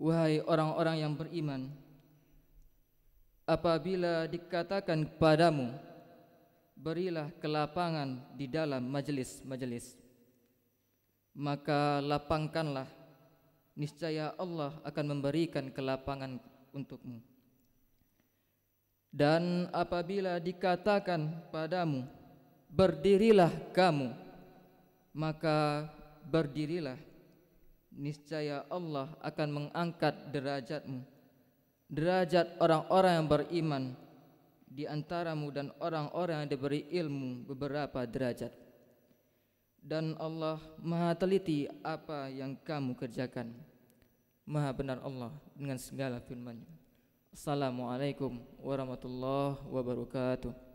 Wahai orang-orang yang beriman, apabila dikatakan kepadamu, berilah kelapangan di dalam majelis-majelis, maka lapangkanlah, niscaya Allah akan memberikan kelapangan untukmu. Dan apabila dikatakan padamu, berdirilah kamu, maka berdirilah niscaya Allah akan mengangkat derajatmu derajat orang-orang yang beriman di antaramu dan orang-orang yang diberi ilmu beberapa derajat dan Allah maha teliti apa yang kamu kerjakan maha benar Allah dengan segala firman Assalamualaikum warahmatullahi wabarakatuh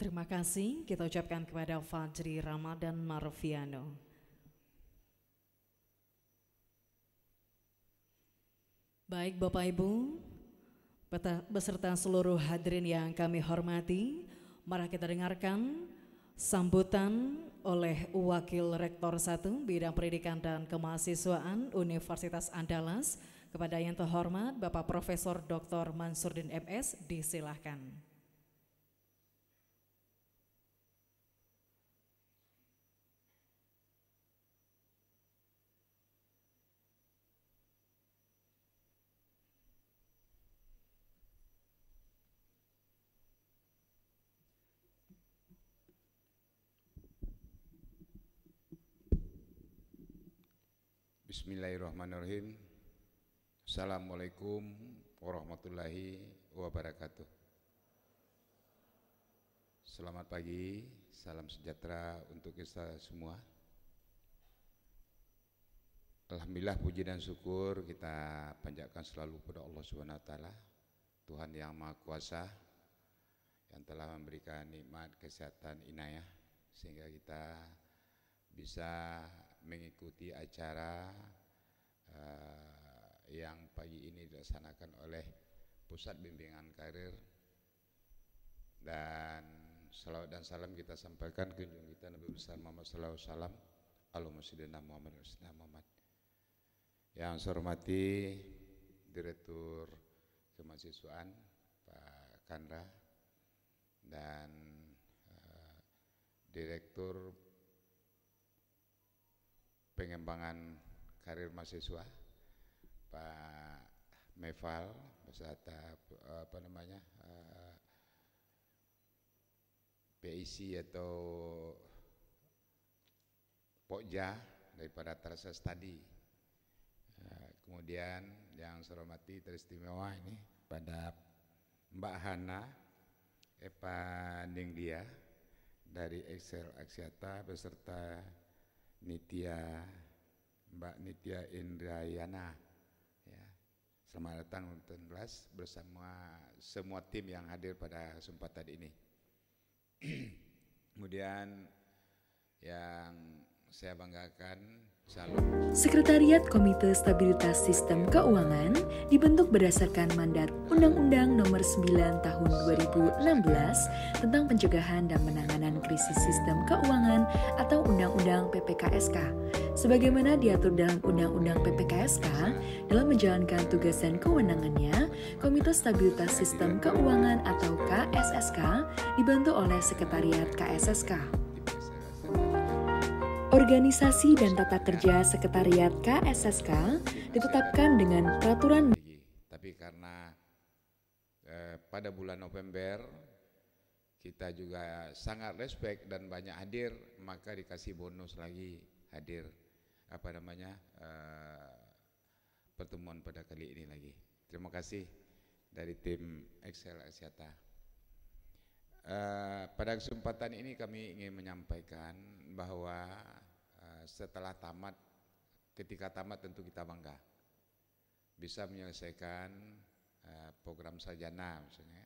Terima kasih kita ucapkan kepada Fajri Ramadan Marfiano. Baik Bapak Ibu, beserta seluruh hadirin yang kami hormati, marah kita dengarkan sambutan oleh Wakil Rektor 1 Bidang Pendidikan dan Kemahasiswaan Universitas Andalas kepada yang terhormat Bapak Profesor Dr. Mansurdin MS disilahkan. Bismillahirrahmanirrahim. Assalamualaikum warahmatullahi wabarakatuh. Selamat pagi, salam sejahtera untuk kita semua. Alhamdulillah puji dan syukur kita panjatkan selalu kepada Allah Subhanahu wa taala, Tuhan yang Maha Kuasa yang telah memberikan nikmat kesehatan inayah sehingga kita bisa mengikuti acara uh, yang pagi ini dilaksanakan oleh Pusat Bimbingan Karir dan salawat dan salam kita sampaikan ke junjung kita Nabi besar Muhammad sallallahu alaihi wasallam Muhammad Rasulullah Muhammad yang saya hormati Direktur Kemahasiswaan Pak Kandra dan eh, Direktur pengembangan karir mahasiswa Pak Meval beserta apa namanya uh, eh, PIC atau Pokja daripada Terasa Study. Eh, kemudian yang saya hormati teristimewa ini pada Mbak Hana Epa Ningdia dari Excel Aksiata beserta Nitya, Mbak Nitya Indrayana. Ya. Selamat datang untuk kelas bersama semua tim yang hadir pada kesempatan ini. Kemudian yang saya banggakan Sekretariat Komite Stabilitas Sistem Keuangan dibentuk berdasarkan mandat Undang-Undang Nomor 9 Tahun 2016 tentang Pencegahan dan Penanganan Krisis Sistem Keuangan atau Undang-Undang PPKSK. Sebagaimana diatur dalam Undang-Undang PPKSK, dalam menjalankan tugas dan kewenangannya, Komite Stabilitas Sistem Keuangan atau KSSK dibantu oleh Sekretariat KSSK. Organisasi dan tata kerja Sekretariat KSSK ditetapkan dengan peraturan. Tapi karena eh, pada bulan November kita juga sangat respect dan banyak hadir, maka dikasih bonus lagi hadir apa namanya eh, pertemuan pada kali ini lagi. Terima kasih dari tim Excel Asiata. Uh, eh, pada kesempatan ini kami ingin menyampaikan bahwa setelah tamat, ketika tamat tentu kita bangga. Bisa menyelesaikan eh, program sarjana misalnya,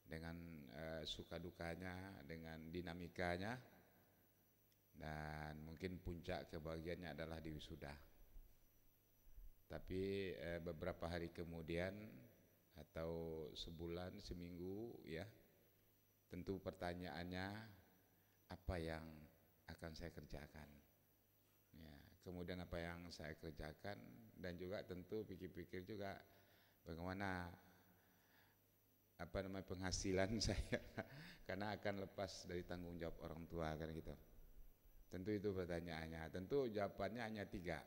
dengan eh, suka dukanya, dengan dinamikanya, dan mungkin puncak kebahagiaannya adalah di wisuda. Tapi eh, beberapa hari kemudian atau sebulan, seminggu ya, tentu pertanyaannya apa yang akan saya kerjakan kemudian apa yang saya kerjakan dan juga tentu pikir-pikir juga bagaimana apa namanya penghasilan saya karena akan lepas dari tanggung jawab orang tua kan gitu tentu itu pertanyaannya tentu jawabannya hanya tiga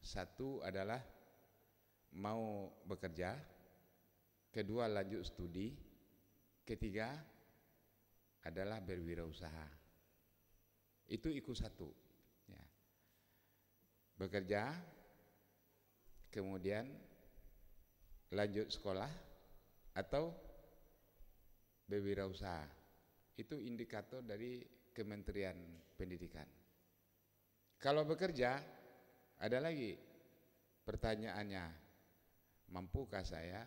satu adalah mau bekerja kedua lanjut studi ketiga adalah berwirausaha itu ikut satu bekerja, kemudian lanjut sekolah atau berwirausaha. Itu indikator dari Kementerian Pendidikan. Kalau bekerja, ada lagi pertanyaannya, mampukah saya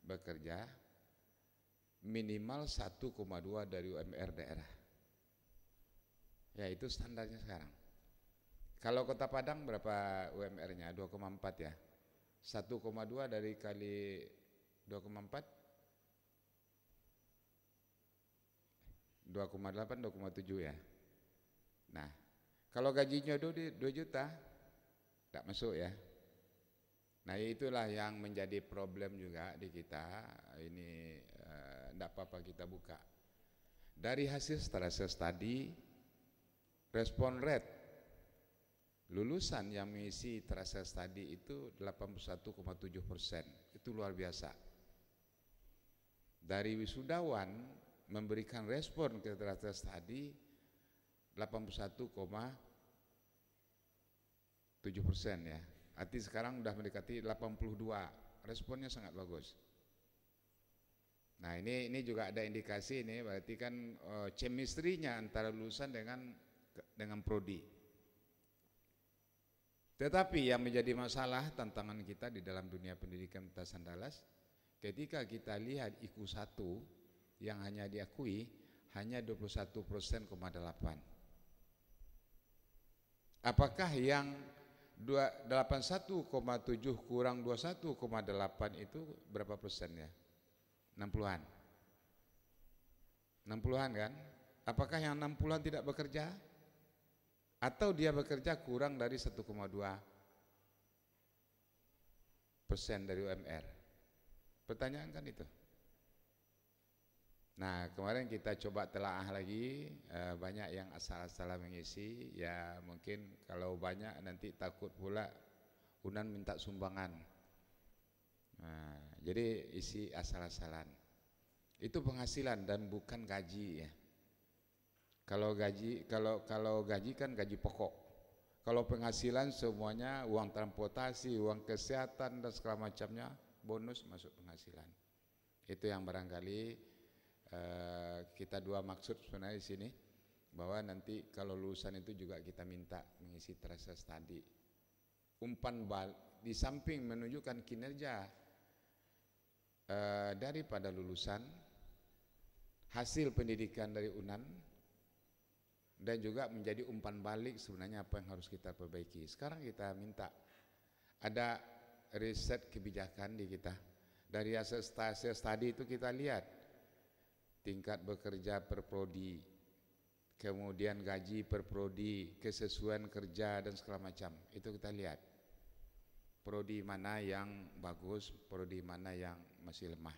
bekerja minimal 1,2 dari UMR daerah? Ya itu standarnya sekarang. Kalau Kota Padang berapa UMR-nya? 2,4 ya. 1,2 dari kali 2,4 2,8 2,7 ya. Nah, kalau gajinya 2 juta tidak masuk ya. Nah, itulah yang menjadi problem juga di kita. Ini tidak eh, apa-apa kita buka. Dari hasil stress study respon rate lulusan yang mengisi terasa tadi itu 81,7 persen itu luar biasa dari wisudawan memberikan respon ke terasa tadi 81,7 persen ya arti sekarang sudah mendekati 82 responnya sangat bagus nah ini ini juga ada indikasi ini berarti kan e, chemistry-nya antara lulusan dengan dengan prodi tetapi yang menjadi masalah tantangan kita di dalam dunia pendidikan petasan Dallas, ketika kita lihat IQ 1 yang hanya diakui hanya 21,8. Apakah yang 81,7 kurang 21,8 itu berapa persennya? 60-an. 60-an kan? Apakah yang 60-an tidak bekerja? atau dia bekerja kurang dari 1,2 persen dari UMR. Pertanyaan kan itu. Nah kemarin kita coba telaah lagi eh, banyak yang asal asal mengisi ya mungkin kalau banyak nanti takut pula Unan minta sumbangan. Nah, jadi isi asal-asalan. Itu penghasilan dan bukan gaji ya. Kalau gaji kalau kalau gaji kan gaji pokok. Kalau penghasilan semuanya uang transportasi, uang kesehatan dan segala macamnya bonus masuk penghasilan. Itu yang barangkali eh, kita dua maksud sebenarnya di sini bahwa nanti kalau lulusan itu juga kita minta mengisi terasa studi. Umpan bal di samping menunjukkan kinerja eh, daripada lulusan hasil pendidikan dari UNAN dan juga menjadi umpan balik sebenarnya apa yang harus kita perbaiki. Sekarang kita minta ada riset kebijakan di kita. Dari hasil tadi itu kita lihat tingkat bekerja per prodi, kemudian gaji per prodi, kesesuaian kerja dan segala macam. Itu kita lihat. Prodi mana yang bagus, prodi mana yang masih lemah.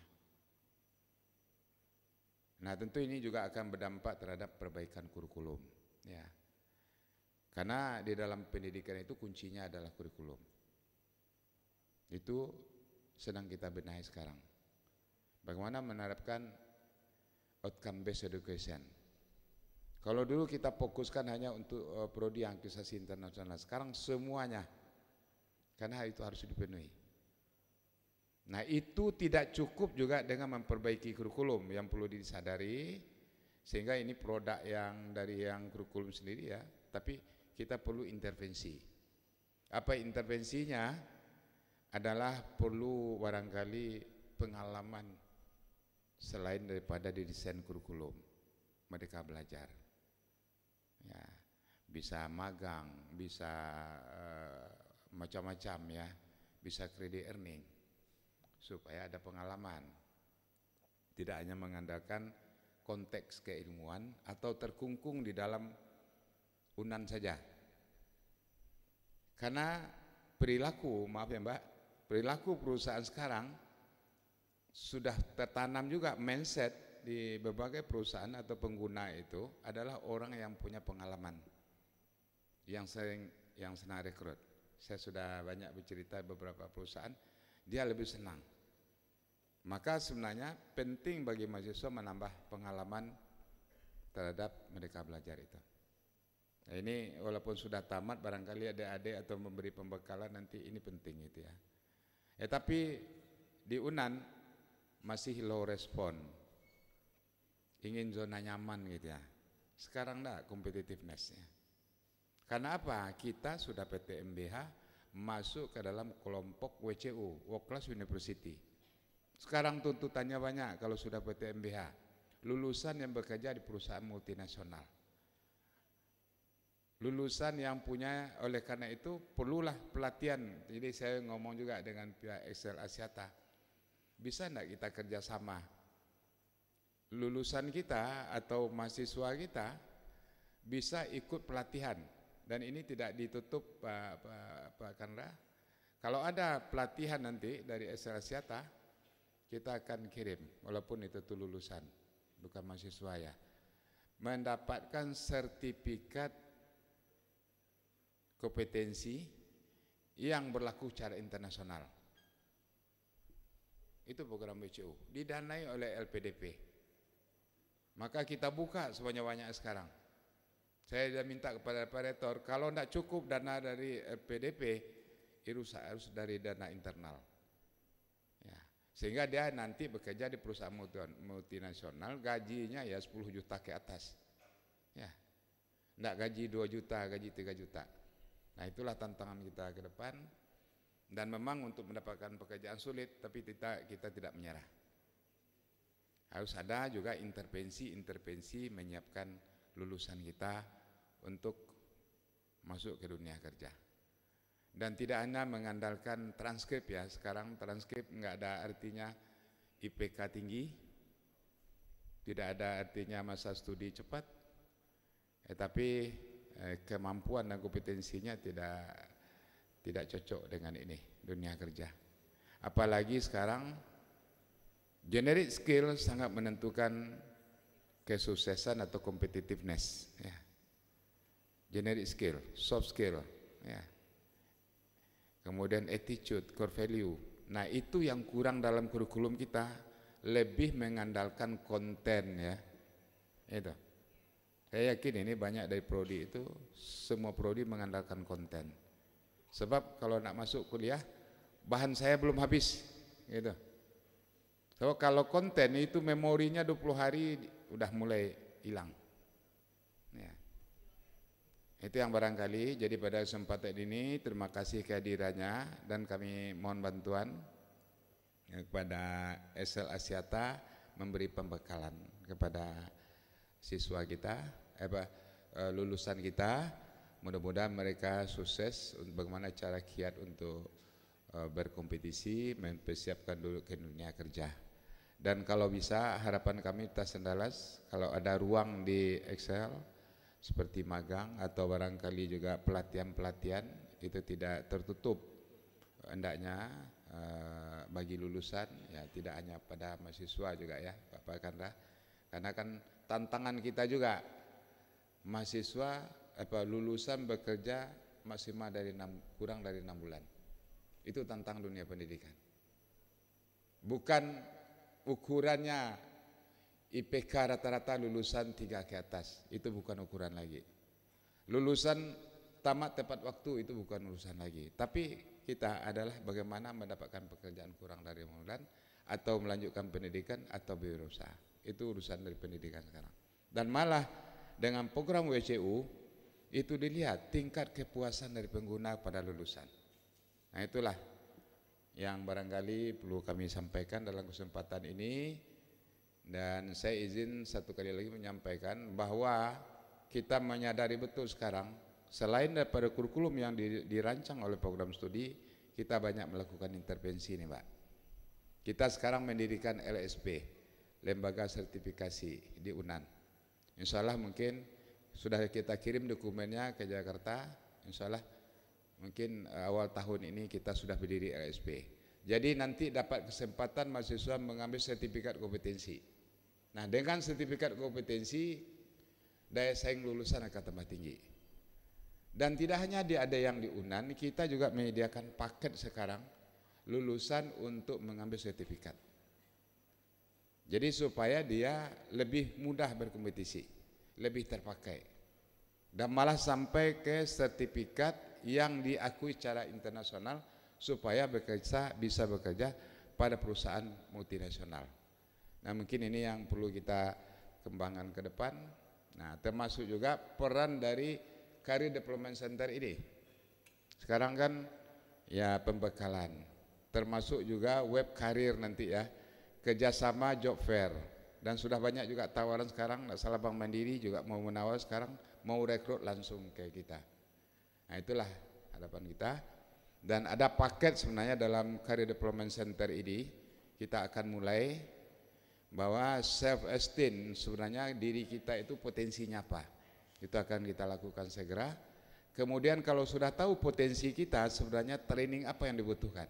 Nah tentu ini juga akan berdampak terhadap perbaikan kurikulum. Ya. Karena di dalam pendidikan itu kuncinya adalah kurikulum. Itu sedang kita benahi sekarang. Bagaimana menerapkan outcome based education. Kalau dulu kita fokuskan hanya untuk uh, prodi angkisasi internasional, sekarang semuanya. Karena itu harus dipenuhi. Nah itu tidak cukup juga dengan memperbaiki kurikulum yang perlu disadari sehingga ini produk yang dari yang kurikulum sendiri ya, tapi kita perlu intervensi. Apa intervensinya? Adalah perlu barangkali pengalaman selain daripada desain kurikulum. Mereka belajar. Ya, bisa magang, bisa macam eh, macam-macam ya, bisa kredit earning supaya ada pengalaman. Tidak hanya mengandalkan konteks keilmuan atau terkungkung di dalam unan saja. Karena perilaku, maaf ya Mbak, perilaku perusahaan sekarang sudah tertanam juga mindset di berbagai perusahaan atau pengguna itu adalah orang yang punya pengalaman yang sering yang senang rekrut. Saya sudah banyak bercerita beberapa perusahaan, dia lebih senang maka sebenarnya penting bagi mahasiswa menambah pengalaman terhadap mereka belajar itu. Nah, ini walaupun sudah tamat barangkali ada adik atau memberi pembekalan nanti ini penting itu ya. Eh tapi di Unan masih low respon. Ingin zona nyaman gitu ya. Sekarang enggak competitiveness Ya. Karena apa? Kita sudah PTMBH masuk ke dalam kelompok WCU, World Class University sekarang tuntutannya banyak kalau sudah PTMBH. Lulusan yang bekerja di perusahaan multinasional. Lulusan yang punya oleh karena itu perlulah pelatihan. Jadi saya ngomong juga dengan pihak Excel Asiata. Bisa enggak kita kerjasama? Lulusan kita atau mahasiswa kita bisa ikut pelatihan dan ini tidak ditutup Pak, Pak, Pak Kandra. Kalau ada pelatihan nanti dari Excel Asiata, kita akan kirim walaupun itu tuh lulusan bukan mahasiswa ya mendapatkan sertifikat kompetensi yang berlaku secara internasional itu program BCU didanai oleh LPDP maka kita buka sebanyak-banyak sekarang saya sudah minta kepada Pak Rektor kalau tidak cukup dana dari LPDP ya harus dari dana internal sehingga dia nanti bekerja di perusahaan multinasional, gajinya ya 10 juta ke atas. Ya. Enggak gaji 2 juta, gaji 3 juta. Nah, itulah tantangan kita ke depan. Dan memang untuk mendapatkan pekerjaan sulit, tapi kita kita tidak menyerah. Harus ada juga intervensi-intervensi menyiapkan lulusan kita untuk masuk ke dunia kerja dan tidak hanya mengandalkan transkrip ya sekarang transkrip nggak ada artinya IPK tinggi tidak ada artinya masa studi cepat eh, tapi eh, kemampuan dan kompetensinya tidak tidak cocok dengan ini dunia kerja apalagi sekarang generic skill sangat menentukan kesuksesan atau competitiveness ya generic skill soft skill ya kemudian attitude, core value. Nah itu yang kurang dalam kurikulum kita, lebih mengandalkan konten ya. Itu. Saya yakin ini banyak dari prodi itu, semua prodi mengandalkan konten. Sebab kalau nak masuk kuliah, bahan saya belum habis. Gitu. So, kalau konten itu memorinya 20 hari udah mulai hilang. Itu yang barangkali jadi pada kesempatan ini terima kasih kehadirannya dan kami mohon bantuan ya, kepada SL Asiata memberi pembekalan kepada siswa kita eh, eh lulusan kita mudah-mudahan mereka sukses bagaimana cara kiat untuk eh, berkompetisi mempersiapkan dulu ke dunia kerja dan kalau bisa harapan kami tas sendalas kalau ada ruang di Excel seperti magang atau barangkali juga pelatihan-pelatihan itu tidak tertutup hendaknya eh, bagi lulusan ya tidak hanya pada mahasiswa juga ya Bapak Kanda karena kan tantangan kita juga mahasiswa apa lulusan bekerja maksimal dari 6, kurang dari enam bulan itu tantang dunia pendidikan bukan ukurannya IPK rata-rata lulusan tiga ke atas itu bukan ukuran lagi lulusan tamat tepat waktu itu bukan urusan lagi tapi kita adalah bagaimana mendapatkan pekerjaan kurang dari bulan atau melanjutkan pendidikan atau berusaha itu urusan dari pendidikan sekarang dan malah dengan program WCU itu dilihat tingkat kepuasan dari pengguna pada lulusan nah itulah yang barangkali perlu kami sampaikan dalam kesempatan ini dan saya izin satu kali lagi menyampaikan bahwa kita menyadari betul sekarang selain daripada kurikulum yang dirancang oleh program studi, kita banyak melakukan intervensi ini, Pak. Kita sekarang mendirikan LSP, Lembaga Sertifikasi di UNAN. Insya Allah mungkin sudah kita kirim dokumennya ke Jakarta, insya Allah mungkin eh, awal tahun ini kita sudah berdiri LSP. Jadi nanti dapat kesempatan mahasiswa mengambil sertifikat kompetensi. Nah dengan sertifikat kompetensi daya saing lulusan akan tambah tinggi. Dan tidak hanya di ada yang di UNAN, kita juga menyediakan paket sekarang lulusan untuk mengambil sertifikat. Jadi supaya dia lebih mudah berkompetisi, lebih terpakai. Dan malah sampai ke sertifikat yang diakui secara internasional supaya bekerja bisa bekerja pada perusahaan multinasional. Nah mungkin ini yang perlu kita kembangkan ke depan. Nah termasuk juga peran dari Career Development Center ini. Sekarang kan ya pembekalan, termasuk juga web karir nanti ya, kerjasama job fair. Dan sudah banyak juga tawaran sekarang, tidak salah Bank Mandiri juga mau menawar sekarang, mau rekrut langsung ke kita. Nah itulah harapan kita. Dan ada paket sebenarnya dalam Career Development Center ini, kita akan mulai bahwa self esteem sebenarnya diri kita itu potensinya apa itu akan kita lakukan segera kemudian kalau sudah tahu potensi kita sebenarnya training apa yang dibutuhkan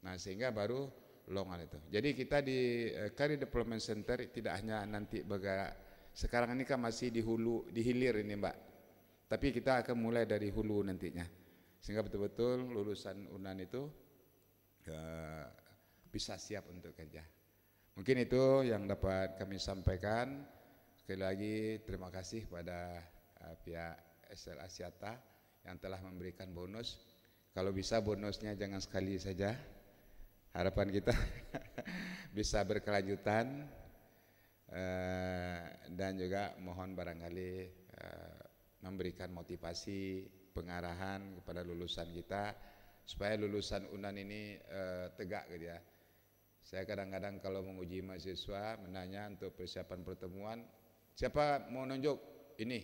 nah sehingga baru longan itu jadi kita di uh, career development center tidak hanya nanti bergerak sekarang ini kan masih di hulu di hilir ini mbak tapi kita akan mulai dari hulu nantinya sehingga betul-betul lulusan unan itu uh, bisa siap untuk kerja Mungkin itu yang dapat kami sampaikan. Sekali lagi terima kasih kepada uh, pihak SL Asiata yang telah memberikan bonus. Kalau bisa bonusnya jangan sekali saja. Harapan kita bisa berkelanjutan uh, dan juga mohon barangkali uh, memberikan motivasi, pengarahan kepada lulusan kita supaya lulusan UNAN ini uh, tegak gitu ya saya kadang-kadang kalau menguji mahasiswa menanya untuk persiapan pertemuan, siapa mau nunjuk ini?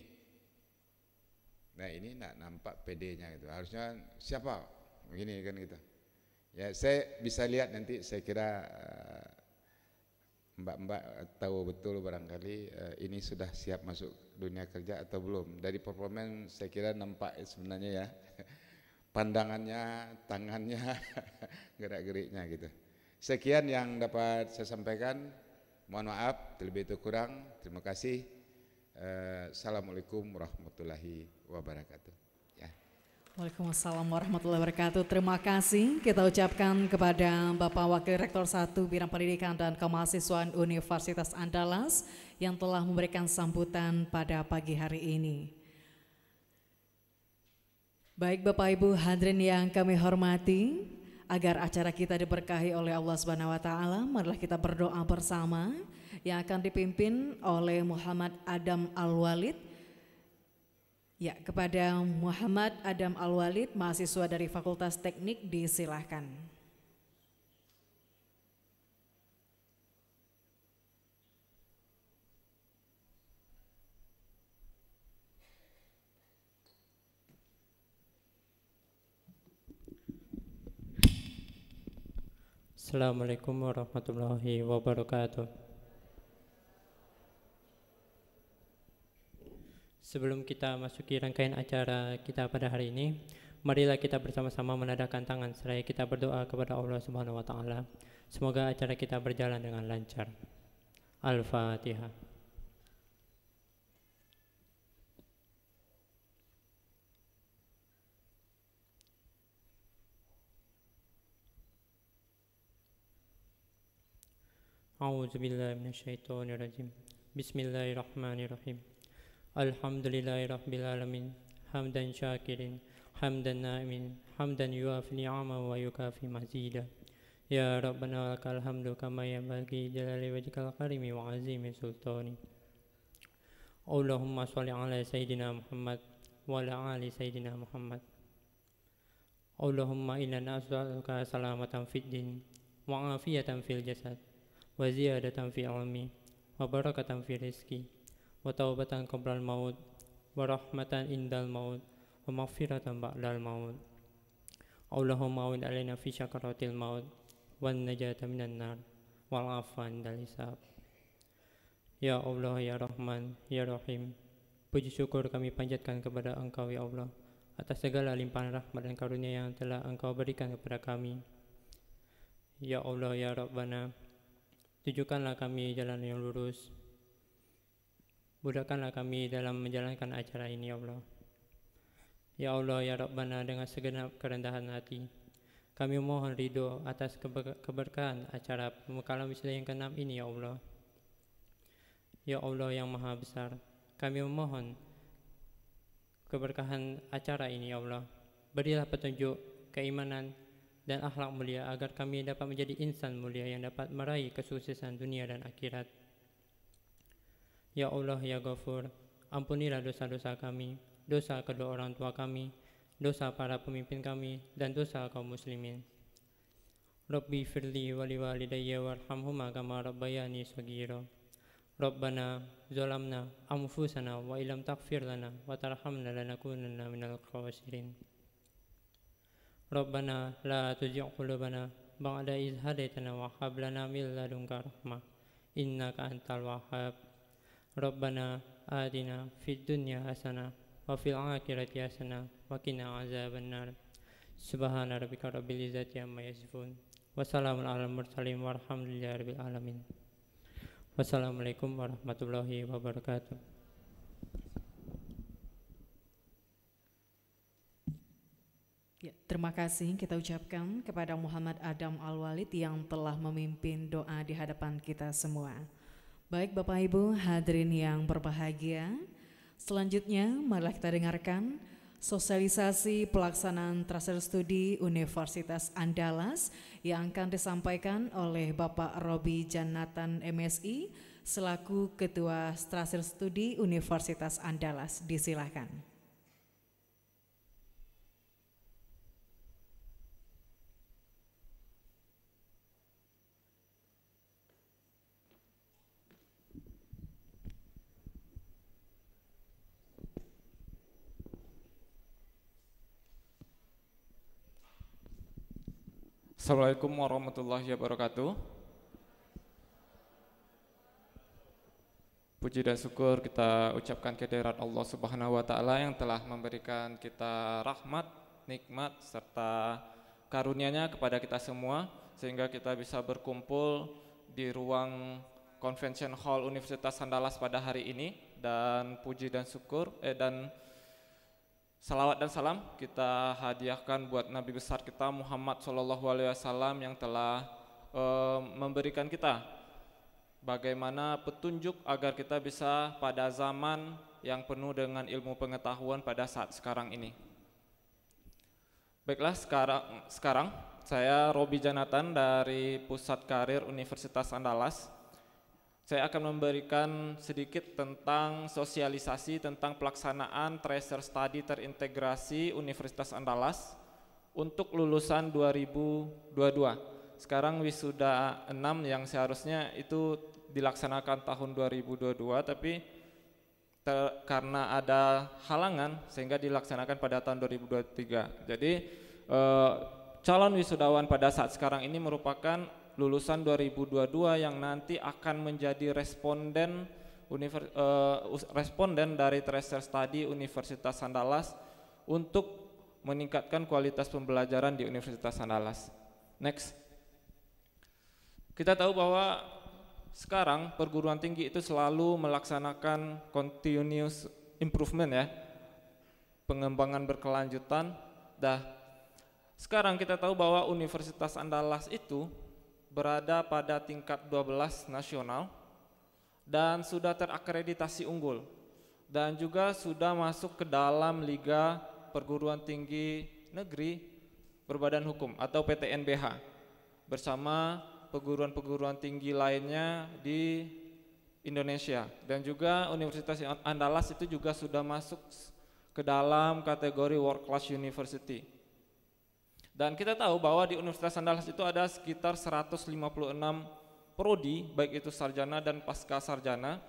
Nah ini nak nampak PD-nya gitu. Harusnya siapa? Begini kan Gitu. Ya saya bisa lihat nanti saya kira eh, mbak-mbak uh, tahu betul barangkali uh, ini sudah siap masuk dunia kerja atau belum. Dari performen saya kira nampak sebenarnya ya pandangannya, tangannya, gerak-geriknya gitu. Sekian yang dapat saya sampaikan. Mohon maaf, terlebih itu kurang. Terima kasih. Eh, Assalamualaikum warahmatullahi wabarakatuh. Ya. Waalaikumsalam warahmatullahi wabarakatuh. Terima kasih kita ucapkan kepada Bapak Wakil Rektor 1 Bidang Pendidikan dan Kemahasiswaan Universitas Andalas yang telah memberikan sambutan pada pagi hari ini. Baik Bapak Ibu hadirin yang kami hormati, agar acara kita diberkahi oleh Allah Subhanahu wa taala, marilah kita berdoa bersama yang akan dipimpin oleh Muhammad Adam Al-Walid. Ya, kepada Muhammad Adam Al-Walid, mahasiswa dari Fakultas Teknik disilahkan. Assalamualaikum warahmatullahi wabarakatuh. Sebelum kita masuki rangkaian acara kita pada hari ini, marilah kita bersama-sama menadakan tangan seraya kita berdoa kepada Allah Subhanahu wa taala. Semoga acara kita berjalan dengan lancar. Al-Fatihah. أعوذ بالله من الشيطان الرجيم بسم الله الرحمن الرحيم الحمد لله رب العالمين حمدا شاكرا حمدا نائما حمدا يوافي نعمه ويكافي مزيدا يا ربنا لك الحمد كما ينبغي جلال وجهك الكريم وعظيم سلطانك اللهم صل على سيدنا محمد وعلى آل سيدنا محمد اللهم إنا نسألك سلامة في الدين وعافية في الجسد wa ziyadatan fi ilmi wa barakatan fi rizki wa taubatan maut wa rahmatan indal maut wa maghfiratan dal maut Allahumma wa alaina fi syakaratil maut wan najataminan minan nar wal afan dal hisab Ya Allah ya Rahman ya Rahim puji syukur kami panjatkan kepada Engkau ya Allah atas segala limpahan rahmat dan karunia yang telah Engkau berikan kepada kami Ya Allah ya Rabbana Tujukanlah kami jalan yang lurus. Mudahkanlah kami dalam menjalankan acara ini, ya Allah. Ya Allah, Ya Rabbana, dengan segenap kerendahan hati, kami mohon ridho atas keberkahan acara pemekalan wisuda yang keenam ini, Ya Allah. Ya Allah yang maha besar, kami mohon keberkahan acara ini, Ya Allah. Berilah petunjuk, keimanan, dan akhlak mulia agar kami dapat menjadi insan mulia yang dapat meraih kesuksesan dunia dan akhirat. Ya Allah, Ya Ghafur, ampunilah dosa-dosa kami, dosa kedua orang tua kami, dosa para pemimpin kami, dan dosa kaum muslimin. Rabbi firli wali walidayya warhamhuma kama rabbayani sagira. Rabbana zalamna amfusana wa ilam takfir lana wa tarhamna lanakunanna minal khawasirin. Rabbana la tuji' qulubana ba'da idh hadaytana wa hab lana min ladunka rahmah antal wahhab Rabbana adina fid dunya hasanah wa fil akhirati hasanah wa qina azabannar subhana rabbika rabbil izati amma yasifun wa salamun alal mursalin Wassalamualaikum warahmatullahi wabarakatuh Ya, terima kasih kita ucapkan kepada Muhammad Adam Al-Walid yang telah memimpin doa di hadapan kita semua. Baik Bapak Ibu hadirin yang berbahagia, selanjutnya marilah kita dengarkan sosialisasi pelaksanaan tracer studi Universitas Andalas yang akan disampaikan oleh Bapak Robi Janatan MSI selaku Ketua Tracer Studi Universitas Andalas. Disilahkan. Assalamualaikum warahmatullahi wabarakatuh. Puji dan syukur kita ucapkan kehadirat Allah Subhanahu wa taala yang telah memberikan kita rahmat, nikmat serta karunia-Nya kepada kita semua sehingga kita bisa berkumpul di ruang Convention Hall Universitas Andalas pada hari ini dan puji dan syukur eh dan Salawat dan salam kita hadiahkan buat Nabi besar kita Muhammad Shallallahu Alaihi Wasallam yang telah eh, memberikan kita bagaimana petunjuk agar kita bisa pada zaman yang penuh dengan ilmu pengetahuan pada saat sekarang ini. Baiklah sekarang sekarang saya Robi Janatan dari Pusat Karir Universitas Andalas. Saya akan memberikan sedikit tentang sosialisasi tentang pelaksanaan tracer study terintegrasi Universitas Andalas untuk lulusan 2022. Sekarang wisuda 6 yang seharusnya itu dilaksanakan tahun 2022 tapi ter, karena ada halangan sehingga dilaksanakan pada tahun 2023. Jadi e calon wisudawan pada saat sekarang ini merupakan lulusan 2022 yang nanti akan menjadi responden univers, eh, uh, responden dari tracer study Universitas Andalas untuk meningkatkan kualitas pembelajaran di Universitas Andalas. Next. Kita tahu bahwa sekarang perguruan tinggi itu selalu melaksanakan continuous improvement ya. Pengembangan berkelanjutan. Dah. Sekarang kita tahu bahwa Universitas Andalas itu berada pada tingkat 12 nasional dan sudah terakreditasi unggul dan juga sudah masuk ke dalam liga perguruan tinggi negeri berbadan hukum atau PTNBH bersama perguruan-perguruan tinggi lainnya di Indonesia dan juga Universitas Andalas itu juga sudah masuk ke dalam kategori world class university dan kita tahu bahwa di Universitas Andalas itu ada sekitar 156 prodi, baik itu sarjana dan pasca sarjana.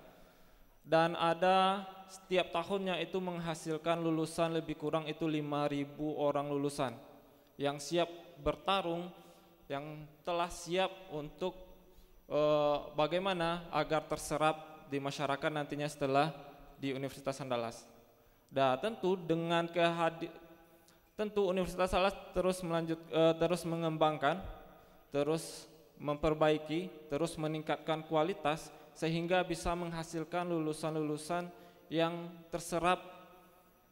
Dan ada setiap tahunnya itu menghasilkan lulusan lebih kurang itu 5.000 orang lulusan yang siap bertarung, yang telah siap untuk e, bagaimana agar terserap di masyarakat nantinya setelah di Universitas Andalas. Nah tentu dengan kehadiran Tentu Universitas Salas terus melanjut uh, terus mengembangkan, terus memperbaiki, terus meningkatkan kualitas sehingga bisa menghasilkan lulusan-lulusan yang terserap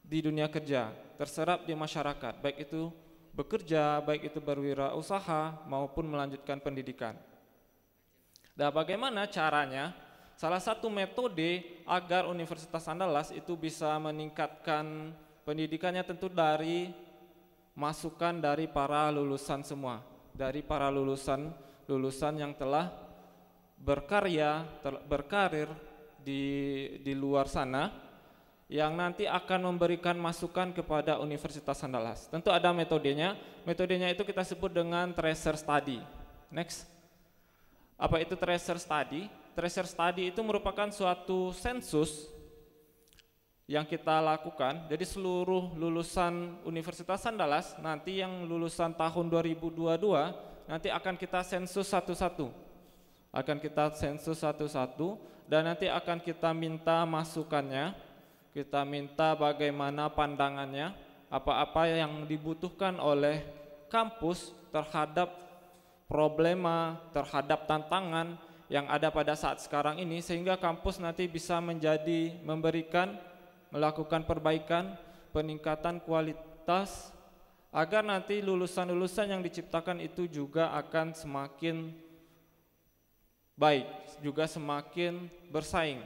di dunia kerja, terserap di masyarakat, baik itu bekerja, baik itu berwirausaha maupun melanjutkan pendidikan. Nah, bagaimana caranya? Salah satu metode agar Universitas Andalas itu bisa meningkatkan pendidikannya tentu dari masukan dari para lulusan semua, dari para lulusan lulusan yang telah berkarya, ter, berkarir di di luar sana yang nanti akan memberikan masukan kepada Universitas Andalas. Tentu ada metodenya. Metodenya itu kita sebut dengan tracer study. Next. Apa itu tracer study? Tracer study itu merupakan suatu sensus yang kita lakukan. Jadi seluruh lulusan Universitas Sandalas nanti yang lulusan tahun 2022 nanti akan kita sensus satu-satu. Akan kita sensus satu-satu dan nanti akan kita minta masukannya. Kita minta bagaimana pandangannya, apa-apa yang dibutuhkan oleh kampus terhadap problema, terhadap tantangan yang ada pada saat sekarang ini sehingga kampus nanti bisa menjadi memberikan melakukan perbaikan, peningkatan kualitas agar nanti lulusan-lulusan yang diciptakan itu juga akan semakin baik, juga semakin bersaing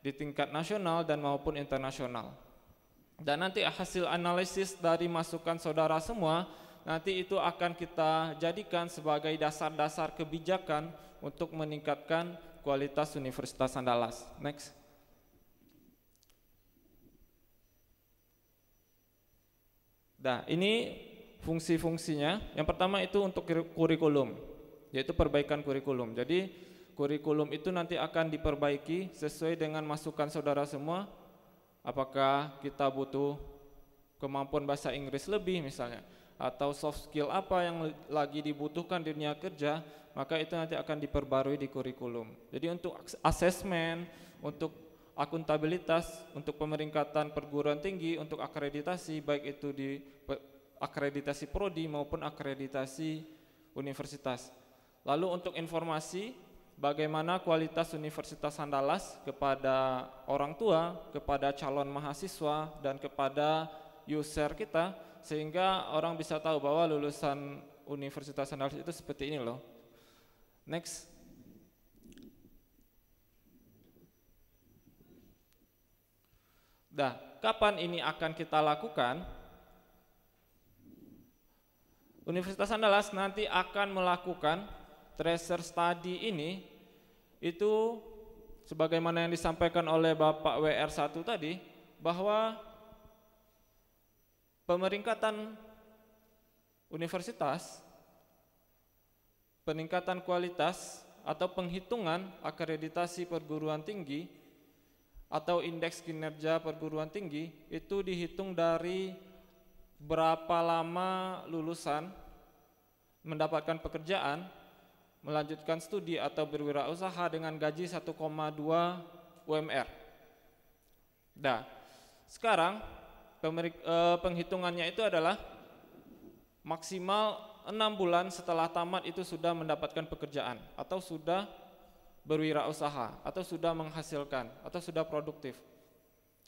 di tingkat nasional dan maupun internasional. Dan nanti hasil analisis dari masukan saudara semua nanti itu akan kita jadikan sebagai dasar-dasar kebijakan untuk meningkatkan kualitas Universitas Andalas. Next. Nah, ini fungsi-fungsinya. Yang pertama itu untuk kurikulum, yaitu perbaikan kurikulum. Jadi kurikulum itu nanti akan diperbaiki sesuai dengan masukan saudara semua. Apakah kita butuh kemampuan bahasa Inggris lebih misalnya atau soft skill apa yang lagi dibutuhkan di dunia kerja, maka itu nanti akan diperbarui di kurikulum. Jadi untuk asesmen, untuk akuntabilitas untuk pemeringkatan perguruan tinggi untuk akreditasi baik itu di akreditasi prodi maupun akreditasi universitas. Lalu untuk informasi bagaimana kualitas Universitas Andalas kepada orang tua, kepada calon mahasiswa dan kepada user kita sehingga orang bisa tahu bahwa lulusan Universitas Andalas itu seperti ini loh. Next Nah, kapan ini akan kita lakukan? Universitas Andalas nanti akan melakukan tracer study ini itu sebagaimana yang disampaikan oleh Bapak WR1 tadi bahwa pemeringkatan universitas peningkatan kualitas atau penghitungan akreditasi perguruan tinggi atau indeks kinerja perguruan tinggi itu dihitung dari berapa lama lulusan mendapatkan pekerjaan, melanjutkan studi atau berwirausaha dengan gaji 1,2 UMR. Nah, sekarang eh, penghitungannya itu adalah maksimal enam bulan setelah tamat itu sudah mendapatkan pekerjaan atau sudah berwirausaha atau sudah menghasilkan atau sudah produktif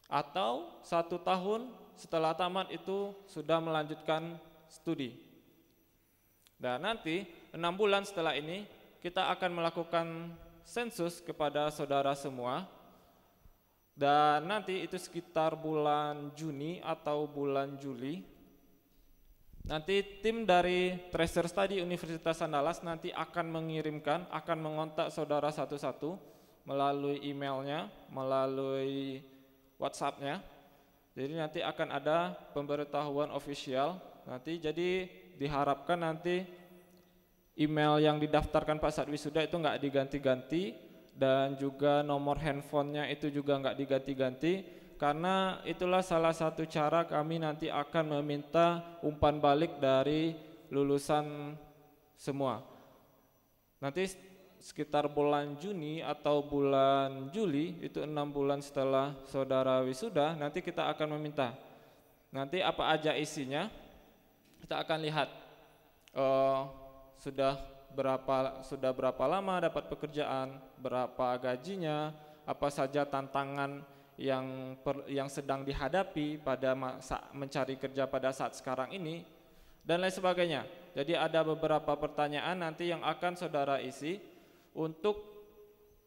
atau satu tahun setelah tamat itu sudah melanjutkan studi dan nanti enam bulan setelah ini kita akan melakukan sensus kepada saudara semua dan nanti itu sekitar bulan Juni atau bulan Juli Nanti tim dari Tracer Study Universitas Andalas nanti akan mengirimkan, akan mengontak saudara satu-satu melalui emailnya, melalui WhatsAppnya. Jadi nanti akan ada pemberitahuan official. Nanti jadi diharapkan nanti email yang didaftarkan Pak Saat Wisuda itu nggak diganti-ganti dan juga nomor handphonenya itu juga nggak diganti-ganti karena itulah salah satu cara kami nanti akan meminta umpan balik dari lulusan semua. Nanti sekitar bulan Juni atau bulan Juli itu enam bulan setelah saudara wisuda nanti kita akan meminta nanti apa aja isinya kita akan lihat uh, sudah berapa sudah berapa lama dapat pekerjaan berapa gajinya apa saja tantangan yang per, yang sedang dihadapi pada masa mencari kerja pada saat sekarang ini dan lain sebagainya. Jadi ada beberapa pertanyaan nanti yang akan saudara isi untuk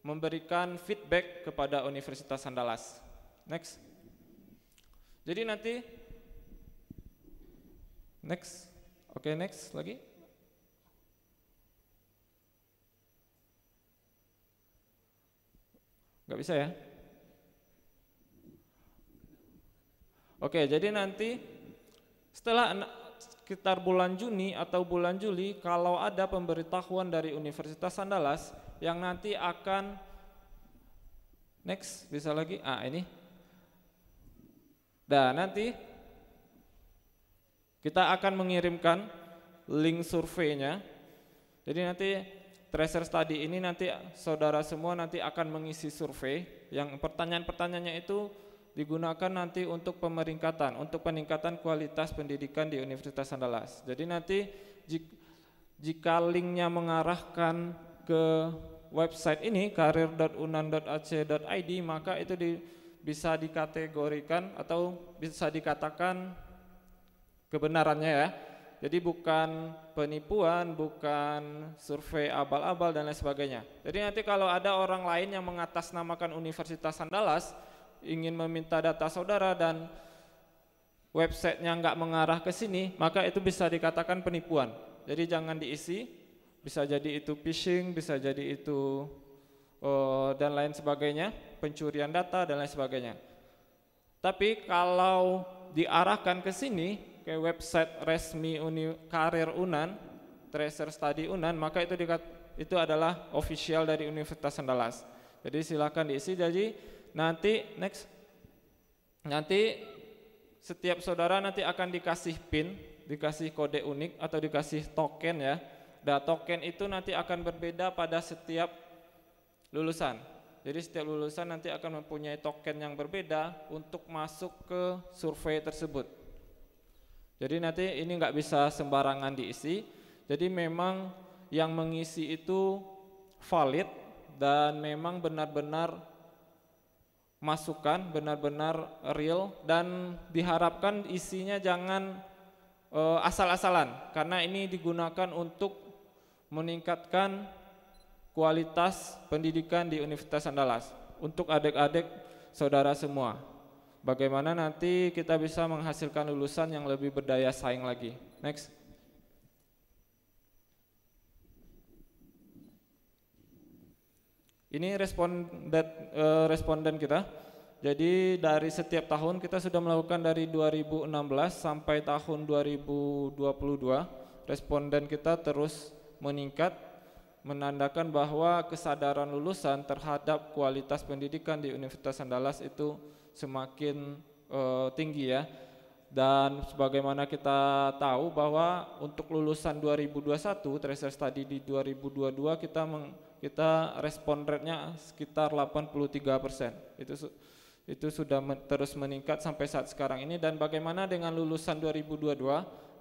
memberikan feedback kepada Universitas Andalas. Next. Jadi nanti next. Oke, okay, next lagi. Gak bisa ya? Oke, jadi nanti setelah sekitar bulan Juni atau bulan Juli kalau ada pemberitahuan dari Universitas Andalas yang nanti akan next bisa lagi ah ini dan nah, nanti kita akan mengirimkan link surveinya jadi nanti tracer study ini nanti saudara semua nanti akan mengisi survei yang pertanyaan-pertanyaannya itu digunakan nanti untuk pemeringkatan, untuk peningkatan kualitas pendidikan di Universitas Andalas. Jadi nanti jika linknya mengarahkan ke website ini karir.unan.ac.id maka itu di, bisa dikategorikan atau bisa dikatakan kebenarannya ya. Jadi bukan penipuan, bukan survei abal-abal dan lain sebagainya. Jadi nanti kalau ada orang lain yang mengatasnamakan Universitas Andalas, ingin meminta data saudara dan websitenya nggak mengarah ke sini, maka itu bisa dikatakan penipuan. Jadi jangan diisi, bisa jadi itu phishing, bisa jadi itu uh, dan lain sebagainya, pencurian data dan lain sebagainya. Tapi kalau diarahkan ke sini, ke website resmi uni, karir Unan, tracer study Unan, maka itu dikat, itu adalah official dari Universitas Andalas. Jadi silakan diisi. Jadi nanti next nanti setiap saudara nanti akan dikasih pin dikasih kode unik atau dikasih token ya dan nah, token itu nanti akan berbeda pada setiap lulusan jadi setiap lulusan nanti akan mempunyai token yang berbeda untuk masuk ke survei tersebut jadi nanti ini nggak bisa sembarangan diisi jadi memang yang mengisi itu valid dan memang benar-benar masukan benar-benar real dan diharapkan isinya jangan e, asal-asalan karena ini digunakan untuk meningkatkan kualitas pendidikan di Universitas Andalas untuk adik-adik saudara semua. Bagaimana nanti kita bisa menghasilkan lulusan yang lebih berdaya saing lagi. Next. Ini respon uh, responden kita. Jadi dari setiap tahun kita sudah melakukan dari 2016 sampai tahun 2022 responden kita terus meningkat menandakan bahwa kesadaran lulusan terhadap kualitas pendidikan di Universitas Andalas itu semakin uh, tinggi ya. Dan sebagaimana kita tahu bahwa untuk lulusan 2021 tracer study di 2022 kita meng kita respon rate-nya sekitar 83%. persen. Itu itu sudah men terus meningkat sampai saat sekarang ini dan bagaimana dengan lulusan 2022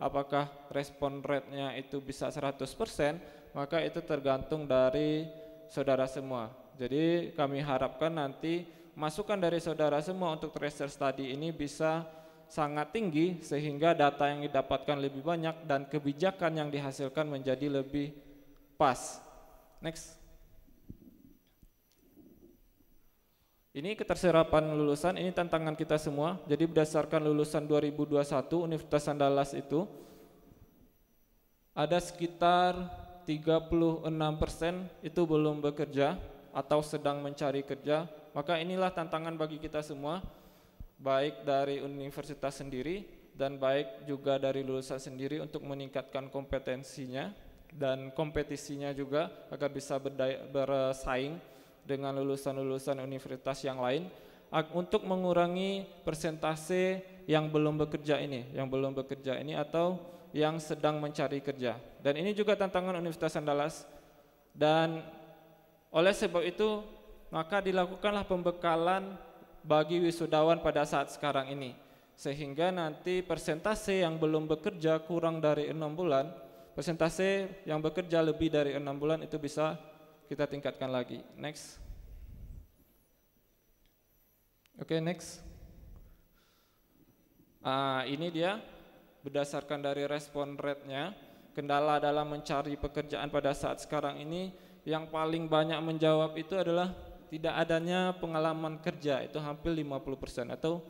apakah respon rate-nya itu bisa 100% persen? maka itu tergantung dari saudara semua. Jadi kami harapkan nanti masukan dari saudara semua untuk tracer study ini bisa sangat tinggi sehingga data yang didapatkan lebih banyak dan kebijakan yang dihasilkan menjadi lebih pas. Next. Ini keterserapan lulusan, ini tantangan kita semua. Jadi berdasarkan lulusan 2021 Universitas Andalas itu ada sekitar 36% persen itu belum bekerja atau sedang mencari kerja. Maka inilah tantangan bagi kita semua baik dari universitas sendiri dan baik juga dari lulusan sendiri untuk meningkatkan kompetensinya dan kompetisinya juga agar bisa bersaing dengan lulusan-lulusan universitas yang lain untuk mengurangi persentase yang belum bekerja ini, yang belum bekerja ini atau yang sedang mencari kerja. Dan ini juga tantangan Universitas Andalas dan oleh sebab itu maka dilakukanlah pembekalan bagi wisudawan pada saat sekarang ini sehingga nanti persentase yang belum bekerja kurang dari enam bulan persentase yang bekerja lebih dari enam bulan itu bisa kita tingkatkan lagi. Next. Oke, okay, next. Ah, ini dia berdasarkan dari respon rate-nya. Kendala dalam mencari pekerjaan pada saat sekarang ini yang paling banyak menjawab itu adalah tidak adanya pengalaman kerja itu hampir 50% atau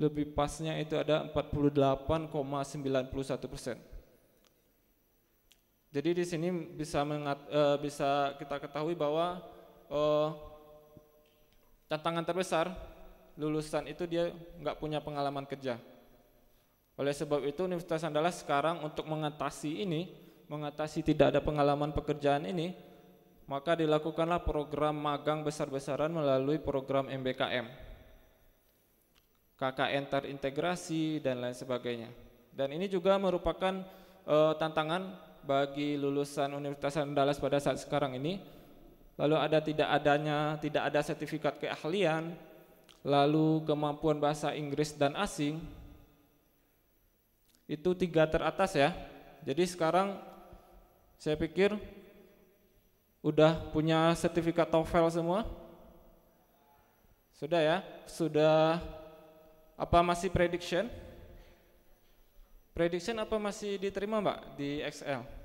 lebih pasnya itu ada 48,91 persen. Jadi di sini bisa mengat, e, bisa kita ketahui bahwa e, tantangan terbesar lulusan itu dia nggak punya pengalaman kerja. Oleh sebab itu Universitas Andalas sekarang untuk mengatasi ini, mengatasi tidak ada pengalaman pekerjaan ini, maka dilakukanlah program magang besar-besaran melalui program MBKM. KKN terintegrasi dan lain sebagainya. Dan ini juga merupakan e, tantangan bagi lulusan Universitas Andalas pada saat sekarang ini. Lalu ada tidak adanya, tidak ada sertifikat keahlian, lalu kemampuan bahasa Inggris dan asing. Itu tiga teratas ya. Jadi sekarang saya pikir udah punya sertifikat TOEFL semua? Sudah ya? Sudah apa masih prediction? Prediction apa masih diterima Mbak di XL?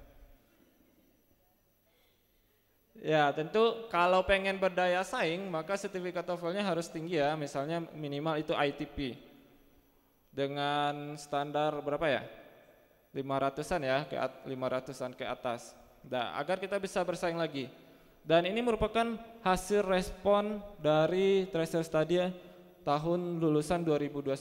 Ya tentu kalau pengen berdaya saing maka sertifikat TOEFL-nya harus tinggi ya misalnya minimal itu ITP dengan standar berapa ya 500an ya ke 500an ke atas nah, agar kita bisa bersaing lagi dan ini merupakan hasil respon dari Tracer Study ya, tahun lulusan 2021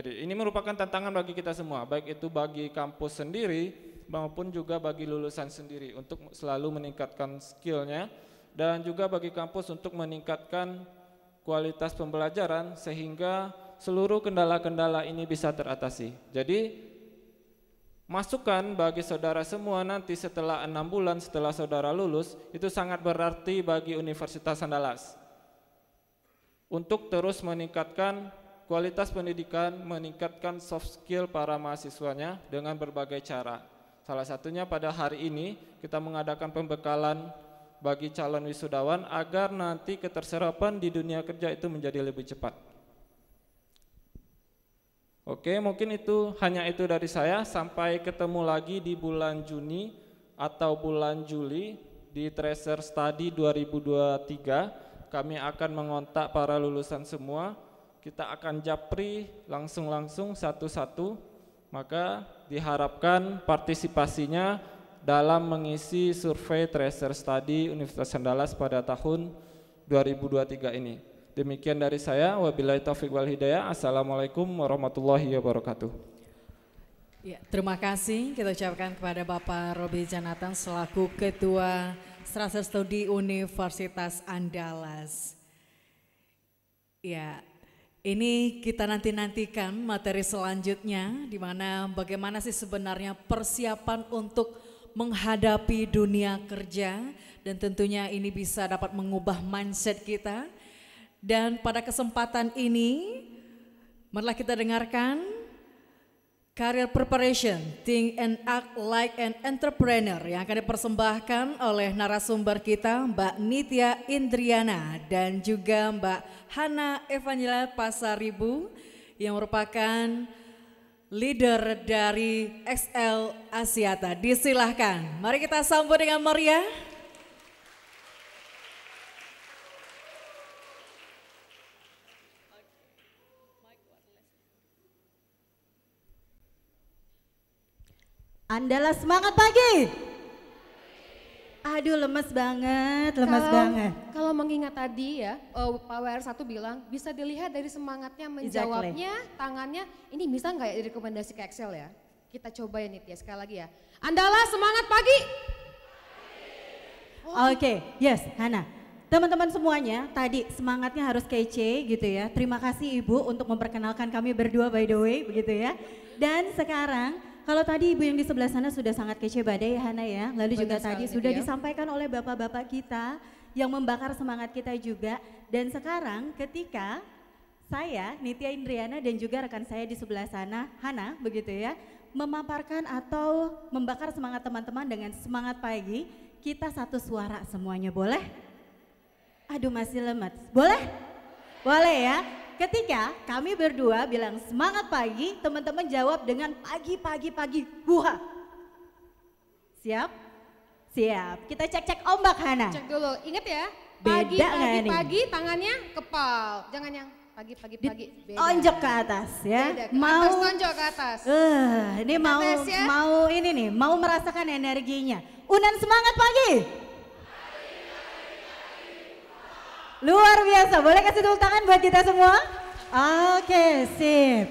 jadi ini merupakan tantangan bagi kita semua baik itu bagi kampus sendiri maupun juga bagi lulusan sendiri untuk selalu meningkatkan skillnya dan juga bagi kampus untuk meningkatkan kualitas pembelajaran sehingga seluruh kendala-kendala ini bisa teratasi. Jadi masukan bagi saudara semua nanti setelah enam bulan setelah saudara lulus itu sangat berarti bagi Universitas Andalas untuk terus meningkatkan kualitas pendidikan, meningkatkan soft skill para mahasiswanya dengan berbagai cara. Salah satunya pada hari ini kita mengadakan pembekalan bagi calon wisudawan agar nanti keterserapan di dunia kerja itu menjadi lebih cepat. Oke, mungkin itu hanya itu dari saya. Sampai ketemu lagi di bulan Juni atau bulan Juli di Tracer Study 2023. Kami akan mengontak para lulusan semua. Kita akan japri langsung-langsung satu-satu maka diharapkan partisipasinya dalam mengisi survei tracer study Universitas Andalas pada tahun 2023 ini. Demikian dari saya, wabillahi taufiq wal hidayah. Assalamualaikum warahmatullahi wabarakatuh. Ya, terima kasih kita ucapkan kepada Bapak Robi Janatan selaku Ketua Tracer Studi Universitas Andalas. Ya, ini kita nanti-nantikan materi selanjutnya di mana bagaimana sih sebenarnya persiapan untuk menghadapi dunia kerja dan tentunya ini bisa dapat mengubah mindset kita. Dan pada kesempatan ini marilah kita dengarkan Career Preparation, Think and Act Like an Entrepreneur yang akan dipersembahkan oleh narasumber kita Mbak Nitya Indriana dan juga Mbak Hana Evangela Pasaribu yang merupakan leader dari XL Asiata. Disilahkan, mari kita sambut dengan meriah. Andalah semangat pagi. Aduh lemes banget, lemes kalau, banget. Kalau mengingat tadi ya, uh, Pak WR1 bilang bisa dilihat dari semangatnya menjawabnya, exactly. tangannya. Ini bisa nggak ya direkomendasi ke Excel ya? Kita coba ya Nitya sekali lagi ya. Andalah semangat pagi. Oh. Oke, okay. yes Hana. Teman-teman semuanya, tadi semangatnya harus kece gitu ya. Terima kasih Ibu untuk memperkenalkan kami berdua by the way begitu ya. Dan sekarang kalau tadi ibu yang di sebelah sana sudah sangat kece badai ya, Hana ya. Lalu Betul juga tadi sudah ya. disampaikan oleh bapak-bapak kita yang membakar semangat kita juga. Dan sekarang ketika saya Nitya Indriana dan juga rekan saya di sebelah sana Hana begitu ya memaparkan atau membakar semangat teman-teman dengan semangat pagi kita satu suara semuanya boleh? Aduh masih lemes. Boleh? Boleh ya? ketika kami berdua bilang semangat pagi, teman-teman jawab dengan pagi, pagi, pagi, huha. Siap? Siap. Kita cek-cek ombak, Hana. Cek dulu, ingat ya. Pagi, Beda pagi, pagi, pagi, tangannya kepal. Jangan yang pagi, pagi, pagi. Beda. Onjok ke atas ya. Beda, ke mau atas, tonjok ke atas. Uh, ini Kita mau ya? mau ini nih, mau merasakan energinya. Unan semangat pagi. Luar biasa, boleh kasih tepuk tangan buat kita semua? Oke, sip.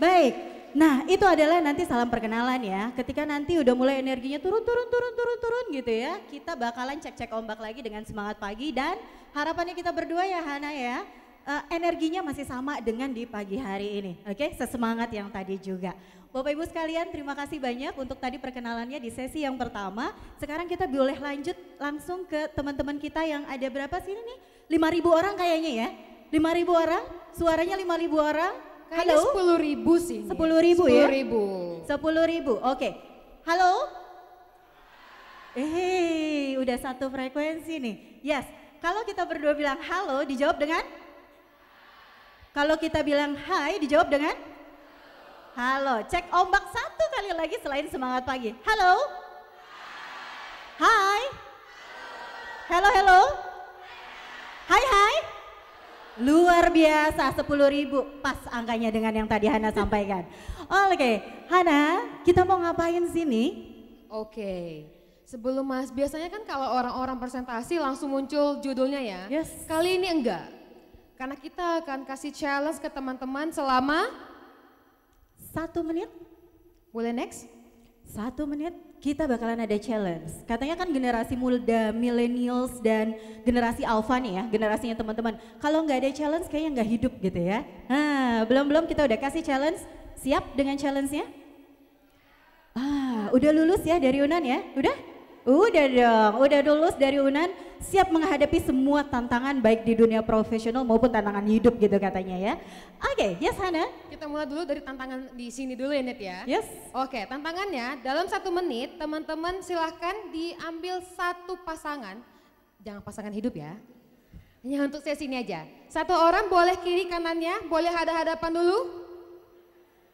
Baik, nah itu adalah nanti salam perkenalan ya. Ketika nanti udah mulai energinya turun, turun, turun, turun, turun gitu ya. Kita bakalan cek-cek ombak lagi dengan semangat pagi dan harapannya kita berdua ya Hana ya. Uh, energinya masih sama dengan di pagi hari ini, oke? Okay? Sesemangat yang tadi juga. Bapak Ibu sekalian terima kasih banyak untuk tadi perkenalannya di sesi yang pertama. Sekarang kita boleh lanjut langsung ke teman-teman kita yang ada berapa sini nih? lima ribu orang kayaknya ya. lima ribu orang, suaranya lima ribu orang. Halo? sepuluh ribu sih. sepuluh ribu ya? sepuluh ribu. sepuluh ribu, oke. Halo? Eh, udah satu frekuensi nih. Yes, kalau kita berdua bilang halo dijawab dengan? Kalau kita bilang hai dijawab dengan? Halo, cek ombak satu kali lagi selain semangat pagi. Halo? Hai? Halo, halo? Hai hai. Luar biasa 10 ribu pas angkanya dengan yang tadi Hana sampaikan. Oke, okay. Hana kita mau ngapain sini? Oke, okay. sebelum mas biasanya kan kalau orang-orang presentasi langsung muncul judulnya ya. Yes. Kali ini enggak, karena kita akan kasih challenge ke teman-teman selama satu menit. Boleh next? Satu menit kita bakalan ada challenge. Katanya kan generasi muda, millennials dan generasi alpha nih ya, generasinya teman-teman. Kalau nggak ada challenge kayaknya nggak hidup gitu ya. Nah, belum-belum kita udah kasih challenge, siap dengan challenge-nya? Ah, udah lulus ya dari Unan ya? Udah? Udah dong, udah lulus dari UNAN, siap menghadapi semua tantangan baik di dunia profesional maupun tantangan hidup gitu katanya ya. Oke, okay, yes Hana. Kita mulai dulu dari tantangan di sini dulu ya Net ya. Yes. Oke, okay, tantangannya dalam satu menit teman-teman silahkan diambil satu pasangan, jangan pasangan hidup ya. Hanya untuk sesi ini aja. Satu orang boleh kiri kanannya, boleh hadap hadapan dulu,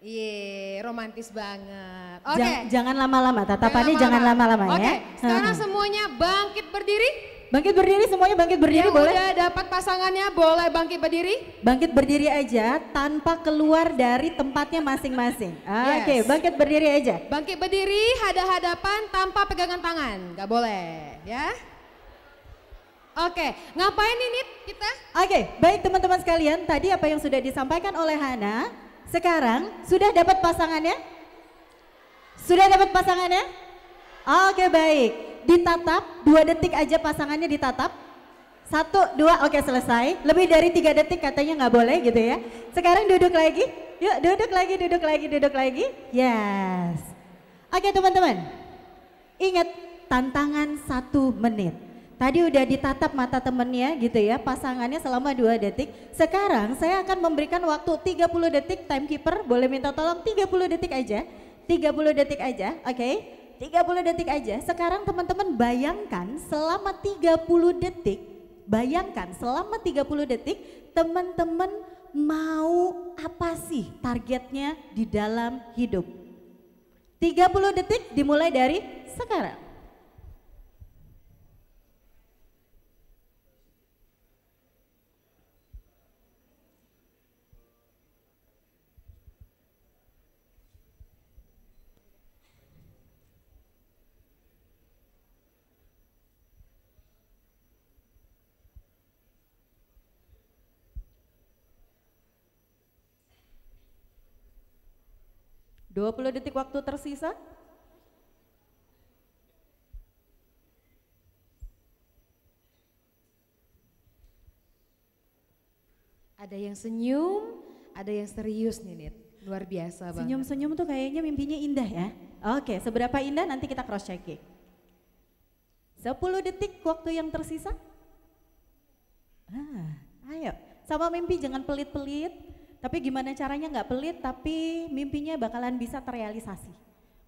Iya, romantis banget. Oke. Okay. Jangan lama-lama, tatapannya jangan lama-lama ya. Oke, sekarang semuanya bangkit berdiri. Bangkit berdiri, semuanya bangkit berdiri Yang boleh? udah dapat pasangannya boleh bangkit berdiri? Bangkit berdiri aja tanpa keluar dari tempatnya masing-masing. Oke, okay, yes. bangkit berdiri aja. Bangkit berdiri, hadap hadapan tanpa pegangan tangan, gak boleh ya. Oke, ngapain ini kita? Oke, okay, baik teman-teman sekalian, tadi apa yang sudah disampaikan oleh Hana, sekarang sudah dapat pasangannya? Sudah dapat pasangannya? Oke baik. Ditatap, dua detik aja pasangannya ditatap. Satu, dua, oke selesai. Lebih dari tiga detik katanya nggak boleh gitu ya. Sekarang duduk lagi. Yuk duduk lagi, duduk lagi, duduk lagi. Yes. Oke teman-teman. Ingat tantangan satu menit. Tadi udah ditatap mata temennya gitu ya, pasangannya selama dua detik. Sekarang saya akan memberikan waktu 30 detik timekeeper, boleh minta tolong 30 detik aja. 30 detik aja, oke. Okay? 30 detik aja. Sekarang teman-teman bayangkan selama 30 detik, bayangkan selama 30 detik teman-teman mau apa sih targetnya di dalam hidup. 30 detik dimulai dari sekarang. 20 detik waktu tersisa. Ada yang senyum, ada yang serius nih Luar biasa banget. Senyum-senyum tuh kayaknya mimpinya indah ya. Oke, seberapa indah nanti kita cross checking. 10 detik waktu yang tersisa. Ah, ayo, sama mimpi jangan pelit-pelit. Tapi gimana caranya nggak pelit tapi mimpinya bakalan bisa terrealisasi.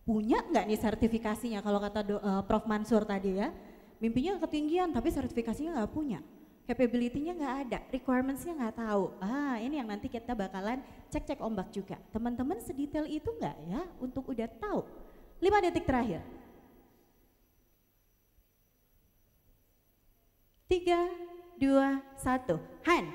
Punya nggak nih sertifikasinya kalau kata do, uh, Prof Mansur tadi ya. Mimpinya ketinggian tapi sertifikasinya nggak punya. Capability-nya nggak ada, requirements-nya nggak tahu. Ah, ini yang nanti kita bakalan cek-cek ombak juga. Teman-teman sedetail itu nggak ya untuk udah tahu? 5 detik terakhir. 3, 2, 1. hand.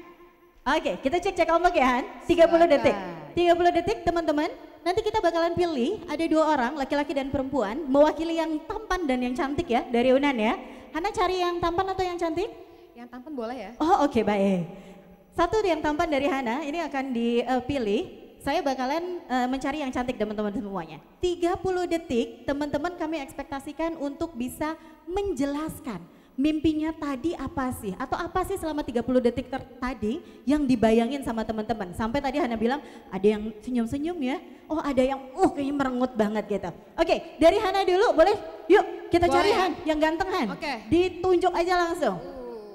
Oke, kita cek cek ombak ya Han. 30 Silakan. detik. 30 detik teman-teman. Nanti kita bakalan pilih ada dua orang laki-laki dan perempuan mewakili yang tampan dan yang cantik ya dari Unan ya. Hana cari yang tampan atau yang cantik? Yang tampan boleh ya. Oh oke okay, baik. Satu yang tampan dari Hana ini akan dipilih. Eh, Saya bakalan uh, mencari yang cantik teman-teman semuanya. 30 detik teman-teman kami ekspektasikan untuk bisa menjelaskan mimpinya tadi apa sih? Atau apa sih selama 30 detik tadi yang dibayangin sama teman-teman? Sampai tadi Hana bilang ada yang senyum-senyum ya, oh ada yang uh kayaknya merengut banget gitu. Oke, okay, dari Hana dulu boleh? Yuk kita boleh. cari Han, yang ganteng Han. Oke. Okay. Ditunjuk aja langsung. Uh.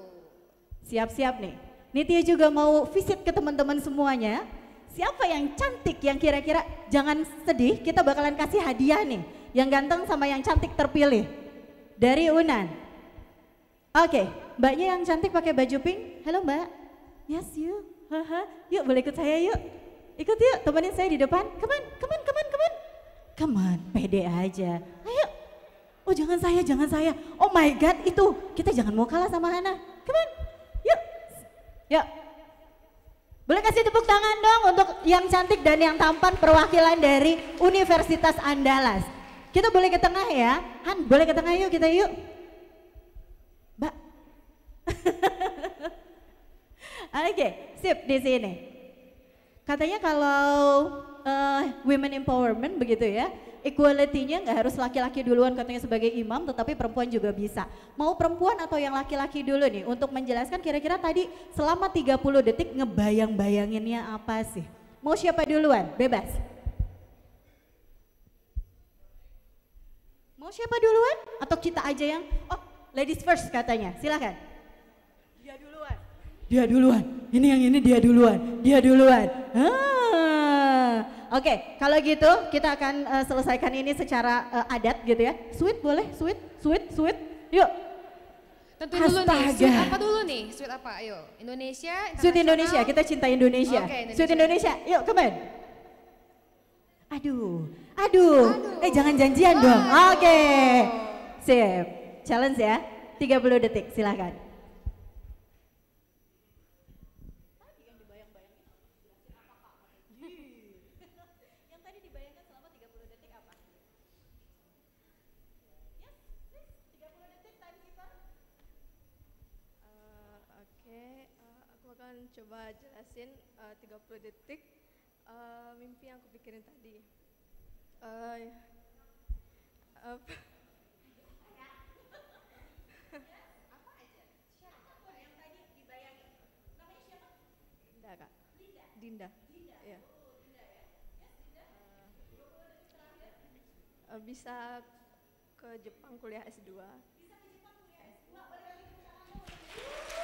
Siap-siap nih. Nitya juga mau visit ke teman-teman semuanya. Siapa yang cantik yang kira-kira jangan sedih, kita bakalan kasih hadiah nih. Yang ganteng sama yang cantik terpilih. Dari Unan, Oke, mbaknya yang cantik pakai baju pink. Halo mbak. Yes you. yuk boleh ikut saya yuk. Ikut yuk, temenin saya di depan. Keman, keman, keman, keman. Keman, pede aja. Ayo. Oh jangan saya, jangan saya. Oh my God, itu kita jangan mau kalah sama Hana. Keman, yuk. Yuk. Boleh kasih tepuk tangan dong untuk yang cantik dan yang tampan perwakilan dari Universitas Andalas. Kita boleh ke tengah ya. Han, boleh ke tengah yuk kita yuk. Oke, okay, sip di sini. Katanya kalau uh, women empowerment begitu ya, equality-nya nggak harus laki-laki duluan katanya sebagai imam, tetapi perempuan juga bisa. Mau perempuan atau yang laki-laki dulu nih untuk menjelaskan kira-kira tadi selama 30 detik ngebayang-bayanginnya apa sih? Mau siapa duluan? Bebas. Mau siapa duluan? Atau kita aja yang, oh ladies first katanya, silahkan dia duluan, ini yang ini dia duluan, dia duluan. Ah. Oke, okay, kalau gitu kita akan uh, selesaikan ini secara uh, adat gitu ya. Sweet boleh, sweet, sweet, sweet. Yuk. Tentu dulu nih, sweet apa dulu nih? Sweet apa? Ayo, Indonesia. Sweet Indonesia, kita cinta Indonesia. Okay, Indonesia. Sweet Indonesia, yuk on. Aduh, aduh, aduh. eh jangan janjian oh. dong. Oke, okay. sip, challenge ya, 30 detik silahkan. detik uh, mimpi yang aku pikirin tadi. Uh, apa? Dinda kak. Dinda. Dinda. Iya. Oh, eh, Dinda ya. Yes, Uh, bisa ke Jepang kuliah S2. Bisa ke Jepang kuliah S2. Boleh bagi tepuk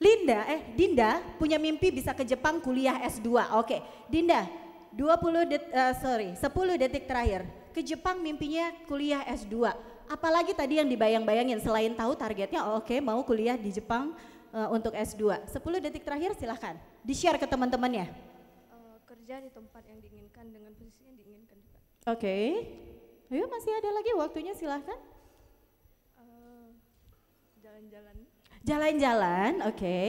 Linda, eh Dinda punya mimpi bisa ke Jepang kuliah S2. Oke, Dinda 20 det, uh, sorry 10 detik terakhir. Ke Jepang mimpinya kuliah S2. Apalagi tadi yang dibayang-bayangin selain tahu targetnya oh, oke okay, mau kuliah di Jepang uh, untuk S2. 10 detik terakhir silahkan di-share ke teman-temannya. Uh, kerja di tempat yang diinginkan dengan posisi yang diinginkan juga. Oke. Okay. Ayo masih ada lagi waktunya silahkan. jalan Uh, jalan -jalan Jalan-jalan, oke. Okay.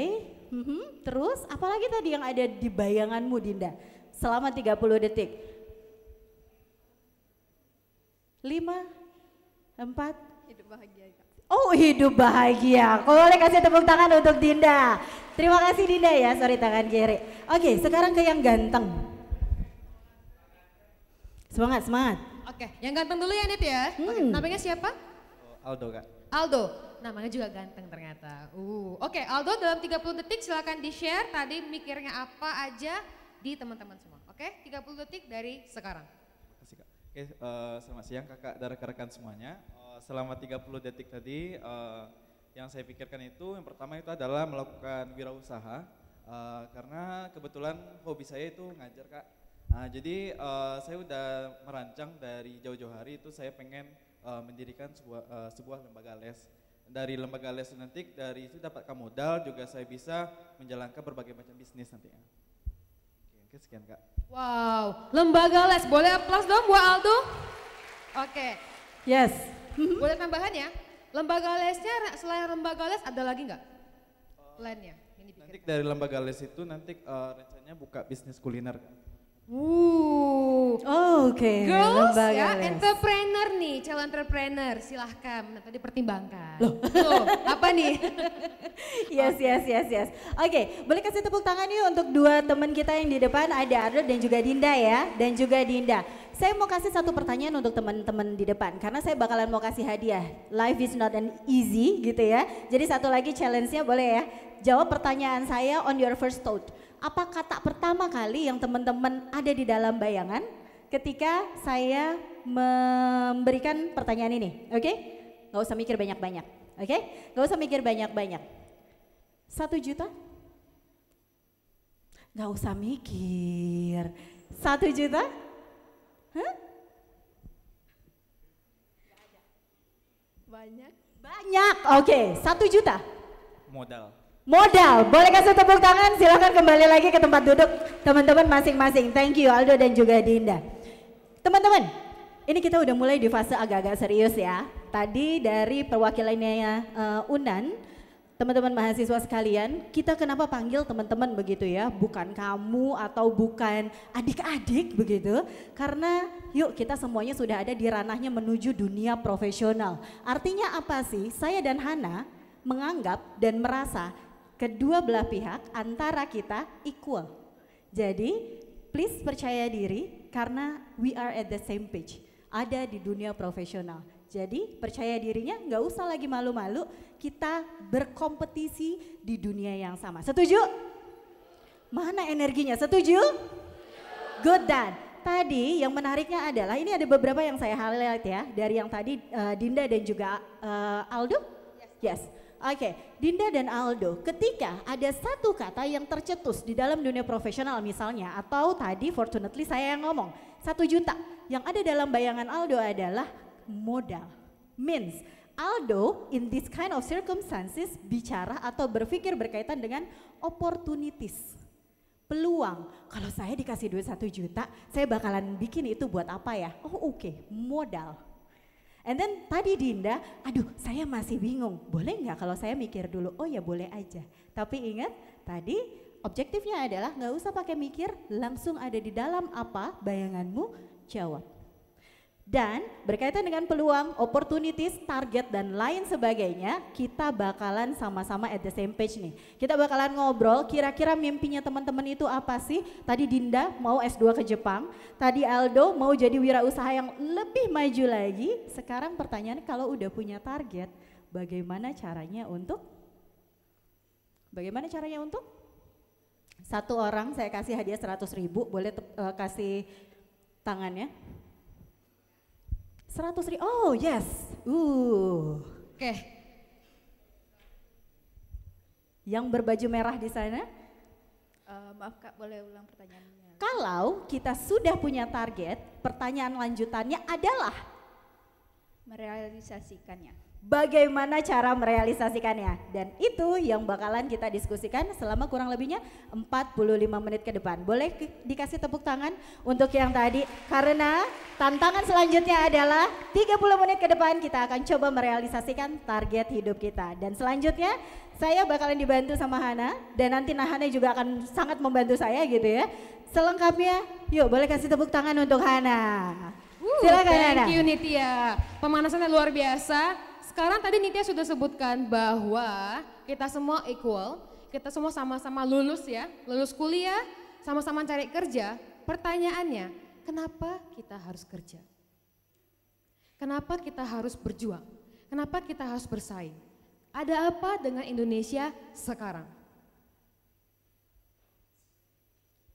Mm -hmm. Terus apalagi tadi yang ada di bayanganmu Dinda selama 30 detik? lima, empat, Hidup bahagia. Oh, hidup bahagia. Kau boleh kasih tepuk tangan untuk Dinda. Terima kasih Dinda ya, sorry tangan kiri. Oke, okay, sekarang ke yang ganteng. Semangat, semangat. Oke, yang ganteng dulu ya Net ya. Hmm. Okay, namanya siapa? Aldo, Kak. Aldo namanya juga ganteng ternyata. Uh, oke okay, Aldo dalam 30 detik silakan di-share tadi mikirnya apa aja di teman-teman semua. Oke, okay? 30 detik dari sekarang. Kasih Kak. Oke, uh, selamat siang Kakak dan rekan-rekan semuanya. Uh, selama 30 detik tadi uh, yang saya pikirkan itu yang pertama itu adalah melakukan wirausaha uh, karena kebetulan hobi saya itu ngajar Kak. Nah, jadi uh, saya udah merancang dari jauh-jauh hari itu saya pengen uh, mendirikan sebuah, uh, sebuah lembaga les dari lembaga les nanti dari itu dapatkan modal juga saya bisa menjalankan berbagai macam bisnis nantinya. Oke, sekian Kak. Wow, lembaga les boleh aplaus dong buat Aldo? Oke. Okay. Yes. Boleh tambahan ya? Lembaga lesnya selain lembaga les ada lagi nggak? Eh, Lainnya. Nanti dari lembaga les itu nanti uh, rencananya buka bisnis kuliner. Kan? Woo, oke. Okay. Girls Lembaga ya, entrepreneur nih, calon entrepreneur, silahkan. Nanti tadi pertimbangkan. Loh. apa nih? yes, yes, yes, yes. Oke, okay, boleh kasih tepuk tangan yuk untuk dua teman kita yang di depan, ada Ardo dan juga Dinda ya, dan juga Dinda. Saya mau kasih satu pertanyaan untuk teman-teman di depan, karena saya bakalan mau kasih hadiah. Life is not an easy gitu ya. Jadi satu lagi challenge-nya boleh ya. Jawab pertanyaan saya on your first thought apa kata pertama kali yang teman-teman ada di dalam bayangan ketika saya memberikan pertanyaan ini? Oke, okay? nggak usah mikir banyak-banyak. Oke, okay? nggak usah mikir banyak-banyak. Satu juta? Gak usah mikir. Satu juta? Hah? Banyak. Banyak. Oke, okay. satu juta. Modal modal. Boleh kasih tepuk tangan, silahkan kembali lagi ke tempat duduk teman-teman masing-masing. Thank you Aldo dan juga Dinda. Teman-teman, ini kita udah mulai di fase agak-agak serius ya. Tadi dari perwakilannya uh, Unan, teman-teman mahasiswa sekalian, kita kenapa panggil teman-teman begitu ya, bukan kamu atau bukan adik-adik begitu, karena yuk kita semuanya sudah ada di ranahnya menuju dunia profesional. Artinya apa sih? Saya dan Hana menganggap dan merasa kedua belah pihak antara kita equal. Jadi, please percaya diri karena we are at the same page. Ada di dunia profesional. Jadi percaya dirinya nggak usah lagi malu-malu, kita berkompetisi di dunia yang sama. Setuju? Mana energinya? Setuju? Good done. Tadi yang menariknya adalah ini ada beberapa yang saya highlight ya dari yang tadi uh, Dinda dan juga uh, Aldo. Yes. yes. Oke, okay. Dinda dan Aldo, ketika ada satu kata yang tercetus di dalam dunia profesional misalnya, atau tadi fortunately saya yang ngomong, satu juta, yang ada dalam bayangan Aldo adalah modal, means. Aldo in this kind of circumstances bicara atau berpikir berkaitan dengan opportunities, peluang. Kalau saya dikasih duit satu juta, saya bakalan bikin itu buat apa ya? Oh oke, okay. modal And then tadi Dinda, aduh saya masih bingung, boleh nggak kalau saya mikir dulu? Oh ya boleh aja. Tapi ingat tadi objektifnya adalah nggak usah pakai mikir, langsung ada di dalam apa bayanganmu, jawab. Dan berkaitan dengan peluang, opportunities, target dan lain sebagainya, kita bakalan sama-sama at the same page nih. Kita bakalan ngobrol kira-kira mimpinya teman-teman itu apa sih? Tadi Dinda mau S2 ke Jepang, tadi Aldo mau jadi wirausaha yang lebih maju lagi. Sekarang pertanyaannya kalau udah punya target, bagaimana caranya untuk Bagaimana caranya untuk? Satu orang saya kasih hadiah 100 ribu, boleh uh, kasih tangannya. Seratus ribu, oh yes, uh. Oke. Yang berbaju merah di sana? Uh, maaf kak, boleh ulang pertanyaannya. Kalau kita sudah punya target, pertanyaan lanjutannya adalah merealisasikannya bagaimana cara merealisasikannya. Dan itu yang bakalan kita diskusikan selama kurang lebihnya 45 menit ke depan. Boleh dikasih tepuk tangan untuk yang tadi karena tantangan selanjutnya adalah 30 menit ke depan kita akan coba merealisasikan target hidup kita. Dan selanjutnya saya bakalan dibantu sama Hana dan nanti Hana juga akan sangat membantu saya gitu ya. Selengkapnya yuk boleh kasih tepuk tangan untuk Hana. Uh, Silakan Hana. Thank you Nitya. Pemanasannya luar biasa sekarang tadi Nitya sudah sebutkan bahwa kita semua equal, kita semua sama-sama lulus ya, lulus kuliah, sama-sama cari kerja. Pertanyaannya, kenapa kita harus kerja? Kenapa kita harus berjuang? Kenapa kita harus bersaing? Ada apa dengan Indonesia sekarang?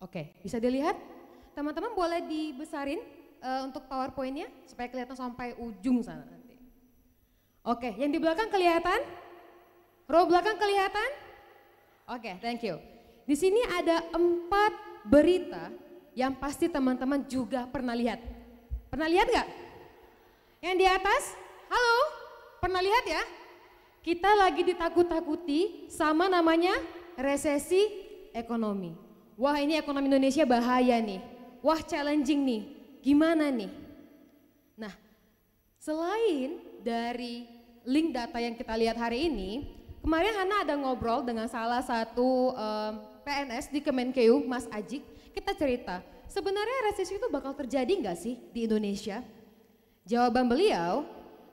Oke, bisa dilihat? Teman-teman boleh dibesarin uh, untuk powerpointnya supaya kelihatan sampai ujung sana. Oke, yang di belakang kelihatan? Row belakang kelihatan? Oke, thank you. Di sini ada empat berita yang pasti teman-teman juga pernah lihat. Pernah lihat nggak? Yang di atas, halo, pernah lihat ya? Kita lagi ditakut-takuti sama namanya resesi ekonomi. Wah ini ekonomi Indonesia bahaya nih, wah challenging nih, gimana nih? Nah, selain dari link data yang kita lihat hari ini, kemarin Hana ada ngobrol dengan salah satu um, eh, PNS di Kemenkeu, Mas Ajik. Kita cerita, sebenarnya resesi itu bakal terjadi nggak sih di Indonesia? Jawaban beliau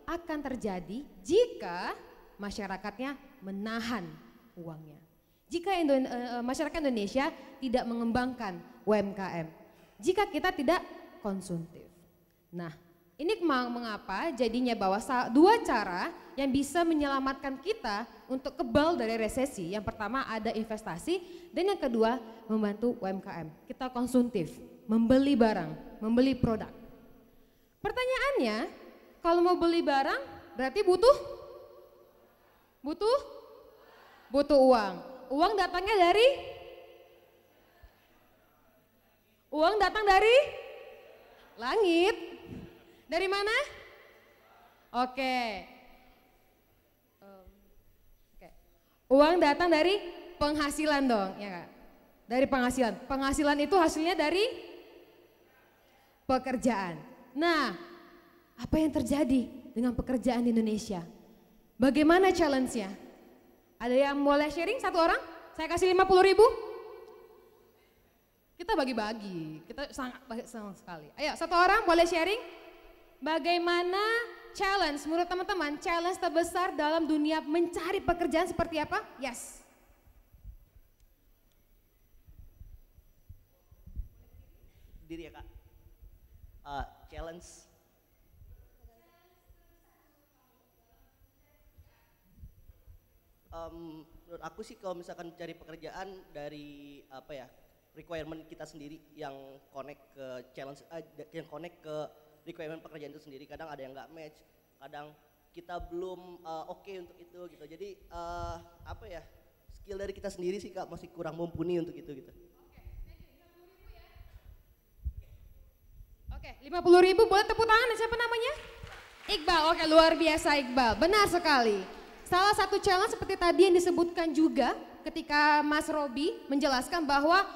akan terjadi jika masyarakatnya menahan uangnya. Jika eh, masyarakat Indonesia tidak mengembangkan UMKM, jika kita tidak konsumtif. Nah, ini mengapa jadinya bahwa dua cara yang bisa menyelamatkan kita untuk kebal dari resesi. Yang pertama ada investasi dan yang kedua membantu UMKM. Kita konsumtif, membeli barang, membeli produk. Pertanyaannya, kalau mau beli barang berarti butuh butuh butuh uang. Uang datangnya dari Uang datang dari langit, dari mana? Oke. Oh, okay. Uang datang dari penghasilan dong, ya kak? Dari penghasilan. Penghasilan itu hasilnya dari pekerjaan. Nah, apa yang terjadi dengan pekerjaan di Indonesia? Bagaimana challenge-nya? Ada yang boleh sharing satu orang? Saya kasih 50 ribu? Kita bagi-bagi, kita sangat, sangat sekali. Ayo, satu orang boleh sharing? Bagaimana challenge menurut teman-teman challenge terbesar dalam dunia mencari pekerjaan seperti apa? Yes. Diri ya kak. Uh, challenge um, menurut aku sih kalau misalkan cari pekerjaan dari apa ya requirement kita sendiri yang connect ke challenge uh, yang connect ke requirement pekerjaan itu sendiri kadang ada yang nggak match kadang kita belum uh, oke okay untuk itu gitu jadi uh, apa ya skill dari kita sendiri sih kak masih kurang mumpuni untuk itu gitu Oke, lima puluh ribu boleh tepuk tangan siapa namanya? Iqbal, oke luar biasa Iqbal, benar sekali. Salah satu challenge seperti tadi yang disebutkan juga ketika Mas Robi menjelaskan bahwa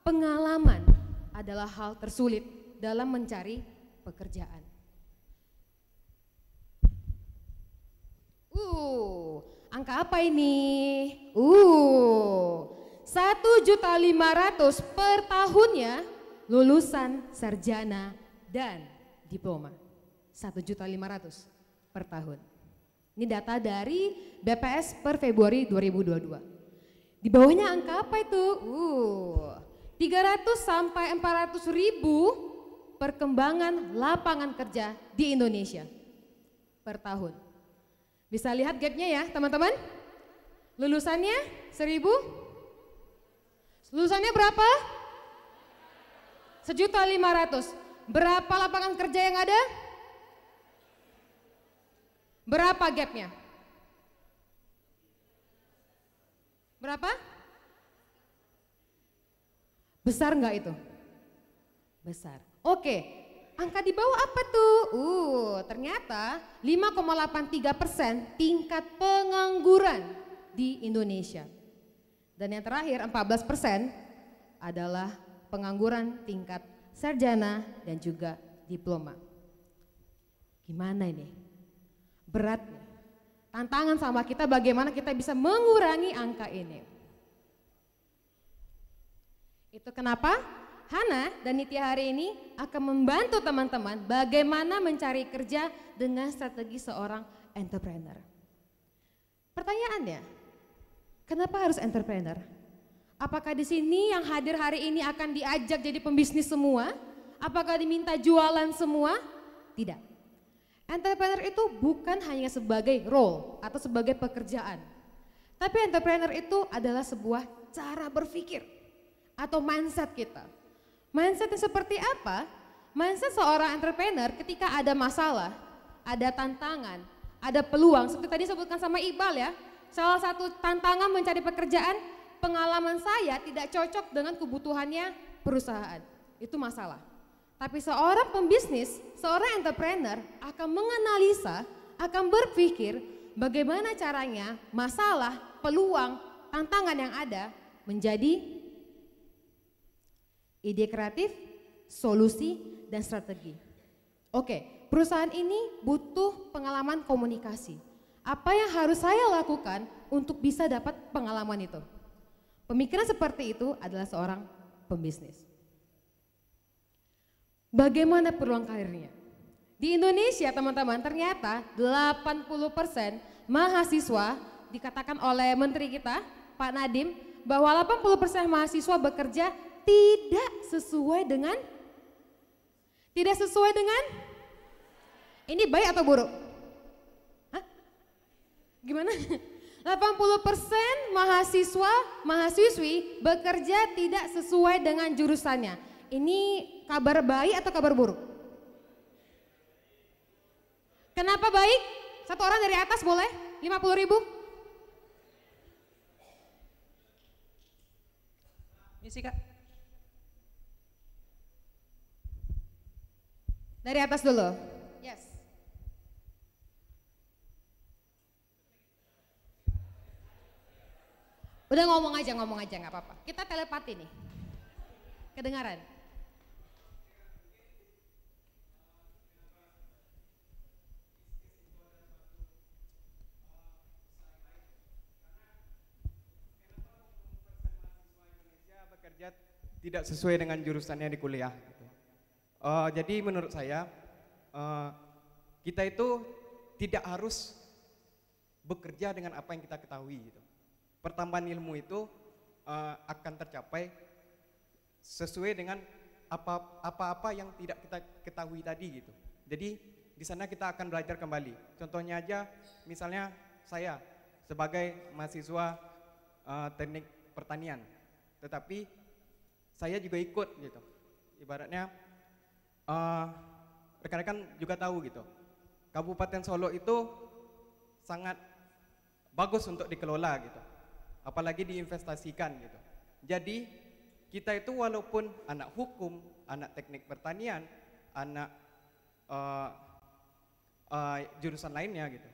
pengalaman adalah hal tersulit dalam mencari pekerjaan. Uh, angka apa ini? Uh, 1.500 per tahunnya lulusan sarjana dan diploma. 1.500 per tahun. Ini data dari BPS per Februari 2022. Di bawahnya angka apa itu? Uh, 300 sampai 400 ribu perkembangan lapangan kerja di Indonesia per tahun. Bisa lihat gapnya ya teman-teman? Lulusannya seribu, Lulusannya berapa? Sejuta lima ratus. Berapa lapangan kerja yang ada? Berapa gapnya? Berapa? Besar enggak itu? Besar. Oke, angka di bawah apa tuh? Uh, ternyata 5,83 persen tingkat pengangguran di Indonesia. Dan yang terakhir 14 persen adalah pengangguran tingkat sarjana dan juga diploma. Gimana ini? Berat nih. Tantangan sama kita bagaimana kita bisa mengurangi angka ini. Itu kenapa Hana dan Nitya hari ini akan membantu teman-teman bagaimana mencari kerja dengan strategi seorang entrepreneur. Pertanyaannya, kenapa harus entrepreneur? Apakah di sini yang hadir hari ini akan diajak jadi pembisnis semua? Apakah diminta jualan semua? Tidak. Entrepreneur itu bukan hanya sebagai role atau sebagai pekerjaan. Tapi entrepreneur itu adalah sebuah cara berpikir atau mindset kita Mindsetnya seperti apa? Mindset seorang entrepreneur ketika ada masalah, ada tantangan, ada peluang. Seperti tadi sebutkan sama Iqbal ya, salah satu tantangan mencari pekerjaan, pengalaman saya tidak cocok dengan kebutuhannya perusahaan. Itu masalah. Tapi seorang pembisnis, seorang entrepreneur akan menganalisa, akan berpikir bagaimana caranya masalah, peluang, tantangan yang ada menjadi ide kreatif, solusi, dan strategi. Oke, perusahaan ini butuh pengalaman komunikasi. Apa yang harus saya lakukan untuk bisa dapat pengalaman itu? Pemikiran seperti itu adalah seorang pembisnis. Bagaimana peluang karirnya? Di Indonesia teman-teman ternyata 80% mahasiswa dikatakan oleh menteri kita Pak Nadim bahwa 80% mahasiswa bekerja tidak sesuai dengan tidak sesuai dengan ini baik atau buruk? Hah? Gimana? 80% mahasiswa, mahasiswi bekerja tidak sesuai dengan jurusannya. Ini kabar baik atau kabar buruk? Kenapa baik? Satu orang dari atas boleh? 50 ribu? Misi kak. Dari atas dulu. Yes. Udah ngomong aja, ngomong aja nggak apa-apa. Kita telepati nih. Kedengaran. tidak sesuai dengan jurusannya di kuliah. Uh, jadi menurut saya uh, kita itu tidak harus bekerja dengan apa yang kita ketahui. Gitu. Pertambahan ilmu itu uh, akan tercapai sesuai dengan apa-apa yang tidak kita ketahui tadi gitu. Jadi di sana kita akan belajar kembali. Contohnya aja, misalnya saya sebagai mahasiswa uh, teknik pertanian, tetapi saya juga ikut gitu. Ibaratnya Eh, rekan-rekan uh, juga tahu gitu, Kabupaten Solo itu sangat bagus untuk dikelola gitu, apalagi diinvestasikan gitu. Jadi kita itu walaupun anak hukum, anak teknik pertanian, anak uh, uh, jurusan lainnya gitu,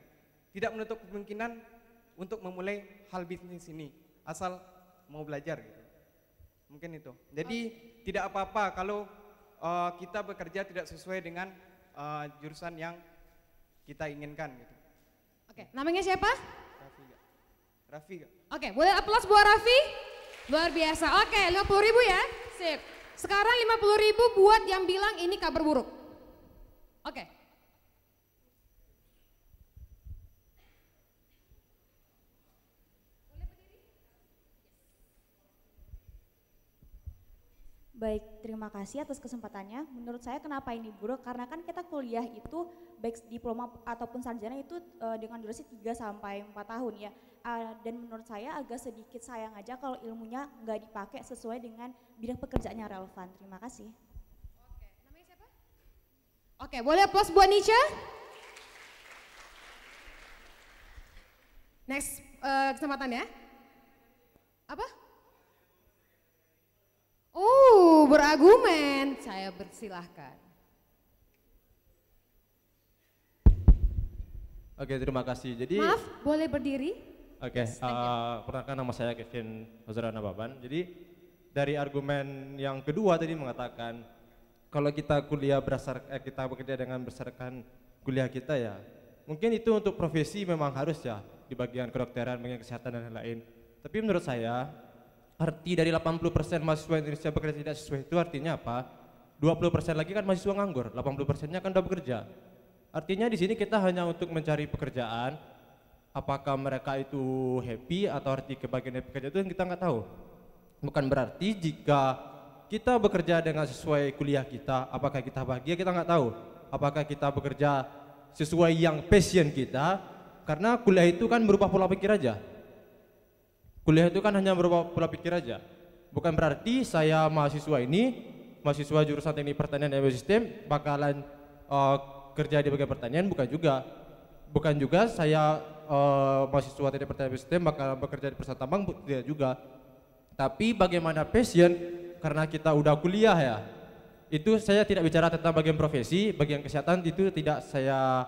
tidak menutup kemungkinan untuk memulai hal bisnis ini asal mau belajar gitu. Mungkin itu. Jadi oh. tidak apa-apa kalau uh, kita bekerja tidak sesuai dengan uh, jurusan yang kita inginkan gitu. Oke, namanya siapa? Raffi. Raffi. Oke, okay, boleh aplaus buat Raffi? Luar biasa. Oke, okay, 50 ribu ya. Sip. Sekarang 50 ribu buat yang bilang ini kabar buruk. Oke. Okay. Baik, terima kasih atas kesempatannya. Menurut saya kenapa ini buruk? Karena kan kita kuliah itu baik diploma ataupun sarjana itu e, dengan durasi 3 sampai 4 tahun ya. E, dan menurut saya agak sedikit sayang aja kalau ilmunya nggak dipakai sesuai dengan bidang pekerjaannya relevan. Terima kasih. Oke, namanya siapa? Oke, boleh plus buat Nietzsche? Next uh, eh, kesempatan ya. Apa? Uh, berargumen. Saya bersilahkan. Oke, terima kasih. Jadi Maaf, boleh berdiri? Oke, okay, uh, eh, perkenalkan nama saya Kevin Hozrana Baban. Jadi dari argumen yang kedua tadi mengatakan kalau kita kuliah berdasar eh, kita bekerja dengan berdasarkan kuliah kita ya. Mungkin itu untuk profesi memang harus ya di bagian kedokteran, bagian kesehatan dan lain-lain. Tapi menurut saya arti dari 80% mahasiswa Indonesia bekerja tidak sesuai itu artinya apa? 20% lagi kan mahasiswa nganggur, 80%-nya kan udah bekerja. Artinya di sini kita hanya untuk mencari pekerjaan, apakah mereka itu happy atau arti kebagian dari pekerja itu yang kita nggak tahu. Bukan berarti jika kita bekerja dengan sesuai kuliah kita, apakah kita bahagia kita nggak tahu. Apakah kita bekerja sesuai yang passion kita, karena kuliah itu kan berupa pola pikir aja Kuliah itu kan hanya berupa pola pikir aja. Bukan berarti saya mahasiswa ini, mahasiswa jurusan teknik pertanian dan ekosistem bakalan uh, kerja di bagian pertanian bukan juga. Bukan juga saya uh, mahasiswa teknik pertanian ekosistem bakal bekerja di perusahaan tambang tidak juga. Tapi bagaimana passion karena kita udah kuliah ya. Itu saya tidak bicara tentang bagian profesi, bagian kesehatan itu tidak saya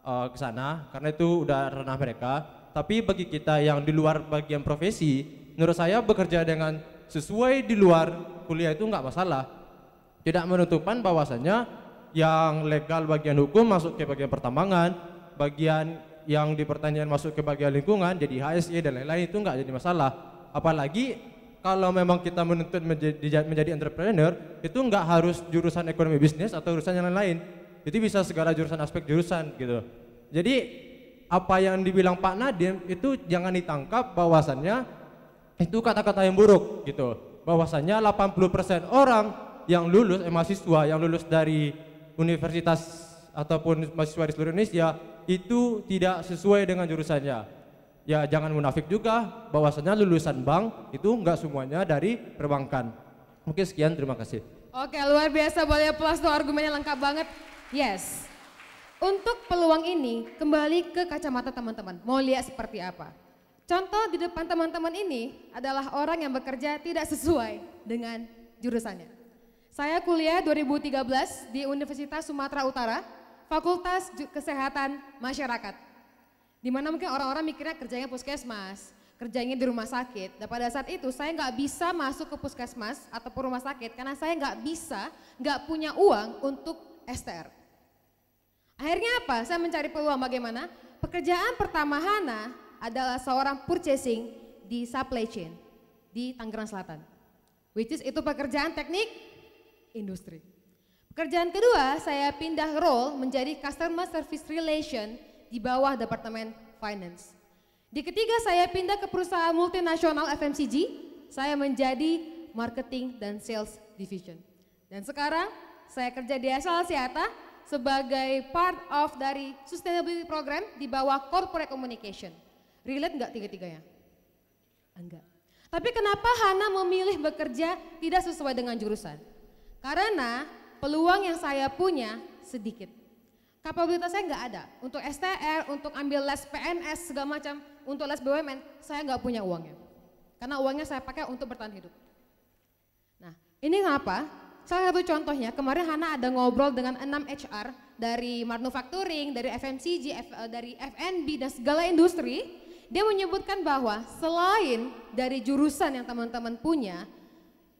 uh, ke sana karena itu udah ranah mereka tapi bagi kita yang di luar bagian profesi, menurut saya bekerja dengan sesuai di luar kuliah itu nggak masalah. Tidak menutupan bahwasannya yang legal bagian hukum masuk ke bagian pertambangan, bagian yang di pertanian masuk ke bagian lingkungan, jadi HSE dan lain-lain itu nggak jadi masalah. Apalagi kalau memang kita menuntut menjadi, menjadi entrepreneur, itu nggak harus jurusan ekonomi bisnis atau jurusan yang lain-lain. jadi bisa segala jurusan aspek jurusan gitu. Jadi apa yang dibilang Pak Nadiem itu jangan ditangkap bahwasannya itu kata-kata yang buruk gitu. Bahwasannya 80% orang yang lulus eh, mahasiswa yang lulus dari universitas ataupun mahasiswa di seluruh Indonesia itu tidak sesuai dengan jurusannya. Ya jangan munafik juga bahwasannya lulusan bank itu enggak semuanya dari perbankan. Mungkin sekian terima kasih. Oke, luar biasa boleh plus tuh argumennya lengkap banget. Yes. Untuk peluang ini kembali ke kacamata teman-teman, mau lihat seperti apa. Contoh di depan teman-teman ini adalah orang yang bekerja tidak sesuai dengan jurusannya. Saya kuliah 2013 di Universitas Sumatera Utara, Fakultas Kesehatan Masyarakat. Di mana mungkin orang-orang mikirnya kerjanya puskesmas, kerjanya di rumah sakit. Dan pada saat itu saya nggak bisa masuk ke puskesmas ke rumah sakit karena saya nggak bisa, nggak punya uang untuk STR. Akhirnya apa? Saya mencari peluang bagaimana? Pekerjaan pertama Hana adalah seorang purchasing di supply chain di Tangerang Selatan. Which is itu pekerjaan teknik industri. Pekerjaan kedua saya pindah role menjadi customer service relation di bawah departemen finance. Di ketiga saya pindah ke perusahaan multinasional FMCG, saya menjadi marketing dan sales division. Dan sekarang saya kerja di Asal Siata sebagai part of dari sustainability program di bawah corporate communication. Relate nggak tiga-tiganya? Enggak. Tapi kenapa Hana memilih bekerja tidak sesuai dengan jurusan? Karena peluang yang saya punya sedikit. Kapabilitas saya nggak ada. Untuk STR, untuk ambil les PNS segala macam, untuk les BUMN, saya nggak punya uangnya. Karena uangnya saya pakai untuk bertahan hidup. Nah, ini kenapa? salah satu contohnya kemarin Hana ada ngobrol dengan enam HR dari manufacturing, dari FMCG, F, eh, dari F&B dan segala industri. Dia menyebutkan bahwa selain dari jurusan yang teman-teman punya,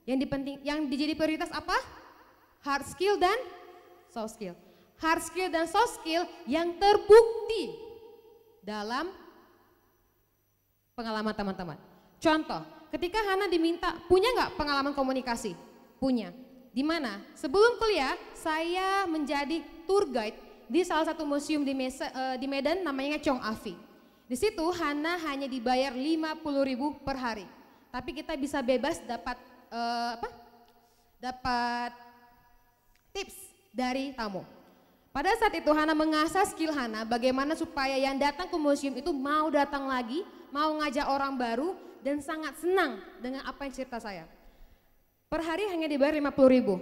yang dipenting yang dijadi prioritas apa? Hard skill dan soft skill. Hard skill dan soft skill yang terbukti dalam pengalaman teman-teman. Contoh, ketika Hana diminta, punya nggak pengalaman komunikasi? Punya. Di mana? Sebelum kuliah saya menjadi tour guide di salah satu museum di, Mesa, uh, di Medan namanya Chong Afi. Di situ Hana hanya dibayar 50 ribu per hari. Tapi kita bisa bebas dapat uh, apa? Dapat tips dari tamu. Pada saat itu Hana mengasah skill Hana bagaimana supaya yang datang ke museum itu mau datang lagi, mau ngajak orang baru dan sangat senang dengan apa yang cerita saya. Per hari hanya dibayar 50 ribu.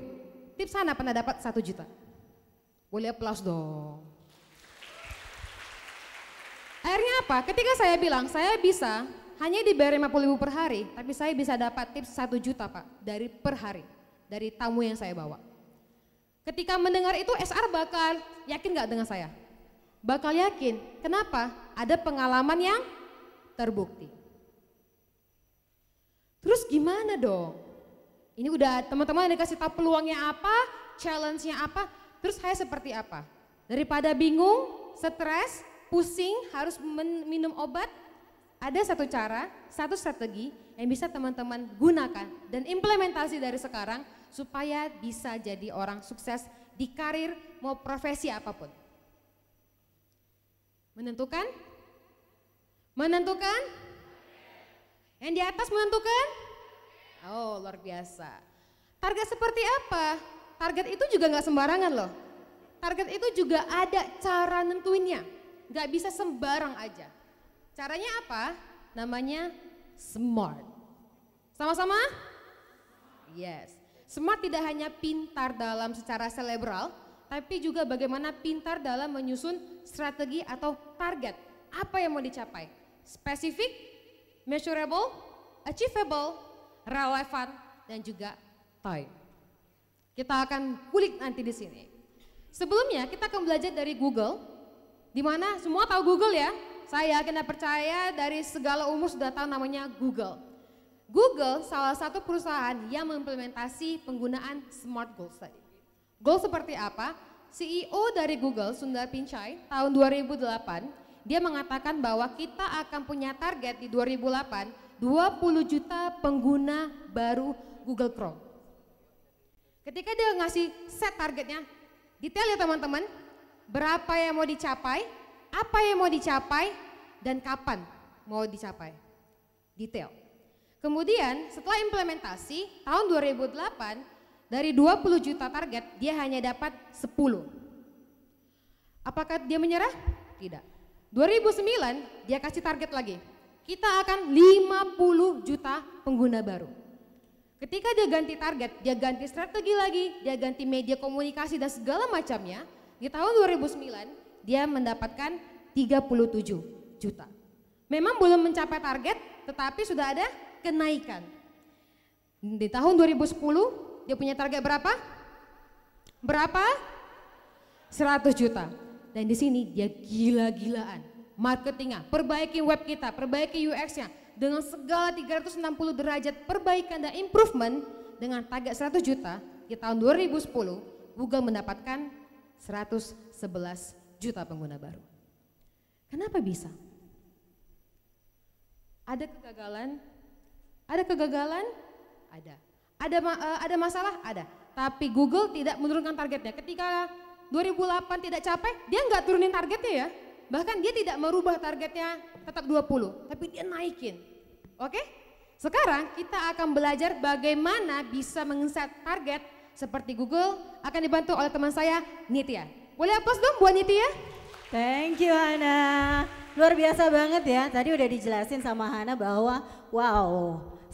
Tips sana pernah dapat 1 juta. Boleh plus dong. Akhirnya apa? Ketika saya bilang saya bisa hanya dibayar 50 ribu per hari, tapi saya bisa dapat tips 1 juta pak dari per hari, dari tamu yang saya bawa. Ketika mendengar itu SR bakal yakin gak dengan saya? Bakal yakin. Kenapa? Ada pengalaman yang terbukti. Terus gimana dong? Ini udah teman-teman yang dikasih tahu peluangnya apa, challenge-nya apa, terus saya seperti apa. Daripada bingung, stres, pusing, harus minum obat, ada satu cara, satu strategi yang bisa teman-teman gunakan dan implementasi dari sekarang supaya bisa jadi orang sukses di karir mau profesi apapun. Menentukan? Menentukan? Yang di atas menentukan? Oh luar biasa. Target seperti apa? Target itu juga nggak sembarangan loh. Target itu juga ada cara nentuinnya. Nggak bisa sembarang aja. Caranya apa? Namanya smart. Sama-sama? Yes. Smart tidak hanya pintar dalam secara selebral, tapi juga bagaimana pintar dalam menyusun strategi atau target. Apa yang mau dicapai? Spesifik, measurable, achievable, relevan, dan juga time. Kita akan kulik nanti di sini. Sebelumnya kita akan belajar dari Google, di mana semua tahu Google ya. Saya yakin percaya dari segala umur sudah tahu namanya Google. Google salah satu perusahaan yang mengimplementasi penggunaan smart goals tadi. Goal seperti apa? CEO dari Google Sundar Pichai tahun 2008 dia mengatakan bahwa kita akan punya target di 2008 20 juta pengguna baru Google Chrome. Ketika dia ngasih set targetnya, detail ya teman-teman, berapa yang mau dicapai, apa yang mau dicapai, dan kapan mau dicapai. Detail. Kemudian setelah implementasi tahun 2008 dari 20 juta target dia hanya dapat 10. Apakah dia menyerah? Tidak. 2009 dia kasih target lagi kita akan 50 juta pengguna baru. Ketika dia ganti target, dia ganti strategi lagi, dia ganti media komunikasi dan segala macamnya, di tahun 2009 dia mendapatkan 37 juta. Memang belum mencapai target, tetapi sudah ada kenaikan. Di tahun 2010 dia punya target berapa? Berapa? 100 juta. Dan di sini dia gila-gilaan marketingnya, perbaiki web kita, perbaiki UX-nya dengan segala 360 derajat perbaikan dan improvement dengan target 100 juta di tahun 2010 Google mendapatkan 111 juta pengguna baru. Kenapa bisa? Ada kegagalan? Ada kegagalan? Ada. Ada eh, ada masalah? Ada. Tapi Google tidak menurunkan targetnya. Ketika 2008 tidak capek, dia nggak turunin targetnya ya. Bahkan dia tidak merubah targetnya tetap 20, tapi dia naikin. Oke? Sekarang kita akan belajar bagaimana bisa mengeset target seperti Google akan dibantu oleh teman saya Nitya. Boleh aplaus dong buat Nitya? Thank you Hana. Luar biasa banget ya. Tadi udah dijelasin sama Hana bahwa wow,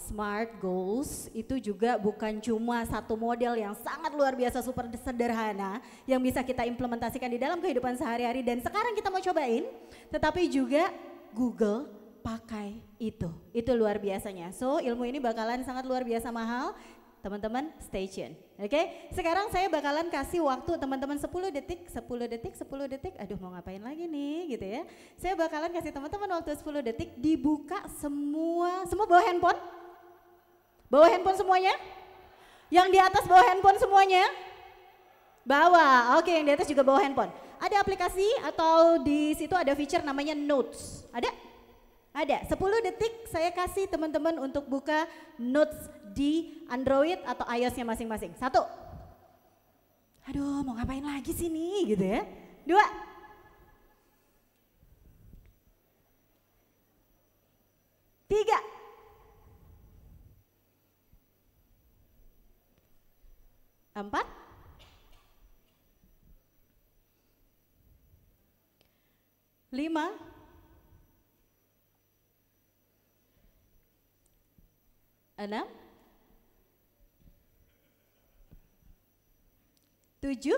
Smart Goals itu juga bukan cuma satu model yang sangat luar biasa super sederhana yang bisa kita implementasikan di dalam kehidupan sehari-hari dan sekarang kita mau cobain tetapi juga Google pakai itu. Itu luar biasanya. So, ilmu ini bakalan sangat luar biasa mahal. Teman-teman, stay tune. Oke. Okay? Sekarang saya bakalan kasih waktu teman-teman 10 detik, 10 detik, 10 detik. Aduh, mau ngapain lagi nih gitu ya. Saya bakalan kasih teman-teman waktu 10 detik dibuka semua semua bawa handphone Bawa handphone semuanya? Yang di atas bawa handphone semuanya? Bawa, oke yang di atas juga bawa handphone. Ada aplikasi atau di situ ada feature namanya Notes. Ada? Ada, 10 detik saya kasih teman-teman untuk buka Notes di Android atau iOS-nya masing-masing. Satu. Aduh, mau ngapain lagi sih nih gitu ya. Dua. Tiga. Keempat. Lima. Enam. Tujuh.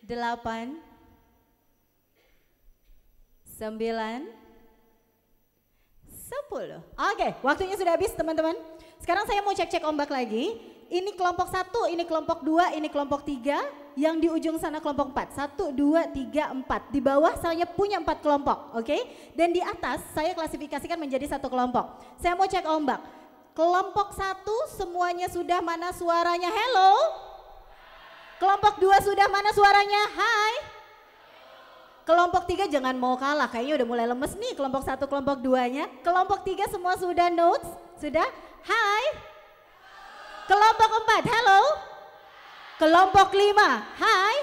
Delapan. Sembilan. Sepuluh. Oke, waktunya sudah habis teman-teman. Sekarang saya mau cek-cek ombak lagi. Ini kelompok satu, ini kelompok dua, ini kelompok tiga. Yang di ujung sana kelompok empat. Satu, dua, tiga, empat. Di bawah saya punya empat kelompok, oke? Okay? Dan di atas saya klasifikasikan menjadi satu kelompok. Saya mau cek ombak. Kelompok satu semuanya sudah mana suaranya? Hello? Kelompok dua sudah mana suaranya? Hai? Kelompok tiga jangan mau kalah, kayaknya udah mulai lemes nih kelompok satu, kelompok duanya. Kelompok tiga semua sudah notes? Sudah? Hai. Kelompok empat, hello, Kelompok lima, hai.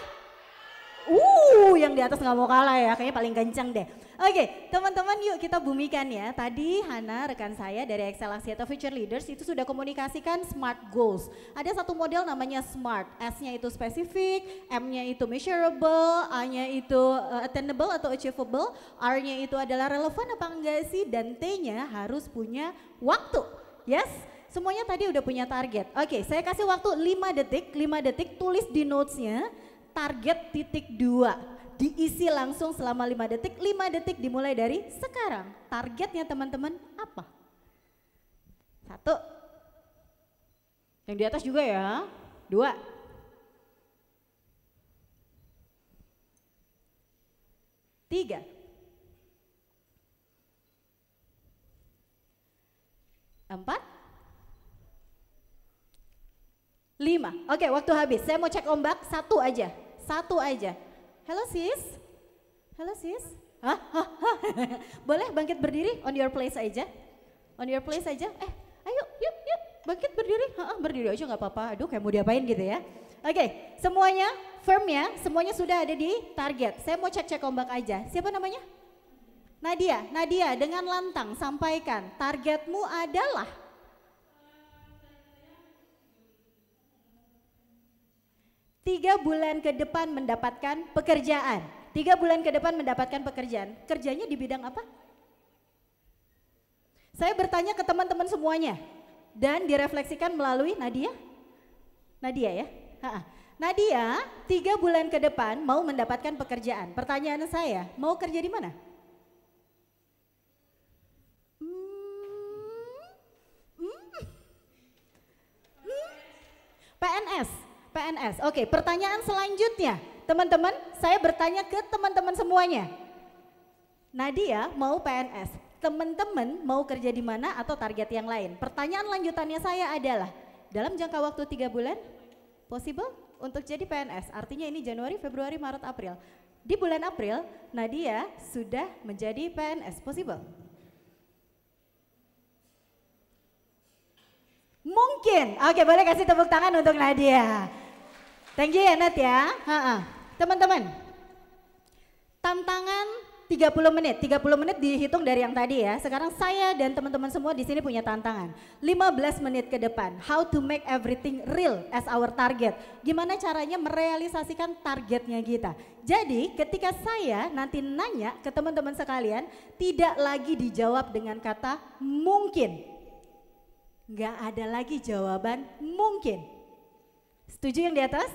Uh, yang di atas nggak mau kalah ya, kayaknya paling kencang deh. Oke, teman-teman yuk kita bumikan ya. Tadi Hana rekan saya dari Excel atau Future Leaders itu sudah komunikasikan smart goals. Ada satu model namanya smart. S-nya itu spesifik, M-nya itu measurable, A-nya itu uh, attainable atau achievable, R-nya itu adalah relevan apa enggak sih, dan T-nya harus punya waktu. Yes? Semuanya tadi udah punya target. Oke, okay, saya kasih waktu 5 detik, 5 detik tulis di notes-nya target titik 2. Diisi langsung selama 5 detik, 5 detik dimulai dari sekarang. Targetnya teman-teman apa? Satu. Yang di atas juga ya. Dua. Tiga. Empat? Lima. Oke, waktu habis. Saya mau cek ombak satu aja. Satu aja. Halo sis. Halo sis. Hah? Boleh bangkit berdiri on your place aja. On your place aja. Eh, ayo, yuk, yuk. Bangkit berdiri. Hah, berdiri aja nggak apa-apa. Aduh, kayak mau diapain gitu ya. Oke, semuanya firm ya. Semuanya sudah ada di target. Saya mau cek-cek ombak aja. Siapa namanya? Nadia, Nadia dengan lantang sampaikan targetmu adalah tiga bulan ke depan mendapatkan pekerjaan. Tiga bulan ke depan mendapatkan pekerjaan. Kerjanya di bidang apa? Saya bertanya ke teman-teman semuanya dan direfleksikan melalui Nadia. Nadia ya. Ha -ha. Nadia, tiga bulan ke depan mau mendapatkan pekerjaan. Pertanyaan saya, mau kerja di mana? PNS, PNS. Oke, pertanyaan selanjutnya, teman-teman, saya bertanya ke teman-teman semuanya. Nadia mau PNS, teman-teman mau kerja di mana atau target yang lain? Pertanyaan lanjutannya saya adalah, dalam jangka waktu tiga bulan, possible untuk jadi PNS? Artinya ini Januari, Februari, Maret, April. Di bulan April, Nadia sudah menjadi PNS, possible? Mungkin. Oke, boleh kasih tepuk tangan untuk Nadia. Thank you ya Nat ya. Teman-teman, tantangan 30 menit. 30 menit dihitung dari yang tadi ya. Sekarang saya dan teman-teman semua di sini punya tantangan. 15 menit ke depan. How to make everything real as our target. Gimana caranya merealisasikan targetnya kita. Jadi ketika saya nanti nanya ke teman-teman sekalian, tidak lagi dijawab dengan kata mungkin nggak ada lagi jawaban mungkin. Setuju yang di atas?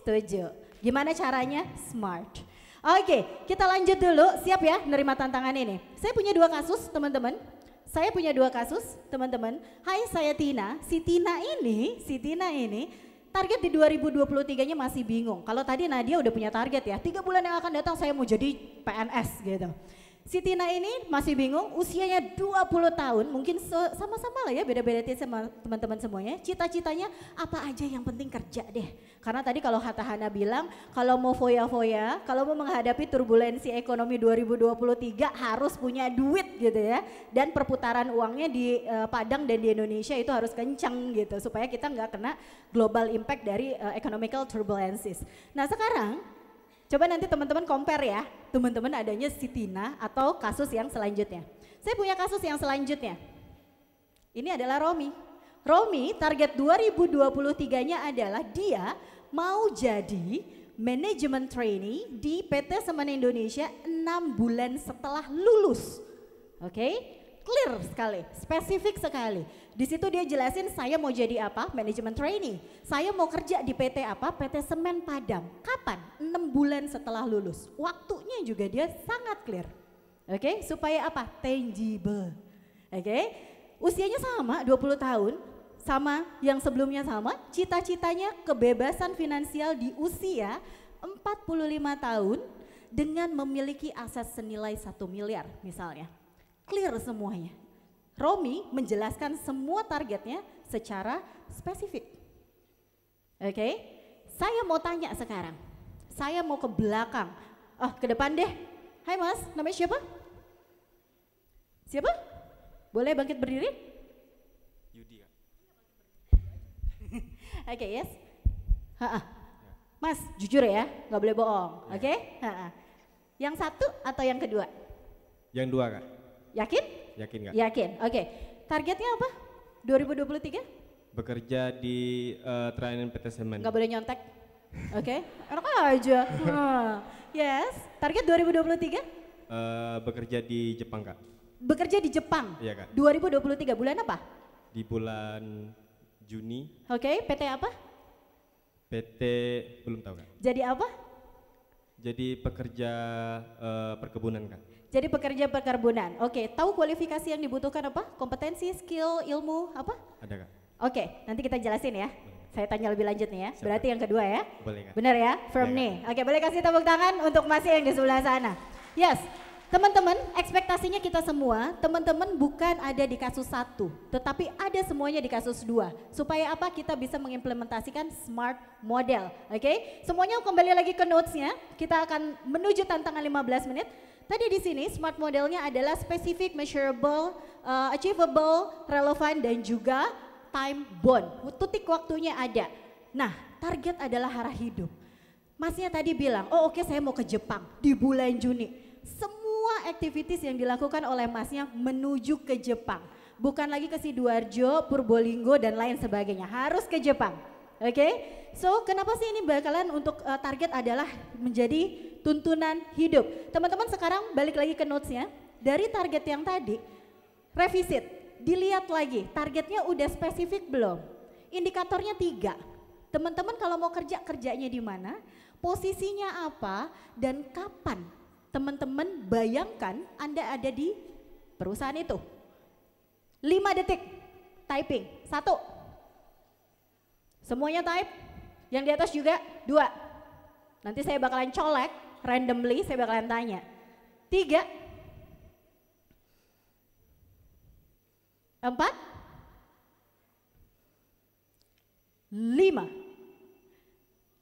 Setuju. Gimana caranya? Smart. Oke, kita lanjut dulu. Siap ya nerima tantangan ini. Saya punya dua kasus teman-teman. Saya punya dua kasus teman-teman. Hai saya Tina. Si Tina ini, si Tina ini target di 2023-nya masih bingung. Kalau tadi Nadia udah punya target ya, tiga bulan yang akan datang saya mau jadi PNS gitu. Si Tina ini masih bingung, usianya 20 tahun, mungkin sama-sama lah ya beda-beda sama teman-teman semuanya. Cita-citanya apa aja yang penting kerja deh. Karena tadi kalau Hatta Hana bilang, kalau mau foya-foya, kalau mau menghadapi turbulensi ekonomi 2023 harus punya duit gitu ya. Dan perputaran uangnya di uh, Padang dan di Indonesia itu harus kencang gitu, supaya kita nggak kena global impact dari uh, economical turbulences. Nah sekarang Coba nanti teman-teman compare ya, teman-teman adanya Sitina atau kasus yang selanjutnya. Saya punya kasus yang selanjutnya. Ini adalah Romi. Romi target 2023-nya adalah dia mau jadi manajemen trainee di PT Semen Indonesia 6 bulan setelah lulus. Oke, okay? clear sekali, spesifik sekali. Di situ dia jelasin saya mau jadi apa, manajemen training. Saya mau kerja di PT apa, PT Semen Padang. Kapan? 6 bulan setelah lulus. Waktunya juga dia sangat clear. Oke, okay? supaya apa? Tangible. Oke, okay? usianya sama 20 tahun, sama yang sebelumnya sama, cita-citanya kebebasan finansial di usia 45 tahun dengan memiliki aset senilai 1 miliar misalnya clear semuanya. Romi menjelaskan semua targetnya secara spesifik. Oke, okay? saya mau tanya sekarang. Saya mau ke belakang. Oh, ke depan deh. Hai mas, namanya siapa? Siapa? Boleh bangkit berdiri? Yudi Oke, okay, yes. Ha -ha. Mas, jujur ya, nggak boleh bohong. Iya. Oke? Okay? Yang satu atau yang kedua? Yang dua, Kak. Yakin? Yakin gak? Yakin. Oke. Okay. Targetnya apa? 2023? Bekerja di uh, eh, PT semen. Semen. Gak boleh nyontek. Oke. Okay. Enak aja. Yes. Target 2023? Uh, eh, bekerja di Jepang, Kak. Bekerja di Jepang? Iya, Kak. 2023 bulan apa? Di bulan Juni. Oke, okay. PT apa? PT belum tahu, Kak. Jadi apa? Jadi pekerja uh, perkebunan, Kak. Jadi pekerja perkarbonan, Oke, tahu kualifikasi yang dibutuhkan apa? Kompetensi, skill, ilmu, apa? Ada kak. Oke, nanti kita jelasin ya. Saya tanya lebih lanjut nih ya. Siapa? Berarti yang kedua ya. Boleh kak. Benar ya, From iya, nih. Oke, boleh kasih tepuk tangan untuk masih yang di sebelah sana. Yes, teman-teman ekspektasinya kita semua, teman-teman bukan ada di kasus satu, tetapi ada semuanya di kasus dua. Supaya apa kita bisa mengimplementasikan smart model, oke? Okay? Semuanya kembali lagi ke notesnya, kita akan menuju tantangan 15 menit. Tadi di sini smart modelnya adalah specific, measurable, uh, achievable, relevan dan juga time bound. Tutik waktunya ada. Nah, target adalah arah hidup. Masnya tadi bilang, oh oke saya mau ke Jepang di bulan Juni. Semua aktivitas yang dilakukan oleh masnya menuju ke Jepang. Bukan lagi ke Sidoarjo, Purbolinggo dan lain sebagainya. Harus ke Jepang. Oke, okay? so kenapa sih ini bakalan untuk uh, target adalah menjadi tuntunan hidup. Teman-teman sekarang balik lagi ke notesnya. Dari target yang tadi, revisit, dilihat lagi targetnya udah spesifik belum? Indikatornya tiga. Teman-teman kalau mau kerja, kerjanya di mana? Posisinya apa? Dan kapan? Teman-teman bayangkan Anda ada di perusahaan itu. Lima detik, typing, satu, Semuanya type? Yang di atas juga dua. Nanti saya bakalan colek randomly saya bakalan tanya. Tiga. Empat. Lima.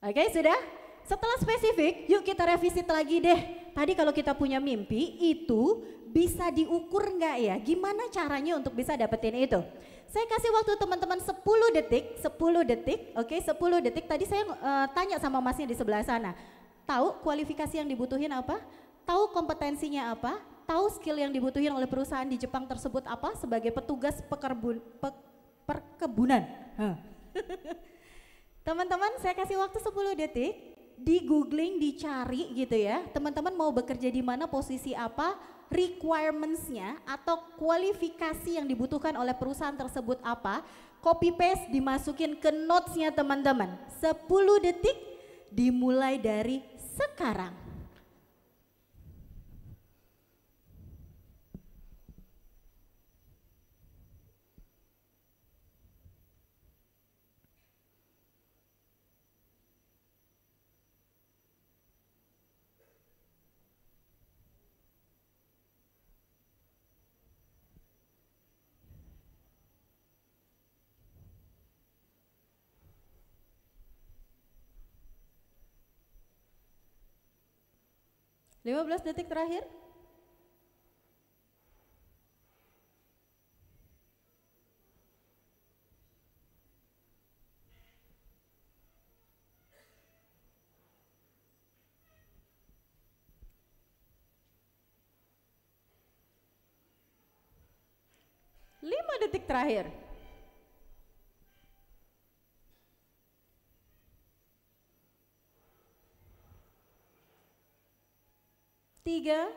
Oke, sudah? Setelah spesifik, yuk kita revisi lagi deh Tadi kalau kita punya mimpi itu bisa diukur nggak ya? Gimana caranya untuk bisa dapetin itu? Saya kasih waktu teman-teman 10 detik, 10 detik, oke okay, 10 detik. Tadi saya uh, tanya sama masnya di sebelah sana, tahu kualifikasi yang dibutuhin apa? Tahu kompetensinya apa? Tahu skill yang dibutuhin oleh perusahaan di Jepang tersebut apa sebagai petugas pekerbun, pe, perkebunan? Teman-teman saya kasih waktu 10 detik di googling, dicari gitu ya. Teman-teman mau bekerja di mana, posisi apa, requirements atau kualifikasi yang dibutuhkan oleh perusahaan tersebut apa, copy paste dimasukin ke notes-nya teman-teman. 10 detik dimulai dari sekarang. 15 detik terakhir. Lima detik terakhir. tiga,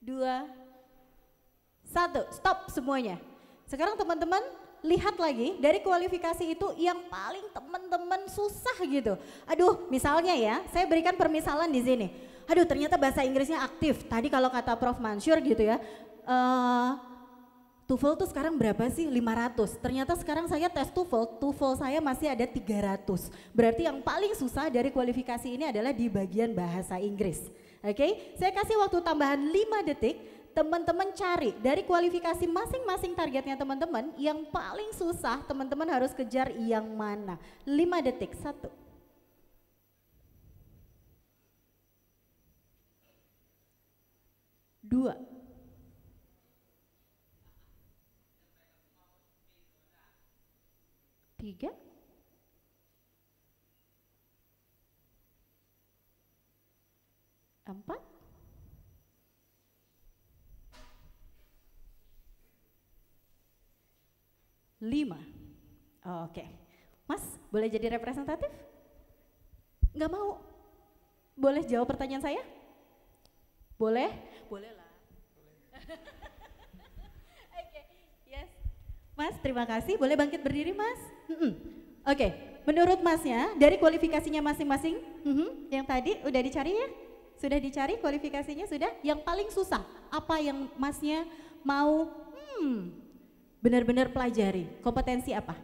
dua, satu. Stop semuanya. Sekarang teman-teman lihat lagi dari kualifikasi itu yang paling teman-teman susah gitu. Aduh, misalnya ya, saya berikan permisalan di sini. Aduh, ternyata bahasa Inggrisnya aktif. Tadi kalau kata Prof Mansur gitu ya, uh, TOEFL tuh sekarang berapa sih? 500. Ternyata sekarang saya tes TOEFL, TOEFL saya masih ada 300. Berarti yang paling susah dari kualifikasi ini adalah di bagian bahasa Inggris. Oke, okay? saya kasih waktu tambahan 5 detik. Teman-teman cari dari kualifikasi masing-masing targetnya teman-teman yang paling susah teman-teman harus kejar yang mana. 5 detik, satu. Dua. Tiga. keempat. Lima. Oke. Okay. Mas, boleh jadi representatif? Nggak mau? Boleh jawab pertanyaan saya? Boleh? Boleh lah. Oke, yes. Mas, terima kasih. Boleh bangkit berdiri, Mas? Mm -mm. Oke, okay. menurut Masnya, dari kualifikasinya masing-masing, mm -hmm, yang tadi udah dicari ya? Sudah dicari kualifikasinya sudah? Yang paling susah apa yang masnya mau hmm, benar-benar pelajari? Kompetensi apa?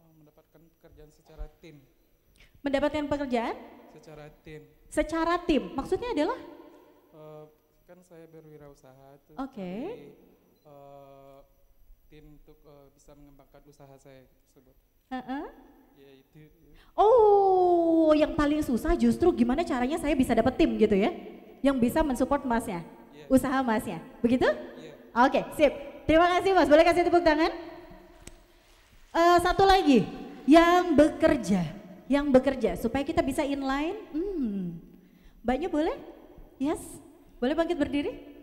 Oh, mendapatkan pekerjaan secara tim. Mendapatkan pekerjaan? Secara tim. Secara tim. Maksudnya adalah? Uh, kan saya berwirausaha. Oke. Okay. uh, eh, tim untuk uh, bisa mengembangkan usaha saya tersebut. Oh, yang paling susah justru gimana caranya saya bisa dapat tim gitu ya? Yang bisa mensupport masnya, yeah. usaha masnya, begitu? Yeah. Oke, okay, sip. Terima kasih mas. Boleh kasih tepuk tangan? Uh, satu lagi, yang bekerja, yang bekerja supaya kita bisa inline. Hmm. banyak boleh? Yes. Boleh bangkit berdiri?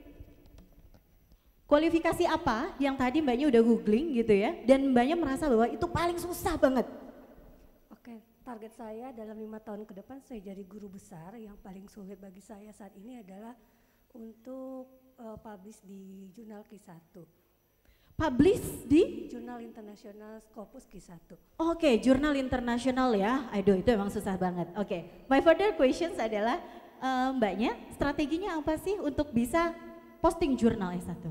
Kualifikasi apa yang tadi mbaknya udah googling gitu ya, dan mbaknya merasa bahwa itu paling susah banget? Oke, target saya dalam lima tahun ke depan saya jadi guru besar. Yang paling sulit bagi saya saat ini adalah untuk uh, publish di jurnal Q1 publish di jurnal internasional Scopus Q1. Oke, okay, jurnal internasional ya. Aduh, itu emang susah banget. Oke, okay. my further questions adalah uh, mbaknya strateginya apa sih untuk bisa posting jurnal S1?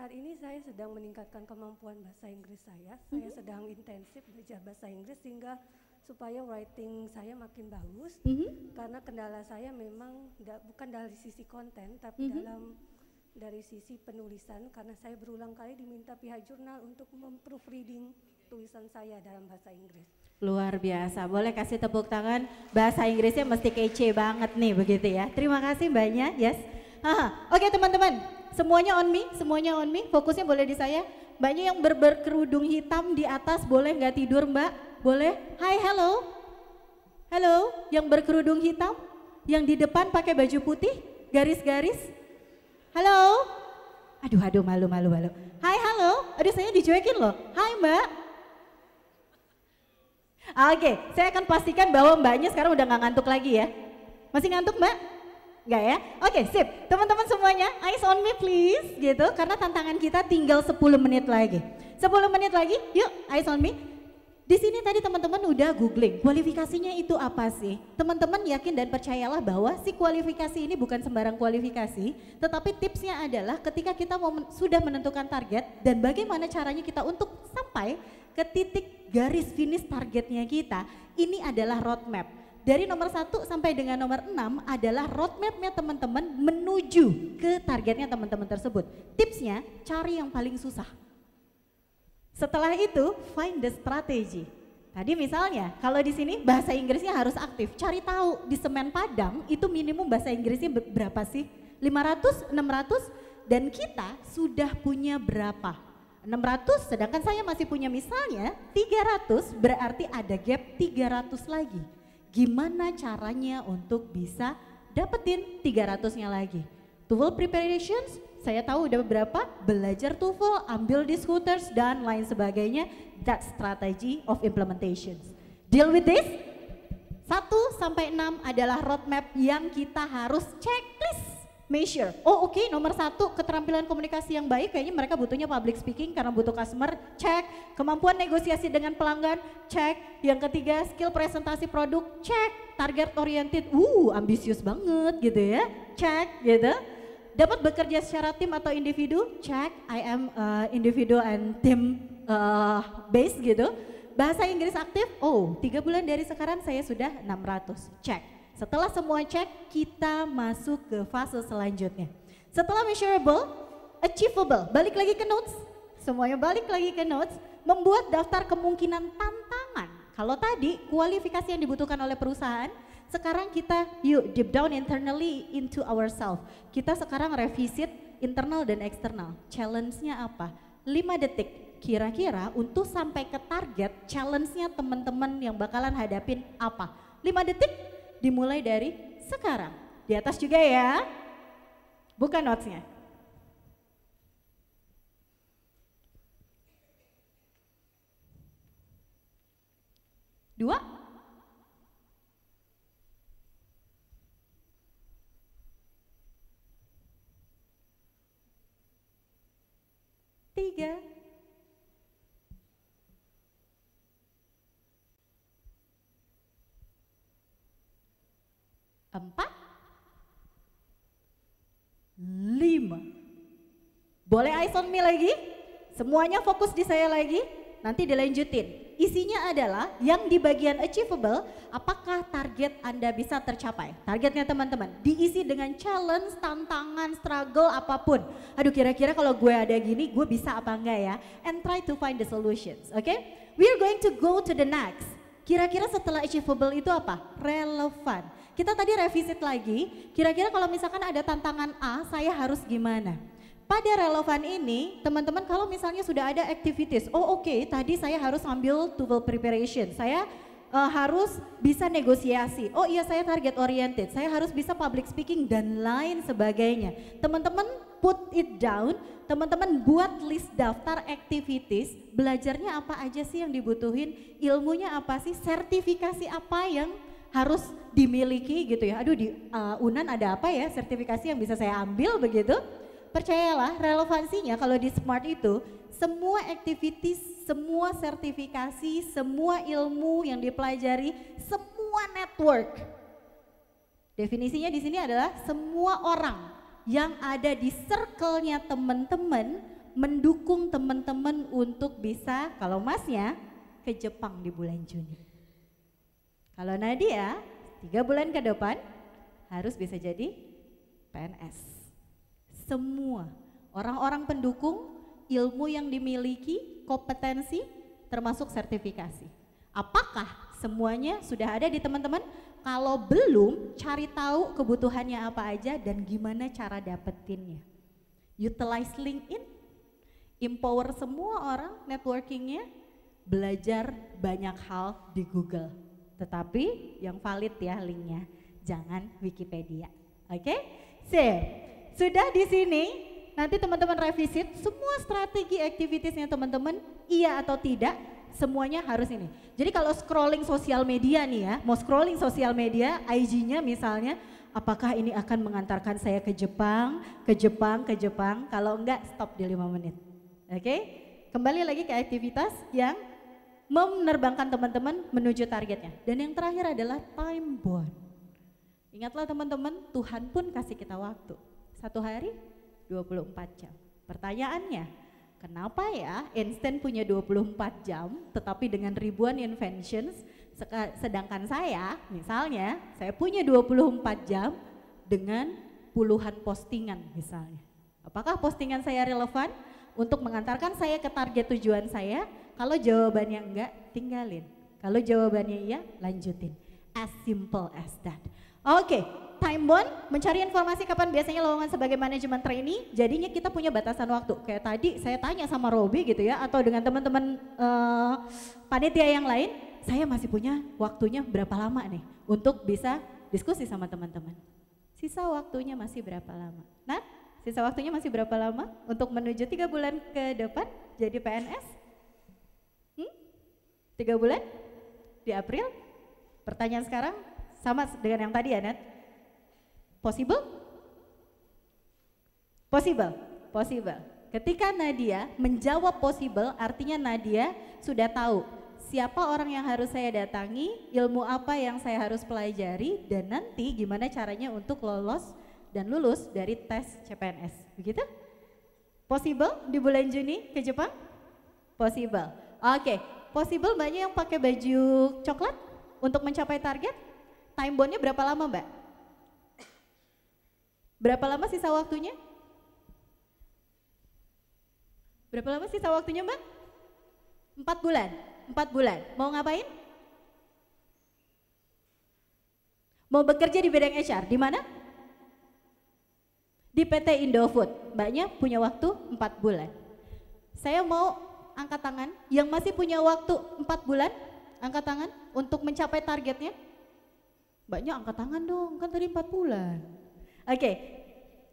saat ini saya sedang meningkatkan kemampuan bahasa Inggris saya. Saya mm-hmm. sedang intensif belajar bahasa Inggris sehingga supaya writing saya makin bagus. Mm-hmm. Karena kendala saya memang da- bukan dari sisi konten tapi mm-hmm. dalam dari sisi penulisan karena saya berulang kali diminta pihak jurnal untuk memproofreading tulisan saya dalam bahasa Inggris. Luar biasa. Boleh kasih tepuk tangan. Bahasa Inggrisnya mesti kece banget nih begitu ya. Terima kasih banyak. Yes. Oke okay, teman-teman, semuanya on me, semuanya on me, fokusnya boleh di saya. Banyak yang ber berkerudung hitam di atas boleh nggak tidur mbak? Boleh? Hai, hello. Hello, yang berkerudung hitam, yang di depan pakai baju putih, garis-garis. Halo? Aduh, aduh, malu, malu, malu. Hai, halo. Aduh, saya dicuekin loh. Hai mbak. Oke, okay, saya akan pastikan bahwa mbaknya sekarang udah nggak ngantuk lagi ya. Masih ngantuk mbak? Enggak ya? Oke, sip. Teman-teman semuanya, eyes on me please gitu karena tantangan kita tinggal 10 menit lagi. 10 menit lagi. Yuk, eyes on me. Di sini tadi teman-teman udah googling kualifikasinya itu apa sih? Teman-teman yakin dan percayalah bahwa si kualifikasi ini bukan sembarang kualifikasi, tetapi tipsnya adalah ketika kita mau men sudah menentukan target dan bagaimana caranya kita untuk sampai ke titik garis finish targetnya kita, ini adalah roadmap dari nomor satu sampai dengan nomor enam adalah roadmapnya teman-teman menuju ke targetnya teman-teman tersebut. Tipsnya cari yang paling susah. Setelah itu find the strategy. Tadi misalnya kalau di sini bahasa Inggrisnya harus aktif. Cari tahu di semen Padang itu minimum bahasa Inggrisnya berapa sih? 500, 600 dan kita sudah punya berapa? 600 sedangkan saya masih punya misalnya 300 berarti ada gap 300 lagi gimana caranya untuk bisa dapetin 300-nya lagi. TOEFL preparations, saya tahu udah beberapa, belajar TOEFL, ambil scooters dan lain sebagainya. That strategy of implementations. Deal with this. 1 sampai 6 adalah roadmap yang kita harus cek measure. Oh oke okay, nomor satu keterampilan komunikasi yang baik kayaknya mereka butuhnya public speaking karena butuh customer, cek. Kemampuan negosiasi dengan pelanggan, cek. Yang ketiga skill presentasi produk, cek. Target oriented, uh ambisius banget gitu ya, cek gitu. Dapat bekerja secara tim atau individu, cek. I am uh, individu and team uh, based gitu. Bahasa Inggris aktif, oh tiga bulan dari sekarang saya sudah 600, cek setelah semua cek, kita masuk ke fase selanjutnya. Setelah measurable, achievable, balik lagi ke notes. Semuanya balik lagi ke notes, membuat daftar kemungkinan tantangan. Kalau tadi kualifikasi yang dibutuhkan oleh perusahaan, sekarang kita yuk deep down internally into ourselves. Kita sekarang revisit internal dan eksternal. Challenge-nya apa? 5 detik. Kira-kira untuk sampai ke target, challenge-nya teman-teman yang bakalan hadapin apa? 5 detik dimulai dari sekarang. Di atas juga ya. Buka notesnya. Dua. Tiga. empat, lima. Boleh eyes on me lagi? Semuanya fokus di saya lagi, nanti dilanjutin. Isinya adalah yang di bagian achievable, apakah target Anda bisa tercapai? Targetnya teman-teman, diisi dengan challenge, tantangan, struggle, apapun. Aduh kira-kira kalau gue ada gini, gue bisa apa enggak ya? And try to find the solutions, oke? Okay? We are going to go to the next. Kira-kira setelah achievable itu apa? relevant kita tadi revisit lagi, kira-kira kalau misalkan ada tantangan A, saya harus gimana? Pada relevan ini, teman-teman kalau misalnya sudah ada activities, oh oke okay, tadi saya harus ambil TOEFL preparation, saya uh, harus bisa negosiasi, oh iya saya target oriented, saya harus bisa public speaking dan lain sebagainya. Teman-teman put it down, teman-teman buat list daftar activities, belajarnya apa aja sih yang dibutuhin, ilmunya apa sih, sertifikasi apa yang harus dimiliki gitu ya. Aduh di uh, Unan ada apa ya sertifikasi yang bisa saya ambil begitu? Percayalah relevansinya kalau di Smart itu semua aktivitas semua sertifikasi, semua ilmu yang dipelajari, semua network. Definisinya di sini adalah semua orang yang ada di circle-nya teman-teman mendukung teman-teman untuk bisa kalau masnya ke Jepang di bulan Juni. Kalau Nadia, tiga bulan ke depan harus bisa jadi PNS. Semua orang-orang pendukung ilmu yang dimiliki, kompetensi, termasuk sertifikasi. Apakah semuanya sudah ada di teman-teman? Kalau belum, cari tahu kebutuhannya apa aja dan gimana cara dapetinnya. Utilize LinkedIn, empower semua orang networkingnya, belajar banyak hal di Google. Tetapi yang valid ya linknya, jangan Wikipedia. Oke, okay? sip. Sudah di sini, nanti teman-teman revisit semua strategi aktivitasnya teman-teman, iya atau tidak, semuanya harus ini. Jadi kalau scrolling sosial media nih ya, mau scrolling sosial media, IG-nya misalnya, apakah ini akan mengantarkan saya ke Jepang, ke Jepang, ke Jepang, kalau enggak stop di lima menit. Oke, okay? kembali lagi ke aktivitas yang menerbangkan teman-teman menuju targetnya. Dan yang terakhir adalah time bond. Ingatlah teman-teman, Tuhan pun kasih kita waktu. Satu hari 24 jam. Pertanyaannya, kenapa ya Einstein punya 24 jam tetapi dengan ribuan inventions sedangkan saya misalnya saya punya 24 jam dengan puluhan postingan misalnya. Apakah postingan saya relevan untuk mengantarkan saya ke target tujuan saya? Kalau jawabannya enggak, tinggalin. Kalau jawabannya iya, lanjutin. As simple as that. Oke, okay. time bond, mencari informasi kapan biasanya lowongan sebagai manajemen trainee, jadinya kita punya batasan waktu. Kayak tadi saya tanya sama Robi gitu ya, atau dengan teman-teman uh, panitia yang lain, saya masih punya waktunya berapa lama nih untuk bisa diskusi sama teman-teman. Sisa waktunya masih berapa lama? Nah, sisa waktunya masih berapa lama untuk menuju tiga bulan ke depan jadi PNS? Tiga bulan? Di April? Pertanyaan sekarang sama dengan yang tadi ya Nat. Possible? Possible, possible. Ketika Nadia menjawab possible, artinya Nadia sudah tahu siapa orang yang harus saya datangi, ilmu apa yang saya harus pelajari, dan nanti gimana caranya untuk lolos dan lulus dari tes CPNS. Begitu? Possible di bulan Juni ke Jepang? Possible. Oke, okay possible banyak yang pakai baju coklat untuk mencapai target? Time bondnya berapa lama mbak? Berapa lama sisa waktunya? Berapa lama sisa waktunya mbak? Empat bulan, empat bulan. Mau ngapain? Mau bekerja di bidang HR, di mana? Di PT Indofood. Mbaknya punya waktu empat bulan. Saya mau angkat tangan. Yang masih punya waktu 4 bulan, angkat tangan untuk mencapai targetnya. banyak angkat tangan dong, kan tadi 4 bulan. Oke, okay.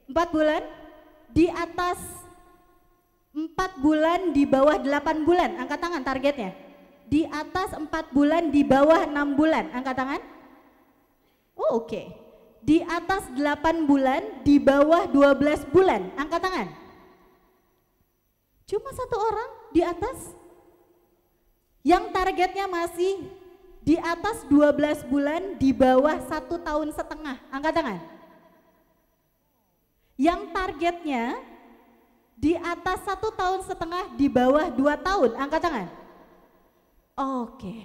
4 bulan di atas 4 bulan di bawah 8 bulan, angkat tangan targetnya. Di atas 4 bulan di bawah 6 bulan, angkat tangan. Oh, oke. Okay. Di atas 8 bulan di bawah 12 bulan, angkat tangan. Cuma satu orang di atas yang targetnya masih di atas 12 bulan di bawah satu tahun setengah. Angkat tangan. Kan? Yang targetnya di atas satu tahun setengah di bawah dua tahun angkat tangan kan? oke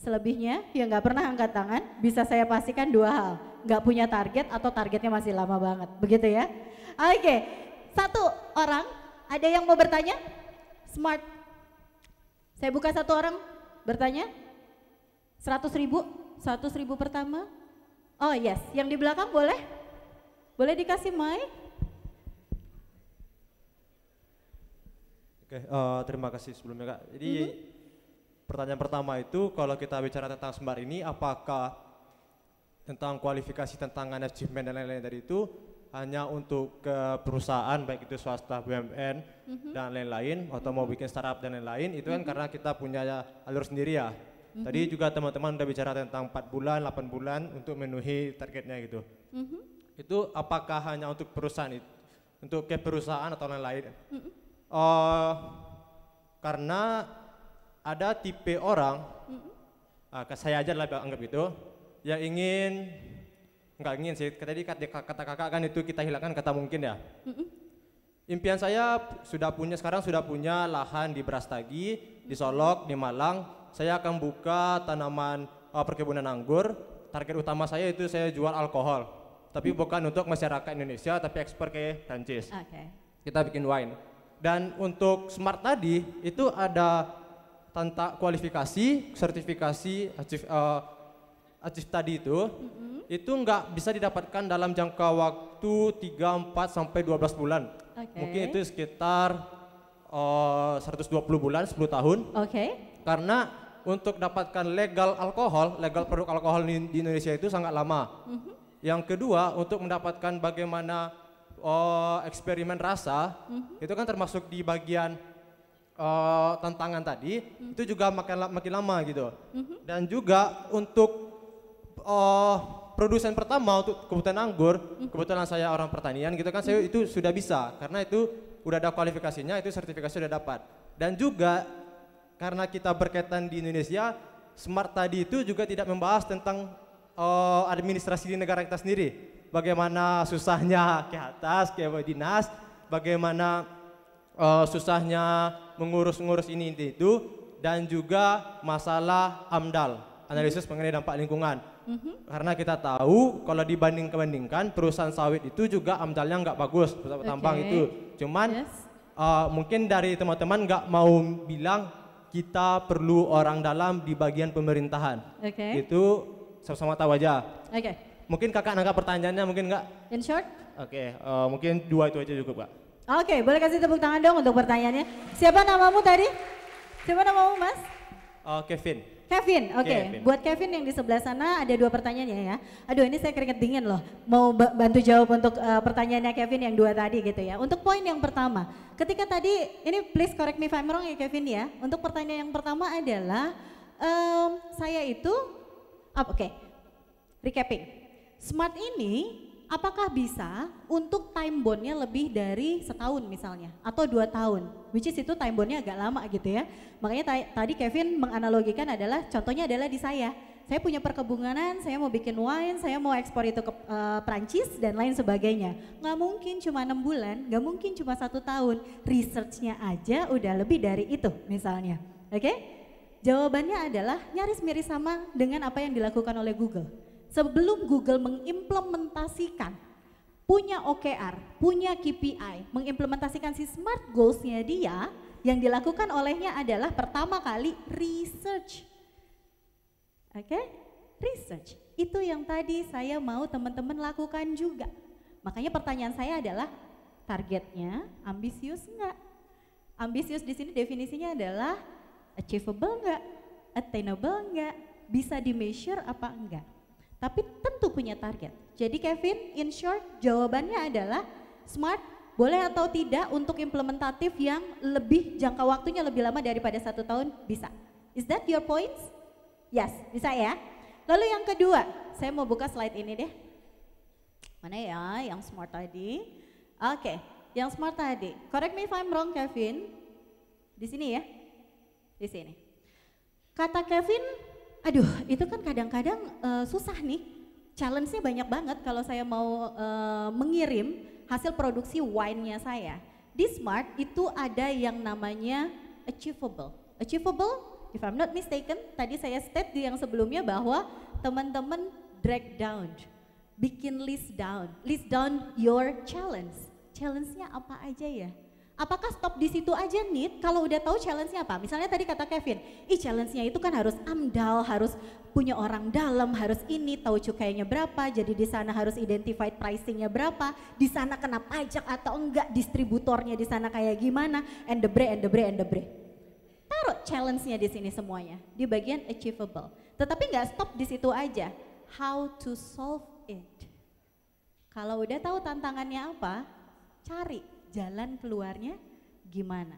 selebihnya ya nggak pernah angkat tangan bisa saya pastikan dua hal nggak punya target atau targetnya masih lama banget begitu ya oke satu orang ada yang mau bertanya? Smart. Saya buka satu orang bertanya. 100 ribu, 100 ribu pertama. Oh yes, yang di belakang boleh? Boleh dikasih mic? Oke, uh, terima kasih sebelumnya Kak. Jadi mm -hmm. pertanyaan pertama itu kalau kita bicara tentang sembar ini apakah tentang kualifikasi, tentang achievement dan lain-lain dari itu hanya untuk ke perusahaan baik itu swasta BUMN mm-hmm. dan lain-lain atau mau bikin startup dan lain-lain itu kan mm-hmm. karena kita punya alur sendiri ya. Mm-hmm. Tadi juga teman-teman udah bicara tentang 4 bulan, 8 bulan untuk memenuhi targetnya gitu. Mm-hmm. Itu apakah hanya untuk perusahaan itu, untuk ke perusahaan atau lain-lain? Mm-hmm. Uh, karena ada tipe orang, mm-hmm. uh, saya aja lah anggap itu yang ingin nggak ingin sih. Tadi kata kakak kan itu kita hilangkan kata mungkin ya. Impian saya sudah punya sekarang sudah punya lahan di Brastagi, di Solok, di Malang. Saya akan buka tanaman uh, perkebunan anggur. Target utama saya itu saya jual alkohol, tapi bukan untuk masyarakat Indonesia, tapi ekspor ke Prancis. Okay. Kita bikin wine. Dan untuk smart tadi itu ada tanta kualifikasi, sertifikasi, achieve, uh, achieve tadi itu. Mm -hmm itu nggak bisa didapatkan dalam jangka waktu 3, 4 sampai 12 bulan. Okay. Mungkin itu sekitar eh, uh, 120 bulan, 10 tahun. Oke. Okay. Karena untuk dapatkan legal alkohol, legal produk alkohol di, Indonesia itu sangat lama. Mm -hmm. Yang kedua, untuk mendapatkan bagaimana uh, eksperimen rasa, mm -hmm. itu kan termasuk di bagian uh, tantangan tadi hmm. itu juga makin makin lama gitu. Hmm. Dan juga untuk uh, produsen pertama untuk kebutuhan anggur, hmm. kebetulan saya orang pertanian gitu kan, saya hmm. itu sudah bisa karena itu udah ada kualifikasinya, itu sertifikasi sudah dapat. Dan juga karena kita berkaitan di Indonesia, smart tadi itu juga tidak membahas tentang uh, administrasi di negara kita sendiri. Bagaimana susahnya ke atas, ke dinas, bagaimana uh, susahnya mengurus-ngurus ini itu dan juga masalah AMDAL, analisis hmm. mengenai dampak lingkungan hmm Karena kita tahu kalau dibanding kebandingkan perusahaan sawit itu juga amdalnya nggak bagus perusahaan okay. tambang itu. Cuman yes. uh, mungkin dari teman-teman nggak mau bilang kita perlu orang dalam di bagian pemerintahan. Okay. Itu sama-sama tahu aja. Okay. Mungkin kakak nangkap pertanyaannya mungkin nggak? In short? Oke, okay, uh, eh, mungkin dua itu aja cukup kak. Oke, okay, boleh kasih tepuk tangan dong untuk pertanyaannya. Siapa namamu tadi? Siapa namamu mas? Uh, Kevin. Kevin, oke. Okay. Buat Kevin yang di sebelah sana ada dua pertanyaannya ya. Aduh ini saya keringet dingin loh. Mau bantu jawab untuk uh, pertanyaannya Kevin yang dua tadi gitu ya. Untuk poin yang pertama, ketika tadi ini please correct me if I'm wrong ya Kevin ya. Untuk pertanyaan yang pertama adalah um, saya itu, oh, oke, okay. recapping. Smart ini apakah bisa untuk time bondnya lebih dari setahun misalnya atau dua tahun which is itu time bondnya agak lama gitu ya makanya tadi Kevin menganalogikan adalah contohnya adalah di saya saya punya perkebunan, saya mau bikin wine, saya mau ekspor itu ke uh, eh, Prancis dan lain sebagainya. Nggak mungkin cuma enam bulan, nggak mungkin cuma satu tahun. Researchnya aja udah lebih dari itu misalnya, oke? Okay? Jawabannya adalah nyaris miris sama dengan apa yang dilakukan oleh Google sebelum Google mengimplementasikan punya OKR, punya KPI, mengimplementasikan si SMART goals-nya dia, yang dilakukan olehnya adalah pertama kali research. Oke? Okay? Research. Itu yang tadi saya mau teman-teman lakukan juga. Makanya pertanyaan saya adalah targetnya ambisius enggak? Ambisius di sini definisinya adalah achievable enggak? Attainable enggak? Bisa di-measure apa enggak? tapi tentu punya target. Jadi Kevin, in short jawabannya adalah smart boleh atau tidak untuk implementatif yang lebih jangka waktunya lebih lama daripada satu tahun bisa. Is that your points? Yes, bisa ya. Lalu yang kedua, saya mau buka slide ini deh. Mana ya yang smart tadi? Oke, okay, yang smart tadi. Correct me if I'm wrong Kevin. Di sini ya. Di sini. Kata Kevin Aduh, itu kan kadang-kadang uh, susah nih. Challenge-nya banyak banget kalau saya mau uh, mengirim hasil produksi wine-nya saya. Di Smart itu ada yang namanya achievable. Achievable, if I'm not mistaken, tadi saya state di yang sebelumnya bahwa teman-teman drag down, bikin list down, list down your challenge. Challenge-nya apa aja ya? Apakah stop di situ aja nih kalau udah tahu challenge-nya apa? Misalnya tadi kata Kevin, ih challenge-nya itu kan harus amdal, harus punya orang dalam, harus ini, tahu cukainya berapa, jadi di sana harus identified pricing-nya berapa, di sana kena pajak atau enggak, distributornya di sana kayak gimana, and the brand, and the brand, and the brand. Taruh challenge-nya di sini semuanya, di bagian achievable. Tetapi nggak stop di situ aja, how to solve it. Kalau udah tahu tantangannya apa, cari jalan keluarnya gimana?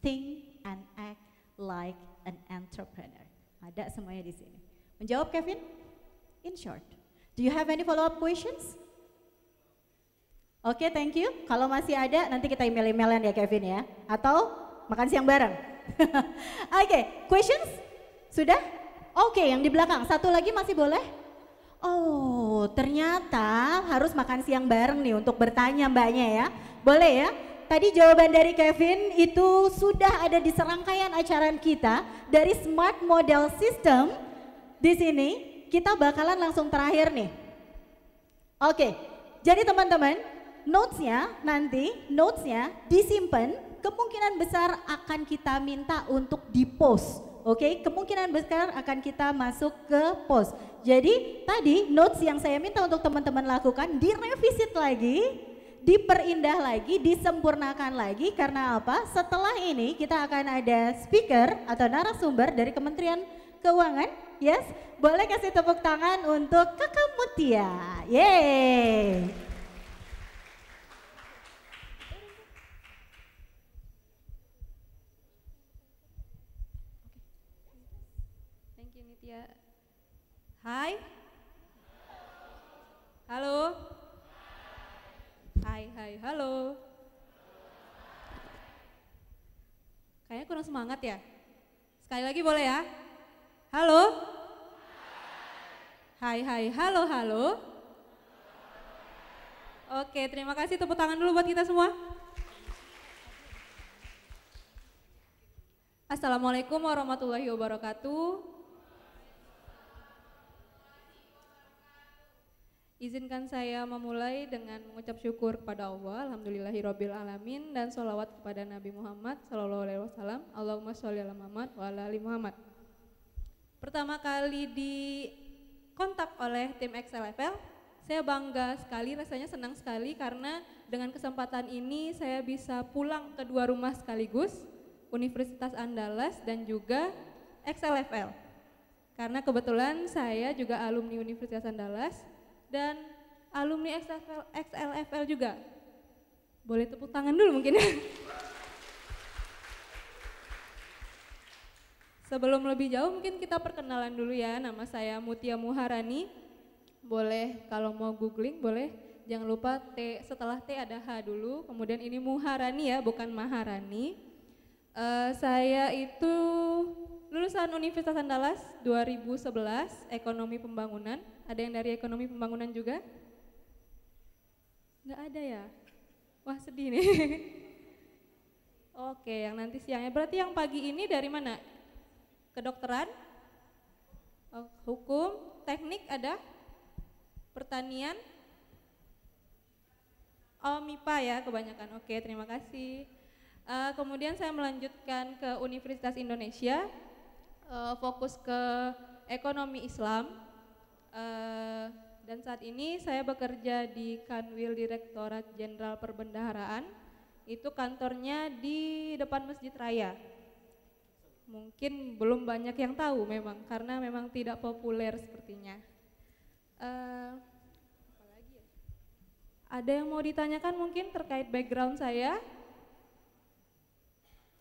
Think and act like an entrepreneur. Ada semuanya di sini. Menjawab Kevin? In short. Do you have any follow up questions? Oke, okay, thank you. Kalau masih ada nanti kita email-emailan ya Kevin ya atau makan siang bareng. Oke, okay, questions? Sudah? Oke, okay, yang di belakang satu lagi masih boleh? Oh, ternyata harus makan siang bareng nih untuk bertanya mbaknya ya. Boleh ya? Tadi jawaban dari Kevin itu sudah ada di serangkaian acara kita dari Smart Model System. Di sini kita bakalan langsung terakhir nih. Oke, jadi teman-teman notesnya nanti notesnya disimpan kemungkinan besar akan kita minta untuk di post. Oke, okay, kemungkinan besar akan kita masuk ke post. Jadi tadi notes yang saya minta untuk teman-teman lakukan direvisit lagi diperindah lagi, disempurnakan lagi karena apa? Setelah ini kita akan ada speaker atau narasumber dari Kementerian Keuangan. Yes, boleh kasih tepuk tangan untuk Kakak Mutia. Yeay. Thank you Mutia Hai. Halo. Hai, hai, halo. Kayaknya kurang semangat ya. Sekali lagi boleh ya. Halo. Hai, hai, halo, halo. Oke, terima kasih tepuk tangan dulu buat kita semua. Assalamualaikum warahmatullahi wabarakatuh. Izinkan saya memulai dengan mengucap syukur kepada Allah, Alhamdulillahirabbil alamin dan sholawat kepada Nabi Muhammad sallallahu alaihi wasallam. Allahumma sholli ala Muhammad wa ala ali Muhammad. Pertama kali di kontak oleh tim XLFL, saya bangga sekali, rasanya senang sekali karena dengan kesempatan ini saya bisa pulang ke dua rumah sekaligus, Universitas Andalas dan juga XLFL. Karena kebetulan saya juga alumni Universitas Andalas, dan alumni XFL, XLFL juga. Boleh tepuk tangan dulu mungkin Sebelum lebih jauh mungkin kita perkenalan dulu ya. Nama saya Mutia Muharani. Boleh kalau mau googling boleh. Jangan lupa T setelah T ada H dulu. Kemudian ini Muharani ya, bukan Maharani. Uh, saya itu lulusan Universitas Andalas 2011 Ekonomi Pembangunan ada yang dari ekonomi pembangunan juga? Enggak ada ya? Wah sedih nih. Oke, yang nanti siangnya. Berarti yang pagi ini dari mana? Kedokteran? Oh, hukum? Teknik ada? Pertanian? Oh, MIPA ya kebanyakan. Oke, terima kasih. Uh, kemudian saya melanjutkan ke Universitas Indonesia, uh, fokus ke ekonomi Islam. Uh, dan saat ini saya bekerja di Kanwil Direktorat Jenderal Perbendaharaan. Itu kantornya di depan Masjid Raya. Mungkin belum banyak yang tahu memang karena memang tidak populer sepertinya. Uh, Ada yang mau ditanyakan mungkin terkait background saya?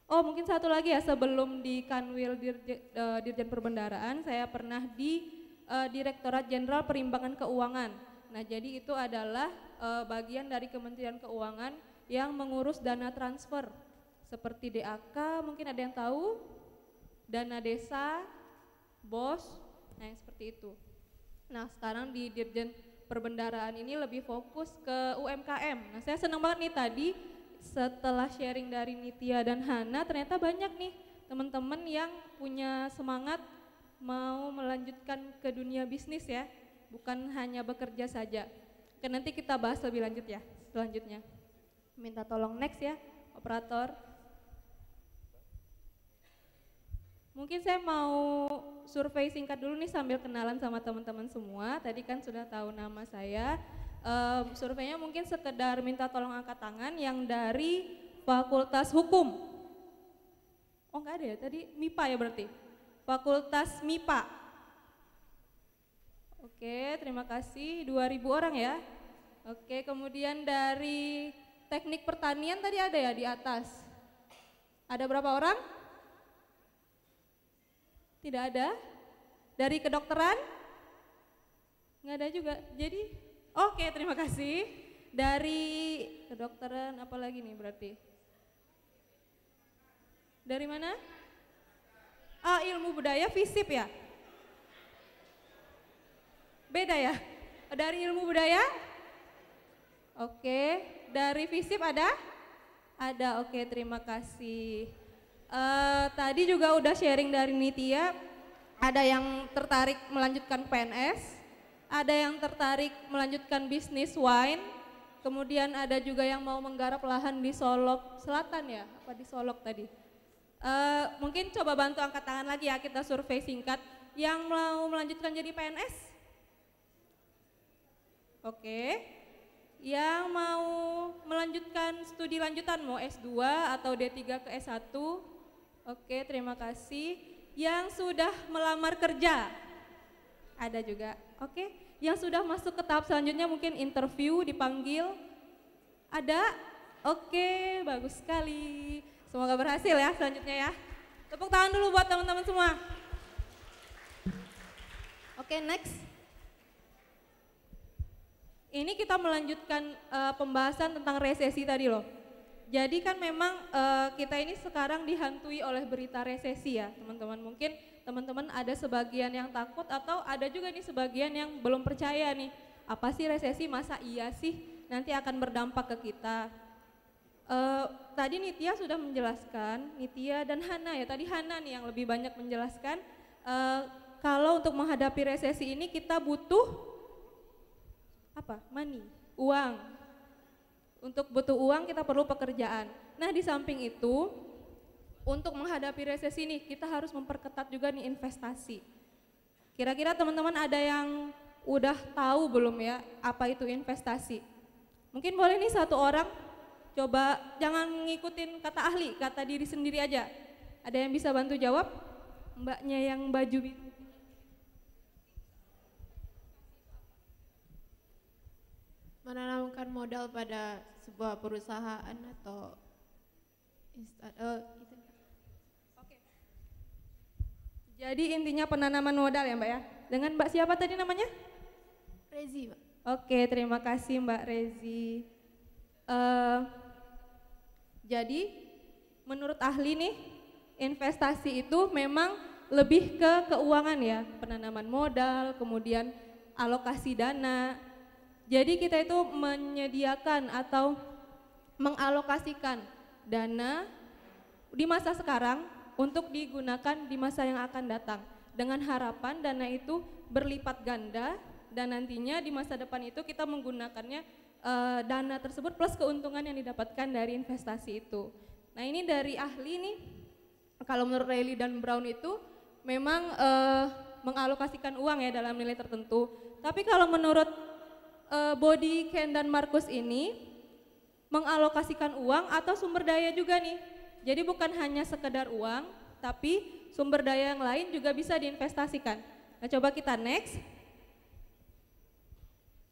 Oh mungkin satu lagi ya sebelum di Kanwil Dirjen, uh, eh, Dirjen Perbendaharaan saya pernah di uh, Direktorat Jenderal Perimbangan Keuangan. Nah, jadi itu adalah uh, bagian dari Kementerian Keuangan yang mengurus dana transfer seperti DAK, mungkin ada yang tahu, dana desa, BOS, nah yang seperti itu. Nah, sekarang di Dirjen Perbendaraan ini lebih fokus ke UMKM. Nah, saya senang banget nih tadi setelah sharing dari Nitya dan Hana, ternyata banyak nih teman-teman yang punya semangat mau melanjutkan ke dunia bisnis ya, bukan hanya bekerja saja. Oke, nanti kita bahas lebih lanjut ya, selanjutnya. Minta tolong next ya, operator. Mungkin saya mau survei singkat dulu nih sambil kenalan sama teman-teman semua. Tadi kan sudah tahu nama saya. Um, surveinya mungkin sekedar minta tolong angkat tangan yang dari Fakultas Hukum. Oh enggak ada ya, tadi MIPA ya berarti? Fakultas MIPA. Oke, terima kasih 2000 orang ya. Oke, kemudian dari Teknik Pertanian tadi ada ya di atas. Ada berapa orang? Tidak ada. Dari kedokteran? Enggak ada juga. Jadi, oke, terima kasih. Dari kedokteran apa lagi nih berarti? Dari mana? uh, ilmu budaya fisip ya? Beda ya? Dari ilmu budaya? Oke, dari fisip ada? Ada, oke terima kasih. Uh, tadi juga udah sharing dari Nitya, ada yang tertarik melanjutkan PNS, ada yang tertarik melanjutkan bisnis wine, kemudian ada juga yang mau menggarap lahan di Solok Selatan ya, apa di Solok tadi? Uh, mungkin coba bantu angkat tangan lagi ya kita survei singkat yang mau melanjutkan jadi PNS. Oke. Okay. Yang mau melanjutkan studi lanjutan mau S2 atau D3 ke S1. Oke, okay, terima kasih. Yang sudah melamar kerja. Ada juga. Oke. Okay. Yang sudah masuk ke tahap selanjutnya mungkin interview dipanggil. Ada? Oke, bagus sekali. Semoga berhasil ya selanjutnya ya. Tepuk tangan dulu buat teman-teman semua. Oke, okay, next. Ini kita melanjutkan uh, pembahasan tentang resesi tadi loh. Jadi kan memang uh, kita ini sekarang dihantui oleh berita resesi ya, teman-teman. Mungkin teman-teman ada sebagian yang takut atau ada juga nih sebagian yang belum percaya nih. Apa sih resesi? Masa iya sih nanti akan berdampak ke kita? Uh, tadi Nitya sudah menjelaskan, Nitya dan Hana ya, tadi Hana nih yang lebih banyak menjelaskan, uh, kalau untuk menghadapi resesi ini kita butuh apa? Money, uang. Untuk butuh uang kita perlu pekerjaan. Nah di samping itu, untuk menghadapi resesi ini kita harus memperketat juga nih investasi. Kira-kira teman-teman ada yang udah tahu belum ya apa itu investasi? Mungkin boleh nih satu orang Coba jangan ngikutin kata ahli, kata diri sendiri aja. Ada yang bisa bantu jawab? Mbaknya yang baju biru. Menanamkan modal pada sebuah perusahaan atau instan, oh, eh, itu. Oke. Jadi intinya penanaman modal ya Mbak ya. Dengan Mbak siapa tadi namanya? Rezi Mbak. Oke, terima kasih Mbak Rezi. Uh, jadi menurut ahli nih investasi itu memang lebih ke keuangan ya, penanaman modal, kemudian alokasi dana. Jadi kita itu menyediakan atau mengalokasikan dana di masa sekarang untuk digunakan di masa yang akan datang dengan harapan dana itu berlipat ganda dan nantinya di masa depan itu kita menggunakannya uh, dana tersebut plus keuntungan yang didapatkan dari investasi itu. Nah ini dari ahli nih, kalau menurut Riley dan Brown itu memang uh, mengalokasikan uang ya dalam nilai tertentu. Tapi kalau menurut uh, Body, Ken dan Markus ini mengalokasikan uang atau sumber daya juga nih. Jadi bukan hanya sekedar uang, tapi sumber daya yang lain juga bisa diinvestasikan. Nah coba kita next.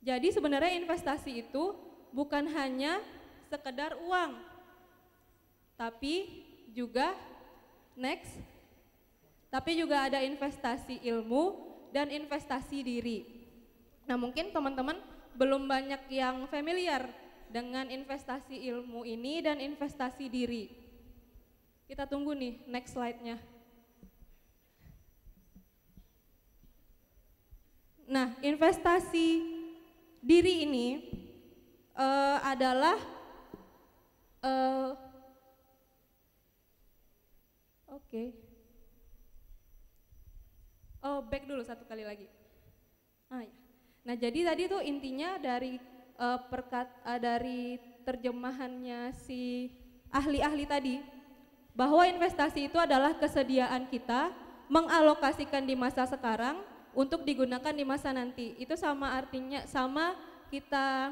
Jadi sebenarnya investasi itu bukan hanya sekedar uang, tapi juga next, tapi juga ada investasi ilmu dan investasi diri. Nah mungkin teman-teman belum banyak yang familiar dengan investasi ilmu ini dan investasi diri. Kita tunggu nih next slide-nya. Nah, investasi diri ini uh, adalah uh, oke okay. oh back dulu satu kali lagi ah iya. nah jadi tadi tuh intinya dari uh, perkat uh, dari terjemahannya si ahli-ahli tadi bahwa investasi itu adalah kesediaan kita mengalokasikan di masa sekarang untuk digunakan di masa nanti. Itu sama artinya sama kita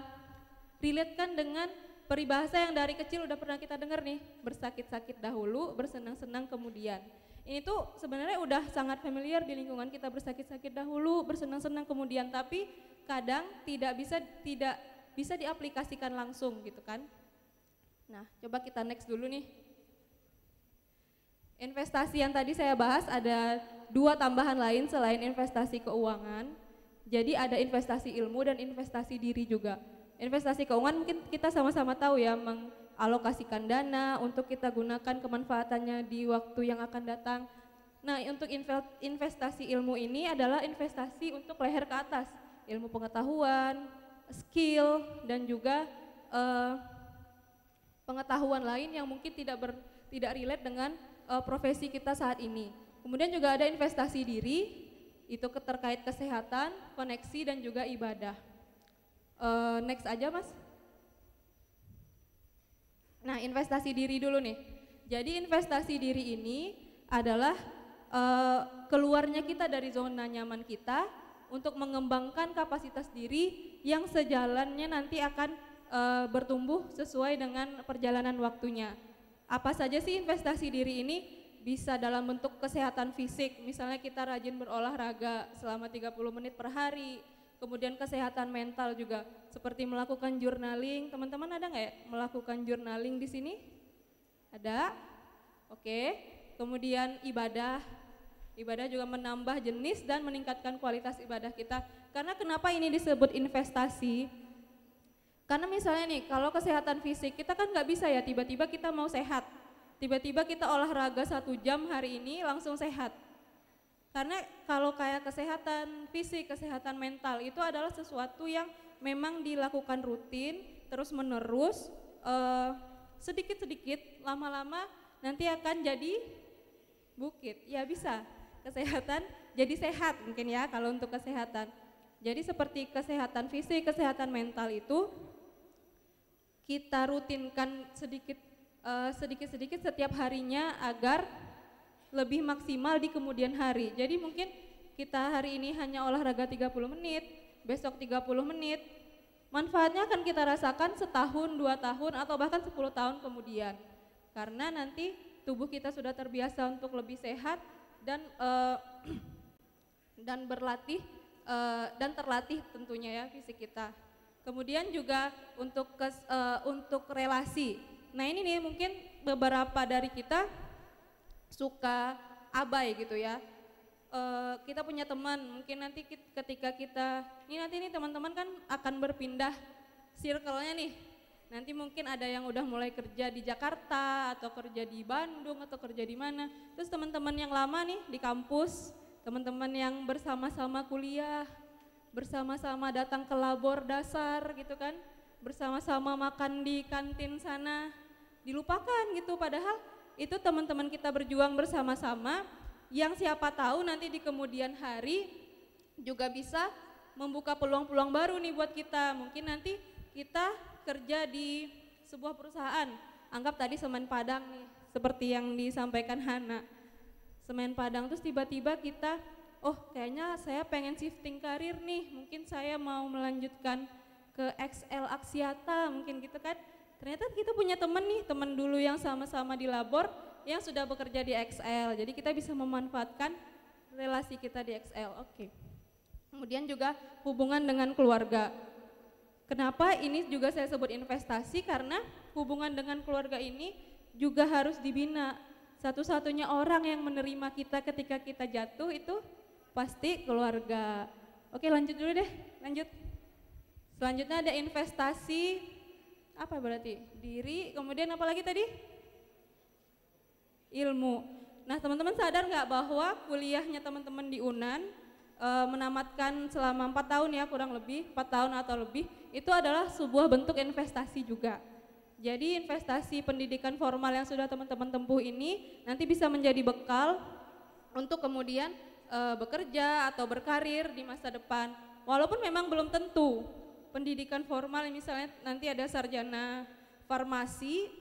relatekan dengan peribahasa yang dari kecil udah pernah kita dengar nih, bersakit-sakit dahulu, bersenang-senang kemudian. Ini tuh sebenarnya udah sangat familiar di lingkungan kita bersakit-sakit dahulu, bersenang-senang kemudian, tapi kadang tidak bisa tidak bisa diaplikasikan langsung gitu kan. Nah, coba kita next dulu nih. Investasi yang tadi saya bahas ada dua tambahan lain selain investasi keuangan. Jadi ada investasi ilmu dan investasi diri juga. Investasi keuangan mungkin kita sama-sama tahu ya mengalokasikan dana untuk kita gunakan kemanfaatannya di waktu yang akan datang. Nah, untuk investasi ilmu ini adalah investasi untuk leher ke atas, ilmu pengetahuan, skill dan juga uh, pengetahuan lain yang mungkin tidak ber, tidak relate dengan uh, profesi kita saat ini. Kemudian juga ada investasi diri, itu terkait kesehatan, koneksi dan juga ibadah. Uh, next aja mas. Nah investasi diri dulu nih. Jadi investasi diri ini adalah uh, keluarnya kita dari zona nyaman kita untuk mengembangkan kapasitas diri yang sejalannya nanti akan uh, bertumbuh sesuai dengan perjalanan waktunya. Apa saja sih investasi diri ini? bisa dalam bentuk kesehatan fisik, misalnya kita rajin berolahraga selama 30 menit per hari, kemudian kesehatan mental juga, seperti melakukan journaling, teman-teman ada nggak ya melakukan journaling di sini? Ada? Oke, kemudian ibadah, ibadah juga menambah jenis dan meningkatkan kualitas ibadah kita, karena kenapa ini disebut investasi? Karena misalnya nih, kalau kesehatan fisik, kita kan nggak bisa ya tiba-tiba kita mau sehat, tiba-tiba kita olahraga satu jam hari ini langsung sehat. Karena kalau kayak kesehatan fisik, kesehatan mental itu adalah sesuatu yang memang dilakukan rutin, terus menerus, eh, sedikit-sedikit, lama-lama nanti akan jadi bukit. Ya bisa, kesehatan jadi sehat mungkin ya kalau untuk kesehatan. Jadi seperti kesehatan fisik, kesehatan mental itu kita rutinkan sedikit Eh, sedikit-sedikit uh, setiap harinya agar lebih maksimal di kemudian hari. Jadi mungkin kita hari ini hanya olahraga 30 menit, besok 30 menit. Manfaatnya akan kita rasakan setahun, dua tahun, atau bahkan 10 tahun kemudian. Karena nanti tubuh kita sudah terbiasa untuk lebih sehat dan uh, dan berlatih uh, dan terlatih tentunya ya fisik kita. Kemudian juga untuk kes, uh, untuk relasi Nah ini nih mungkin beberapa dari kita suka abai gitu ya. E, kita punya teman, mungkin nanti ketika kita, ini nanti nih teman-teman kan akan berpindah circle-nya nih. Nanti mungkin ada yang udah mulai kerja di Jakarta atau kerja di Bandung atau kerja di mana. Terus teman-teman yang lama nih di kampus, teman-teman yang bersama-sama kuliah, bersama-sama datang ke labor dasar gitu kan, bersama-sama makan di kantin sana, dilupakan gitu padahal itu teman-teman kita berjuang bersama-sama yang siapa tahu nanti di kemudian hari juga bisa membuka peluang-peluang baru nih buat kita mungkin nanti kita kerja di sebuah perusahaan anggap tadi semen padang nih seperti yang disampaikan Hana semen padang terus tiba-tiba kita oh kayaknya saya pengen shifting karir nih mungkin saya mau melanjutkan ke XL Aksiata mungkin gitu kan ternyata kita punya teman nih teman dulu yang sama-sama di labor yang sudah bekerja di XL jadi kita bisa memanfaatkan relasi kita di XL oke okay. kemudian juga hubungan dengan keluarga kenapa ini juga saya sebut investasi karena hubungan dengan keluarga ini juga harus dibina satu-satunya orang yang menerima kita ketika kita jatuh itu pasti keluarga. Oke, lanjut dulu deh. Lanjut. Selanjutnya ada investasi apa berarti? Diri, kemudian apa lagi tadi? Ilmu. Nah, teman-teman sadar nggak bahwa kuliahnya teman-teman di UNAN e, menamatkan selama empat tahun ya kurang lebih empat tahun atau lebih itu adalah sebuah bentuk investasi juga. Jadi investasi pendidikan formal yang sudah teman-teman tempuh ini nanti bisa menjadi bekal untuk kemudian e, bekerja atau berkarir di masa depan. Walaupun memang belum tentu pendidikan formal misalnya nanti ada sarjana farmasi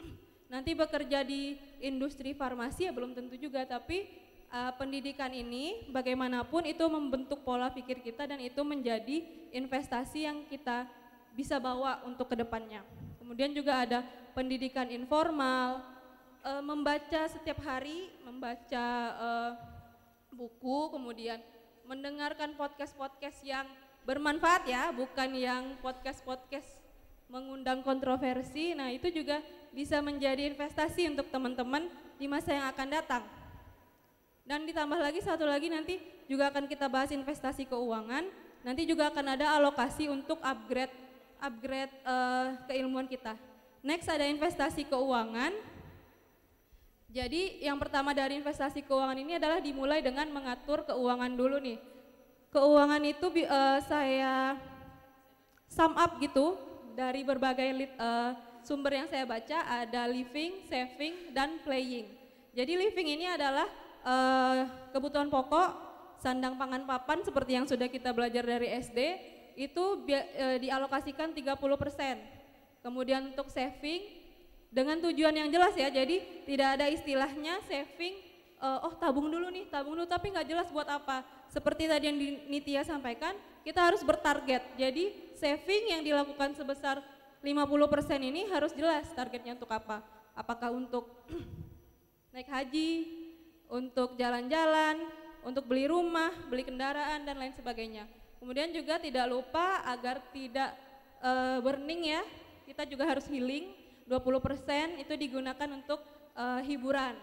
nanti bekerja di industri farmasi ya belum tentu juga tapi uh, pendidikan ini bagaimanapun itu membentuk pola pikir kita dan itu menjadi investasi yang kita bisa bawa untuk kedepannya kemudian juga ada pendidikan informal uh, membaca setiap hari membaca uh, buku kemudian mendengarkan podcast-podcast yang bermanfaat ya, bukan yang podcast-podcast mengundang kontroversi. Nah, itu juga bisa menjadi investasi untuk teman-teman di masa yang akan datang. Dan ditambah lagi satu lagi nanti juga akan kita bahas investasi keuangan. Nanti juga akan ada alokasi untuk upgrade upgrade uh, keilmuan kita. Next ada investasi keuangan. Jadi yang pertama dari investasi keuangan ini adalah dimulai dengan mengatur keuangan dulu nih keuangan itu uh, saya sum up gitu dari berbagai lead, uh, sumber yang saya baca ada living, saving, dan playing. Jadi living ini adalah uh, kebutuhan pokok, sandang pangan papan seperti yang sudah kita belajar dari SD itu uh, dialokasikan 30%. Kemudian untuk saving dengan tujuan yang jelas ya. Jadi tidak ada istilahnya saving uh, oh tabung dulu nih, tabung dulu tapi nggak jelas buat apa seperti tadi yang Nitya sampaikan, kita harus bertarget. Jadi saving yang dilakukan sebesar 50% ini harus jelas targetnya untuk apa. Apakah untuk naik haji, untuk jalan-jalan, untuk beli rumah, beli kendaraan, dan lain sebagainya. Kemudian juga tidak lupa agar tidak uh, burning ya, kita juga harus healing, 20% itu digunakan untuk uh, hiburan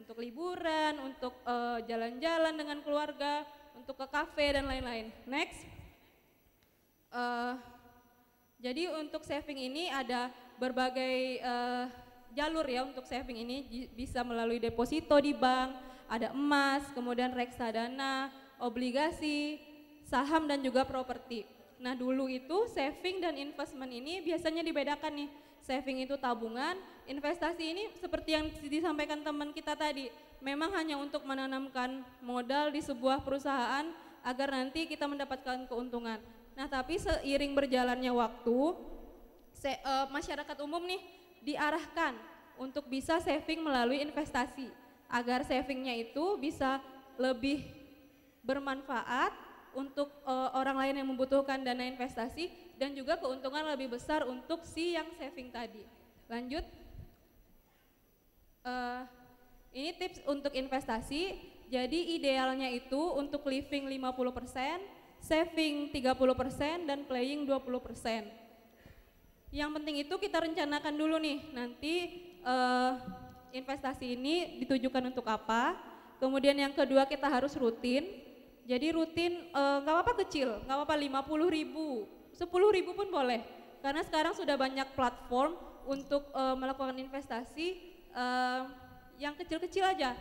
untuk liburan, untuk eh, jalan-jalan uh, dengan keluarga, untuk ke kafe dan lain-lain. Next. Uh, jadi untuk saving ini ada berbagai uh, jalur ya untuk saving ini bisa melalui deposito di bank, ada emas, kemudian reksadana, obligasi, saham dan juga properti. Nah, dulu itu saving dan investment ini biasanya dibedakan nih. Saving itu tabungan, investasi ini seperti yang disampaikan teman kita tadi, memang hanya untuk menanamkan modal di sebuah perusahaan agar nanti kita mendapatkan keuntungan. Nah, tapi seiring berjalannya waktu, se uh, masyarakat umum nih diarahkan untuk bisa saving melalui investasi agar savingnya itu bisa lebih bermanfaat untuk uh, orang lain yang membutuhkan dana investasi dan juga keuntungan lebih besar untuk si yang saving tadi. Lanjut. Uh, ini tips untuk investasi. Jadi idealnya itu untuk living 50%, saving 30% dan playing 20%. Yang penting itu kita rencanakan dulu nih nanti uh, investasi ini ditujukan untuk apa. Kemudian yang kedua kita harus rutin. Jadi rutin eh, nggak uh, apa-apa kecil, nggak apa-apa 50 ribu, 10 ribu pun boleh. Karena sekarang sudah banyak platform untuk uh, melakukan investasi uh, yang kecil-kecil aja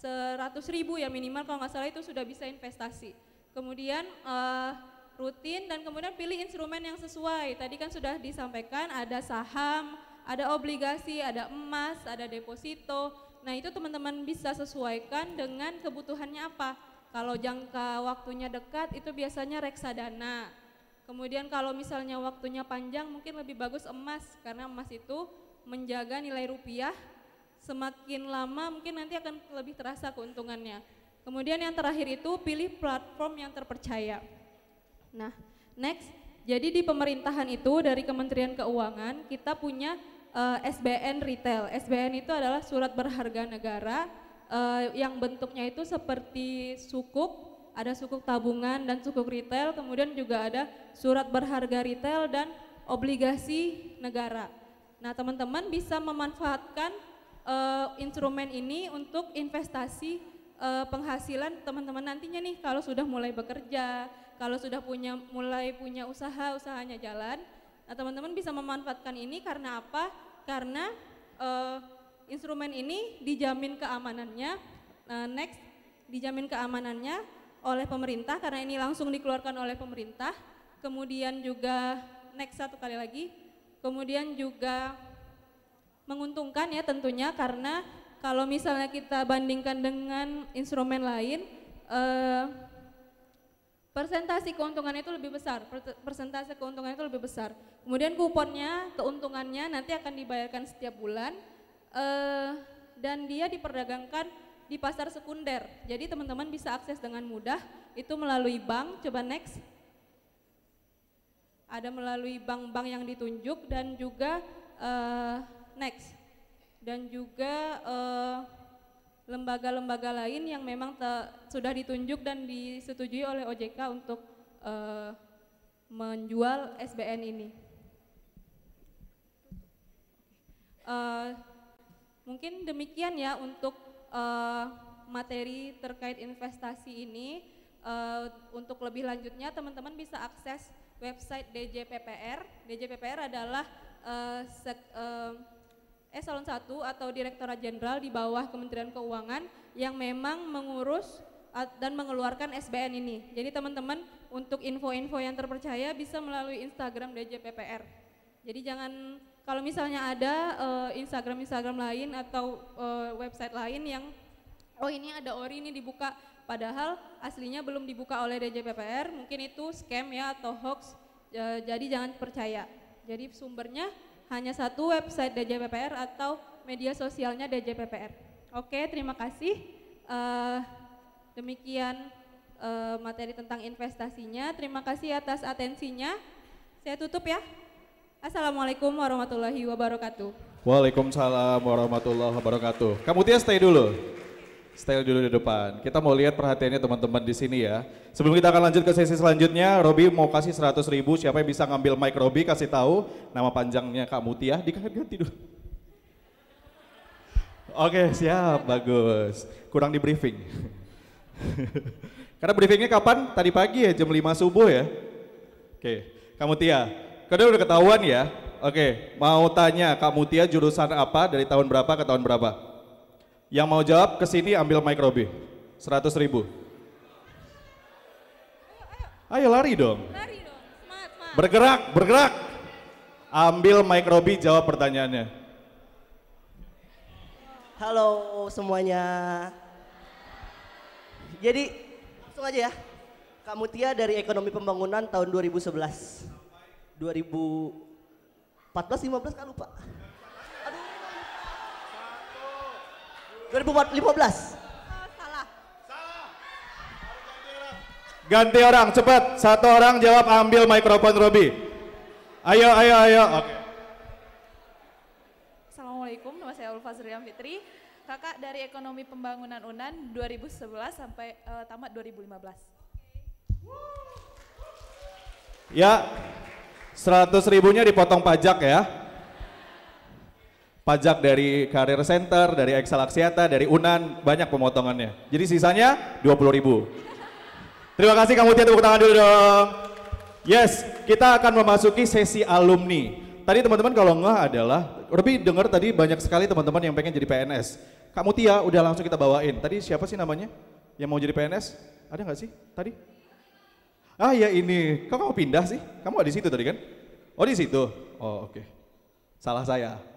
100 ribu ya minimal kalau nggak salah itu sudah bisa investasi kemudian uh, rutin dan kemudian pilih instrumen yang sesuai tadi kan sudah disampaikan ada saham ada obligasi ada emas ada deposito nah itu teman-teman bisa sesuaikan dengan kebutuhannya apa kalau jangka waktunya dekat itu biasanya reksadana kemudian kalau misalnya waktunya panjang mungkin lebih bagus emas karena emas itu menjaga nilai rupiah semakin lama mungkin nanti akan lebih terasa keuntungannya. Kemudian yang terakhir itu pilih platform yang terpercaya. Nah, next, jadi di pemerintahan itu dari Kementerian Keuangan kita punya uh, eh, SBN retail. SBN itu adalah surat berharga negara uh, yang bentuknya itu seperti sukuk, ada sukuk tabungan dan sukuk retail, kemudian juga ada surat berharga retail dan obligasi negara. Nah, teman-teman bisa memanfaatkan uh, instrumen ini untuk investasi uh, penghasilan teman-teman nantinya nih kalau sudah mulai bekerja, kalau sudah punya mulai punya usaha, usahanya jalan. Nah, teman-teman bisa memanfaatkan ini karena apa? Karena uh, instrumen ini dijamin keamanannya. Uh, next, dijamin keamanannya oleh pemerintah karena ini langsung dikeluarkan oleh pemerintah. Kemudian juga next satu kali lagi. Kemudian juga menguntungkan ya tentunya karena kalau misalnya kita bandingkan dengan instrumen lain eh, persentase keuntungan itu lebih besar persentase keuntungan itu lebih besar kemudian kuponnya keuntungannya nanti akan dibayarkan setiap bulan eh, dan dia diperdagangkan di pasar sekunder jadi teman-teman bisa akses dengan mudah itu melalui bank coba next ada melalui bank-bank yang ditunjuk dan juga eh, next dan juga eh, lembaga-lembaga uh, lain yang memang sudah ditunjuk dan disetujui oleh OJK untuk uh, menjual SBN ini. Uh, mungkin demikian ya untuk uh, materi terkait investasi ini. Uh, untuk lebih lanjutnya teman-teman bisa akses website DJPPR. DJPPR adalah uh, sek, uh, eselon 1 atau Direktorat Jenderal di bawah Kementerian Keuangan yang memang mengurus dan mengeluarkan SBN ini. Jadi teman-teman untuk info-info yang terpercaya bisa melalui Instagram DJPPR. Jadi jangan kalau misalnya ada eh, Instagram-Instagram lain atau eh, website lain yang oh ini ada ori ini dibuka padahal aslinya belum dibuka oleh DJPPR, mungkin itu scam ya atau hoax. Eh, jadi jangan percaya. Jadi sumbernya hanya satu website DJPPR atau media sosialnya DJPPR. Oke, terima kasih. Uh, demikian uh, materi tentang investasinya. Terima kasih atas atensinya. Saya tutup ya. Assalamualaikum warahmatullahi wabarakatuh. Waalaikumsalam warahmatullahi wabarakatuh. Kamu Tia stay dulu. Style dulu di depan. Kita mau lihat perhatiannya teman-teman di sini ya. Sebelum kita akan lanjut ke sesi selanjutnya, Robi mau kasih 100 ribu. Siapa yang bisa ngambil mic Robi, kasih tahu nama panjangnya Kak Mutia. Ya. Di ganti dulu. Oke, siap. Bagus. Kurang di briefing. Karena briefingnya kapan? Tadi pagi ya, jam 5 subuh ya. Oke, Kak Mutia. Ya. Kalian udah ketahuan ya. Oke, mau tanya Kak Mutia ya, jurusan apa dari tahun berapa ke tahun berapa? Yang mau jawab ke sini ambil mic Robi. 100 ribu. Ayo, lari dong. Bergerak, bergerak. Ambil mic Robi jawab pertanyaannya. Halo semuanya. Jadi langsung aja ya. Kak Mutia dari Ekonomi Pembangunan tahun 2011. 2014 15 kan lupa. 2015. Ganti orang, cepat. Satu orang jawab ambil mikrofon Robi. Ayo, ayo, ayo. Okay. Assalamualaikum, nama saya Ulfa Zuryam Fitri. Kakak dari Ekonomi Pembangunan UNAN 2011 sampai uh, tamat 2015. Ya, 100 ribunya dipotong pajak ya. Pajak dari Career Center, dari Excel Aksiata, dari Unan, banyak pemotongannya. Jadi sisanya 20 ribu. Terima kasih kamu Mutia, tepuk tangan dulu dong. Yes, kita akan memasuki sesi alumni. Tadi teman-teman kalau enggak adalah, lebih dengar tadi banyak sekali teman-teman yang pengen jadi PNS. Kak Mutia udah langsung kita bawain. Tadi siapa sih namanya yang mau jadi PNS? Ada nggak sih tadi? Ah ya ini, kok kamu pindah sih? Kamu ada di situ tadi kan? Oh di situ? Oh oke. Okay. Salah saya.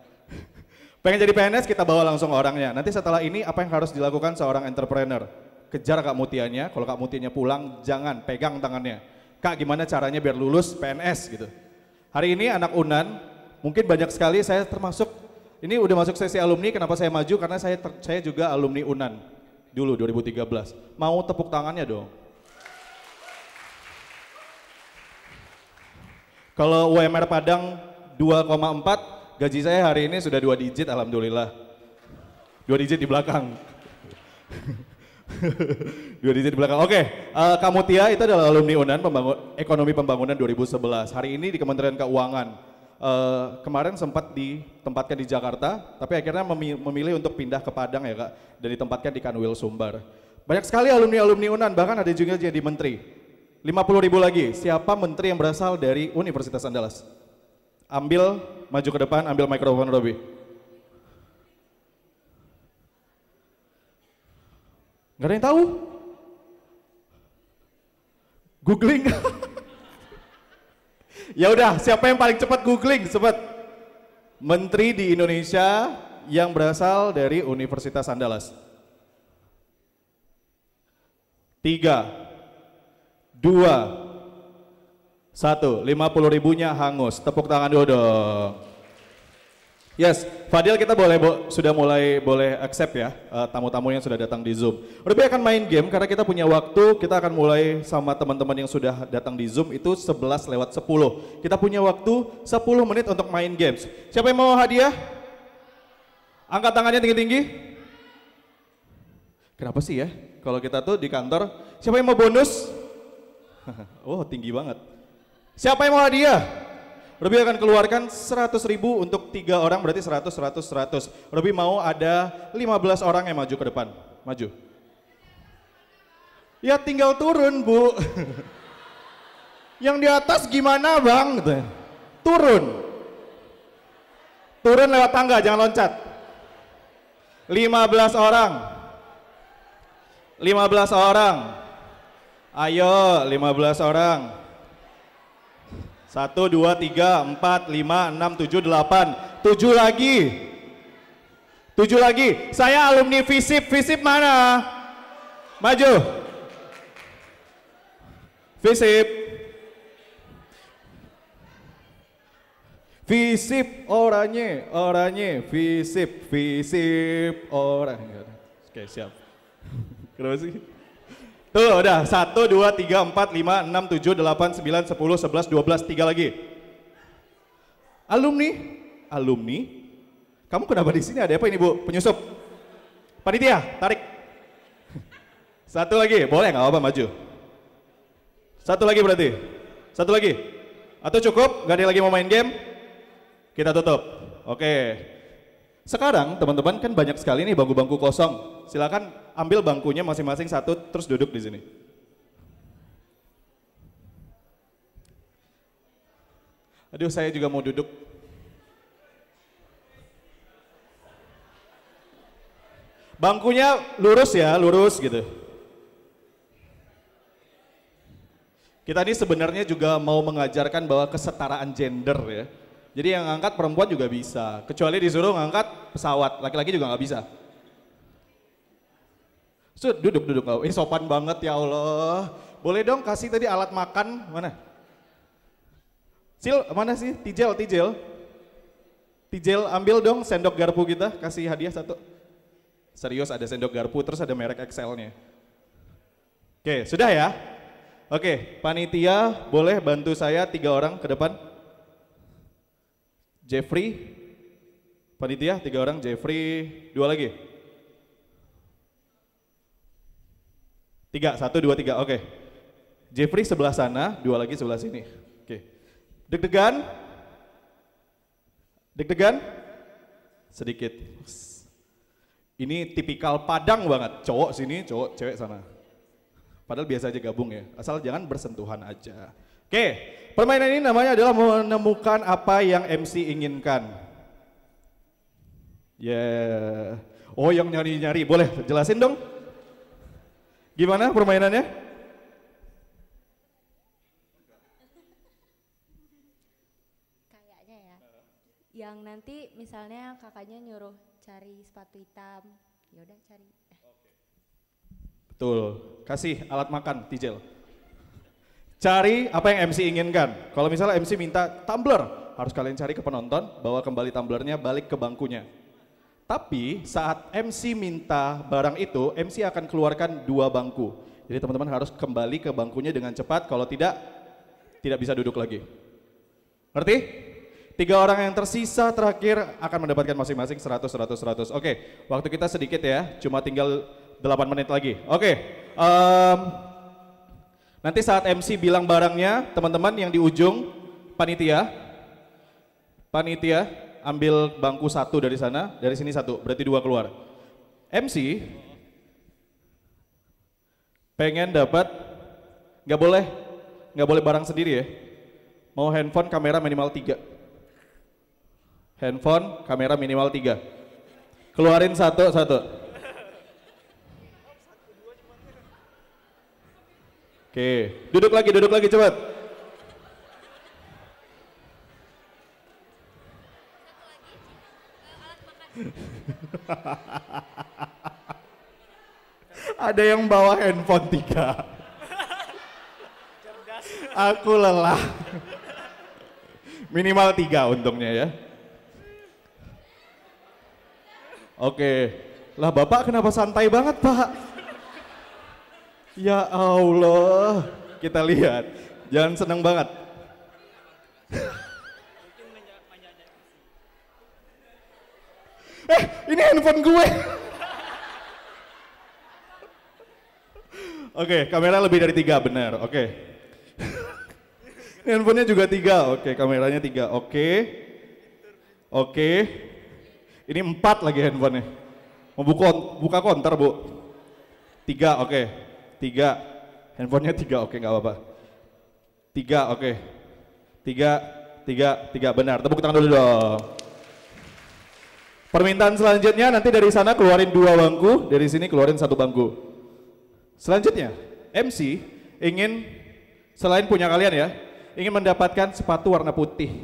Pengen jadi PNS kita bawa langsung orangnya. Nanti setelah ini apa yang harus dilakukan seorang entrepreneur? Kejar Kak Mutianya, kalau Kak Mutianya pulang jangan pegang tangannya. Kak gimana caranya biar lulus PNS gitu. Hari ini anak Unan, mungkin banyak sekali saya termasuk, ini udah masuk sesi alumni kenapa saya maju? Karena saya ter, saya juga alumni Unan dulu 2013. Mau tepuk tangannya dong. Kalau UMR Padang 2,4, Gaji saya hari ini sudah dua digit alhamdulillah. Dua digit di belakang. dua digit di belakang. Oke, okay. uh, eh, Kamu Tia itu adalah alumni UNAN pembangun, Ekonomi Pembangunan 2011. Hari ini di Kementerian Keuangan. Uh, kemarin sempat ditempatkan di Jakarta, tapi akhirnya memilih untuk pindah ke Padang ya kak, dan ditempatkan di Kanwil Sumbar. Banyak sekali alumni-alumni UNAN, bahkan ada juga jadi menteri. 50 ribu lagi, siapa menteri yang berasal dari Universitas Andalas? Ambil maju ke depan, ambil mikrofon Robi. Gak ada yang tahu? Googling. ya udah, siapa yang paling cepat googling? Cepat. Menteri di Indonesia yang berasal dari Universitas Andalas. Tiga, dua, satu, lima puluh ribunya hangus. Tepuk tangan dulu dong. Yes, Fadil kita boleh bo sudah mulai boleh accept ya eh, tamu-tamu uh, yang sudah datang di Zoom. Ruby akan main game karena kita punya waktu, kita akan mulai sama teman-teman yang sudah datang di Zoom itu 11 lewat 10. Kita punya waktu 10 menit untuk main games. Siapa yang mau hadiah? Angkat tangannya tinggi-tinggi. Kenapa sih ya? Kalau kita tuh di kantor, siapa yang mau bonus? oh, tinggi banget. Siapa yang mau hadiah? Robi akan keluarkan 100 ribu untuk tiga orang berarti 100, 100, 100. Robi mau ada 15 orang yang maju ke depan. Maju. Ya tinggal turun bu. yang di atas gimana bang? Gitu. Turun. Turun lewat tangga jangan loncat. 15 orang. 15 orang. Ayo 15 orang. Satu, dua, tiga, empat, lima, enam, tujuh, delapan. Tujuh lagi. Tujuh lagi. Saya alumni FISIP. FISIP mana? Maju. FISIP. FISIP orangnya orangnya FISIP, FISIP orangnya. Oke, siap. Kenapa sih? Tuh udah, dua, tiga, empat, lima, enam, tujuh, delapan, sembilan, sepuluh, sebelas, dua belas, tiga lagi. Alumni, alumni, kamu kenapa di sini ada apa ini Bu? Penyusup. Panitia, tarik. Satu lagi, boleh nggak apa maju. Satu lagi berarti. Satu lagi. Atau cukup, Gak ada lagi mau main game? Kita tutup. Oke. Sekarang teman-teman kan banyak sekali nih bangku-bangku kosong silakan ambil bangkunya masing-masing satu terus duduk di sini. Aduh, saya juga mau duduk. Bangkunya lurus ya, lurus gitu. Kita ini sebenarnya juga mau mengajarkan bahwa kesetaraan gender ya. Jadi yang ngangkat perempuan juga bisa, kecuali disuruh ngangkat pesawat, laki-laki juga nggak bisa. So, duduk, duduk. Oh, ini sopan banget ya Allah. Boleh dong kasih tadi alat makan, mana? Sil, mana sih? Tijel, tijel. Tijel, ambil dong sendok garpu kita, kasih hadiah satu. Serius ada sendok garpu, terus ada merek excel nya Oke, sudah ya? Oke, panitia boleh bantu saya tiga orang ke depan. Jeffrey, panitia tiga orang, Jeffrey, dua lagi. Tiga, satu, dua, tiga, oke. Jeffrey sebelah sana, dua lagi sebelah sini. Oke. Okay. Deg-degan? Deg-degan? Sedikit. Ini tipikal Padang banget, cowok sini, cowok cewek sana. Padahal biasa aja gabung ya, asal jangan bersentuhan aja. Oke, permainan ini namanya adalah menemukan apa yang MC inginkan. Ya, yeah. oh yang nyari-nyari, boleh jelasin dong? Gimana permainannya? Kayaknya ya. Yang nanti misalnya kakaknya nyuruh cari sepatu hitam, yaudah cari. Betul. Kasih alat makan, Tijel. Cari apa yang MC inginkan. Kalau misalnya MC minta tumbler, harus kalian cari ke penonton, bawa kembali tumblernya balik ke bangkunya. Tapi saat MC minta barang itu, MC akan keluarkan dua bangku. Jadi teman-teman harus kembali ke bangkunya dengan cepat, kalau tidak, tidak bisa duduk lagi. Ngerti? Tiga orang yang tersisa terakhir akan mendapatkan masing-masing 100, 100, 100. Oke, waktu kita sedikit ya, cuma tinggal 8 menit lagi. Oke, um, nanti saat MC bilang barangnya, teman-teman yang di ujung, panitia, panitia, ambil bangku satu dari sana, dari sini satu, berarti dua keluar. MC pengen dapat, nggak boleh, nggak boleh barang sendiri ya. Mau handphone, kamera minimal tiga. Handphone, kamera minimal tiga. Keluarin satu, satu. Oke, duduk lagi, duduk lagi cepat. Ada yang bawa handphone tiga. Aku lelah. Minimal tiga untungnya ya. Oke. Lah Bapak kenapa santai banget Pak? Ya Allah. Kita lihat. Jangan seneng banget. eh ini handphone gue. Oke, okay, kamera lebih dari tiga, benar. Oke. Okay. handphonenya juga tiga. Oke, okay, kameranya tiga. Oke. Okay. Oke. Okay. Ini empat lagi handphonenya. Mau buka, buka konter, Bu. Tiga, oke. Okay. Tiga. Handphonenya tiga, oke okay, nggak apa-apa. Tiga, oke. Okay. Tiga, tiga, tiga, benar. Tepuk tangan dulu dong. Permintaan selanjutnya nanti dari sana keluarin dua bangku, dari sini keluarin satu bangku. Selanjutnya, MC ingin selain punya kalian ya, ingin mendapatkan sepatu warna putih.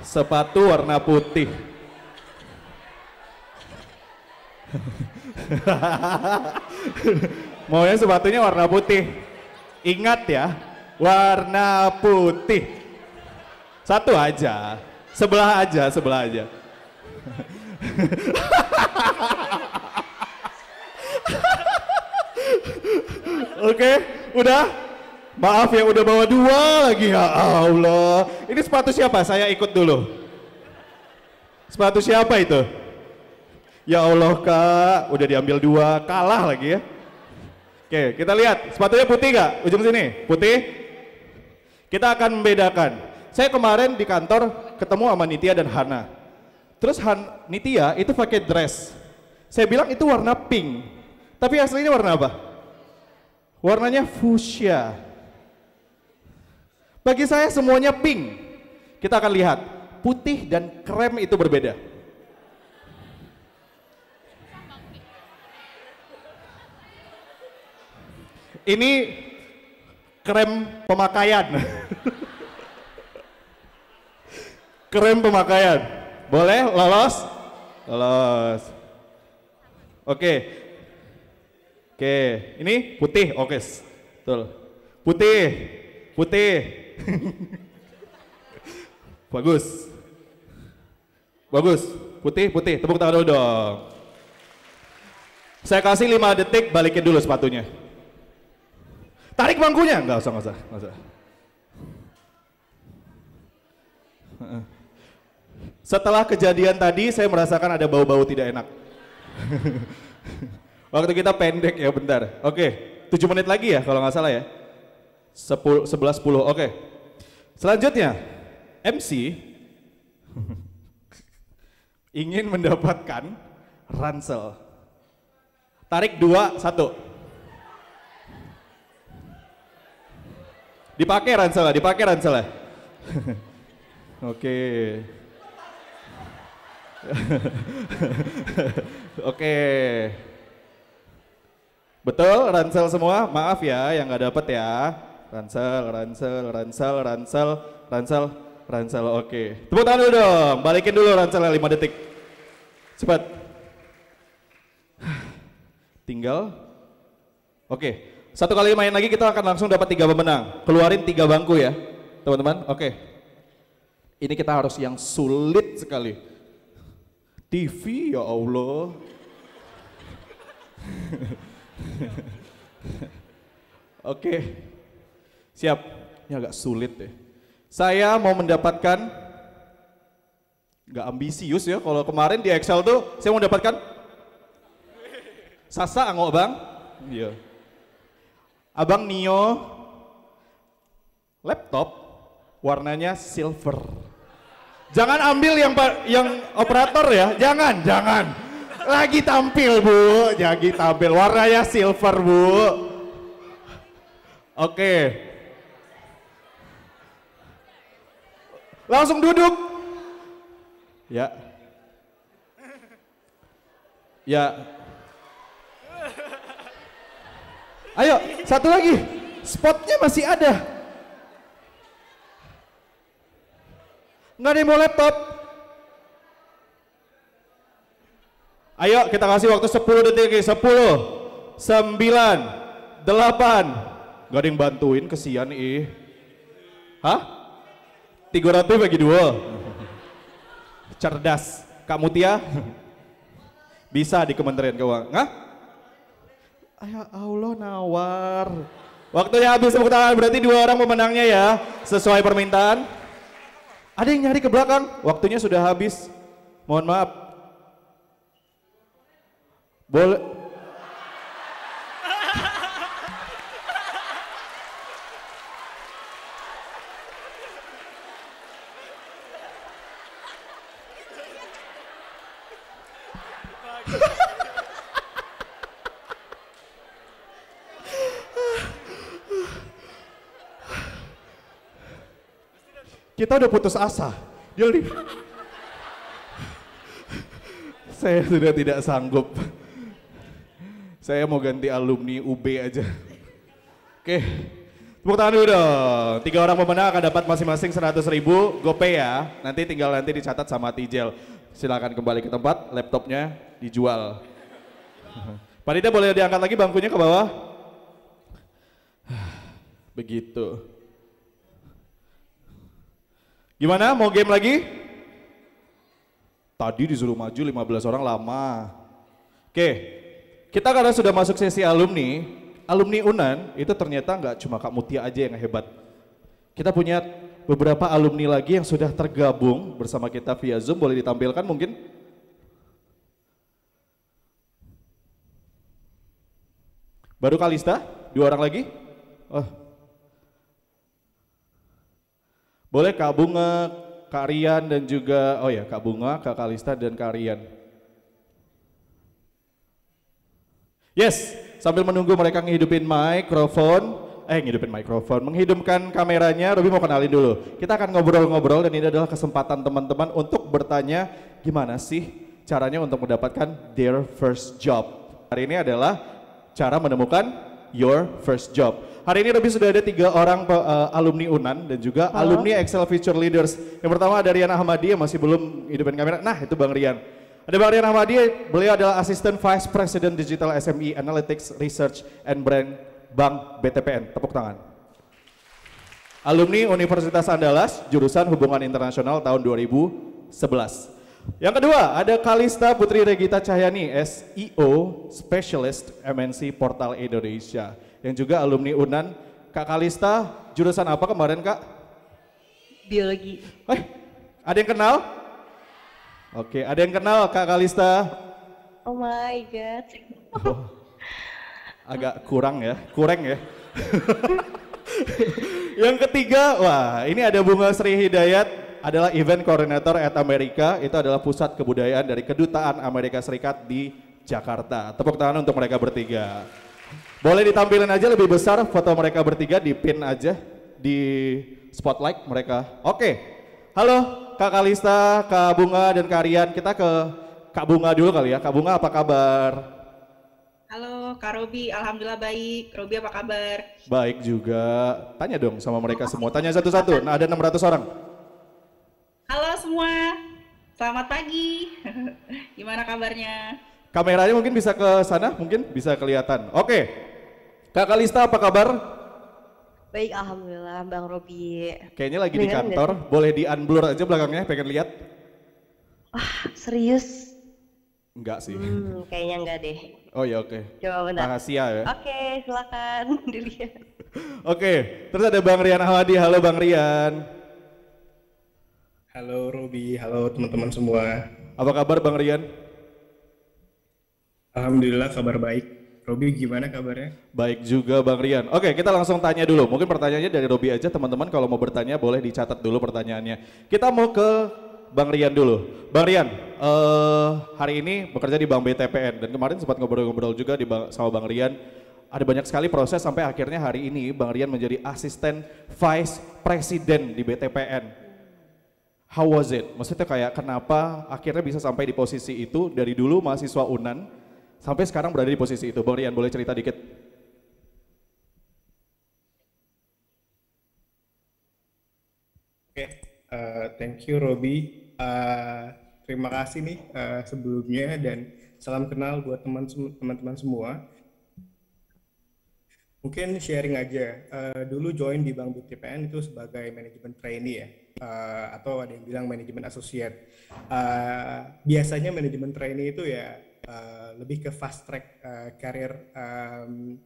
Sepatu warna putih. Maunya sepatunya warna putih. Ingat ya, warna putih. Satu aja. Sebelah aja, sebelah aja. Oke, okay, udah? Maaf ya udah bawa dua lagi ya Allah. Ini sepatu siapa? Saya ikut dulu. Sepatu siapa itu? Ya Allah kak, udah diambil dua, kalah lagi ya. Oke, kita lihat. Sepatunya putih gak? Ujung sini, putih. Kita akan membedakan saya kemarin di kantor ketemu sama Nitya dan Hana. Terus Han, Nitya itu pakai dress. Saya bilang itu warna pink. Tapi aslinya warna apa? Warnanya fuchsia. Bagi saya semuanya pink. Kita akan lihat. Putih dan krem itu berbeda. Ini krem pemakaian. Keren pemakaian. Boleh lolos? Lolos. Oke. Oke, ini putih. Oke. Betul. Putih. Putih. Bagus. Bagus. Putih, putih. Tepuk tangan dulu dong. Saya kasih 5 detik, balikin dulu sepatunya. Tarik bangkunya. Enggak usah, enggak usah. Enggak usah. Setelah kejadian tadi saya merasakan ada bau-bau tidak enak. Waktu kita pendek ya bentar. Oke, 7 menit lagi ya kalau nggak salah ya. 10, 11, 10, oke. Selanjutnya, MC ingin mendapatkan ransel. Tarik dua, satu. Dipakai ransel, dipakai ransel. Oke. Okay. Oke. Betul, ransel semua. Maaf ya yang nggak dapet ya. Ransel, ransel, ransel, ransel, ransel, ransel. Oke. Tepuk tangan dulu dong. Balikin dulu ranselnya 5 detik. Cepat. Tinggal. Oke. Satu kali main lagi kita akan langsung dapat tiga pemenang. Keluarin tiga bangku ya, teman-teman. Oke. Ini kita harus yang sulit sekali TV ya Allah. Oke. Okay. Siap. Ini agak sulit deh. Saya mau mendapatkan nggak ambisius ya kalau kemarin di Excel tuh saya mau mendapatkan Sasa angok bang iya abang Nio laptop warnanya silver Jangan ambil yang yang operator ya, jangan, jangan. Lagi tampil bu, lagi tampil. Warnanya silver bu. Oke. Langsung duduk. Ya. Ya. Ayo, satu lagi. Spotnya masih ada. Nggak ada yang mau laptop. Ayo kita kasih waktu 10 detik lagi. 10, 9, 8. nggak ada yang bantuin, kesian ih. Hah? tiga 300 bagi dua. Cerdas. Kak Mutia? Bisa di Kementerian Keuangan. Hah? ayo ya Allah nawar. Waktunya habis tepuk tangan berarti dua orang pemenangnya ya. Sesuai permintaan. Ada yang nyari ke belakang, waktunya sudah habis. Mohon maaf. Boleh kita udah putus asa. Dia di... saya sudah tidak sanggup. Saya mau ganti alumni UB aja. Oke, tepuk tangan dulu dong. Tiga orang pemenang akan dapat masing-masing 100 ribu GoPay ya. Nanti tinggal nanti dicatat sama Tijel. Silahkan kembali ke tempat, laptopnya dijual. Panitia boleh diangkat lagi bangkunya ke bawah? Begitu. Gimana? Mau game lagi? Tadi disuruh maju 15 orang lama. Oke, kita karena sudah masuk sesi alumni, alumni UNAN itu ternyata nggak cuma Kak Mutia aja yang hebat. Kita punya beberapa alumni lagi yang sudah tergabung bersama kita via Zoom, boleh ditampilkan mungkin? Baru Kalista, dua orang lagi? Oh, boleh Kak Bunga, Kak Rian dan juga, oh ya Kak Bunga, Kak Kalista dan Kak Rian. Yes, sambil menunggu mereka menghidupin mikrofon, eh menghidupin mikrofon, menghidupkan kameranya, Ruby mau kenalin dulu. Kita akan ngobrol-ngobrol dan ini adalah kesempatan teman-teman untuk bertanya gimana sih caranya untuk mendapatkan their first job. Hari ini adalah cara menemukan your first job. Hari ini lebih sudah ada tiga orang uh, alumni UNAN dan juga Halo. alumni Excel Future Leaders. Yang pertama ada Rian Ahmadi yang masih belum hidupin kamera. Nah itu Bang Rian. Ada Bang Rian Ahmadi, beliau adalah Asisten Vice President Digital SME Analytics Research and Brand Bank BTPN. Tepuk tangan. Alumni Universitas Andalas, jurusan Hubungan Internasional tahun 2011. Yang kedua, ada Kalista Putri Regita Cahyani, SEO Specialist MNC Portal Indonesia yang juga alumni UNAN. Kak Kalista, jurusan apa kemarin Kak? Biologi. Eh, ada yang kenal? Oke, ada yang kenal Kak Kalista? Oh my God. Oh, agak kurang ya, kurang ya. yang ketiga, wah ini ada Bunga Sri Hidayat, adalah event koordinator at Amerika, itu adalah pusat kebudayaan dari kedutaan Amerika Serikat di Jakarta. Tepuk tangan untuk mereka bertiga. Boleh ditampilin aja lebih besar foto mereka bertiga di pin aja di spotlight mereka. Oke. Halo Kak Kalista, Kak Bunga dan Kak Rian. Kita ke Kak Bunga dulu kali ya. Kak Bunga apa kabar? Halo Kak Robi, alhamdulillah baik. Robi apa kabar? Baik juga. Tanya dong sama mereka semua. Tanya satu-satu. Nah, ada 600 orang. Halo semua. Selamat pagi. Gimana kabarnya? Kameranya mungkin bisa ke sana, mungkin bisa kelihatan. Oke, Kak Kalista apa kabar? Baik, Alhamdulillah Bang Robi. Kayaknya lagi Dengan di kantor, enggak? boleh di unblur aja belakangnya, pengen lihat. Wah, serius? Enggak sih. Hmm, kayaknya enggak deh. Oh ya oke. Okay. Coba benar. Rahasia ya. Oke, okay, silakan dilihat. oke, okay. terus ada Bang Rian Ahmadi. Halo Bang Rian. Halo Robi, halo teman-teman semua. Apa kabar Bang Rian? Alhamdulillah kabar baik. Robi gimana kabarnya? Baik juga Bang Rian. Oke kita langsung tanya dulu. Mungkin pertanyaannya dari Robi aja teman-teman kalau mau bertanya boleh dicatat dulu pertanyaannya. Kita mau ke Bang Rian dulu. Bang Rian, uh, hari ini bekerja di Bank BTPN dan kemarin sempat ngobrol-ngobrol juga di bang, sama Bang Rian. Ada banyak sekali proses sampai akhirnya hari ini Bang Rian menjadi asisten vice president di BTPN. How was it? Maksudnya kayak kenapa akhirnya bisa sampai di posisi itu dari dulu mahasiswa UNAN sampai sekarang berada di posisi itu. Bang Rian boleh cerita dikit? Oke, uh, thank you Robi. Uh, eh, terima kasih nih uh, sebelumnya dan salam kenal buat teman-teman semua. Mungkin sharing aja. Uh, dulu join di Bank BTPN itu sebagai manajemen trainee ya, uh, atau ada yang bilang manajemen associate. Uh, biasanya manajemen trainee itu ya Eh, lebih ke fast track uh, eh, karir um,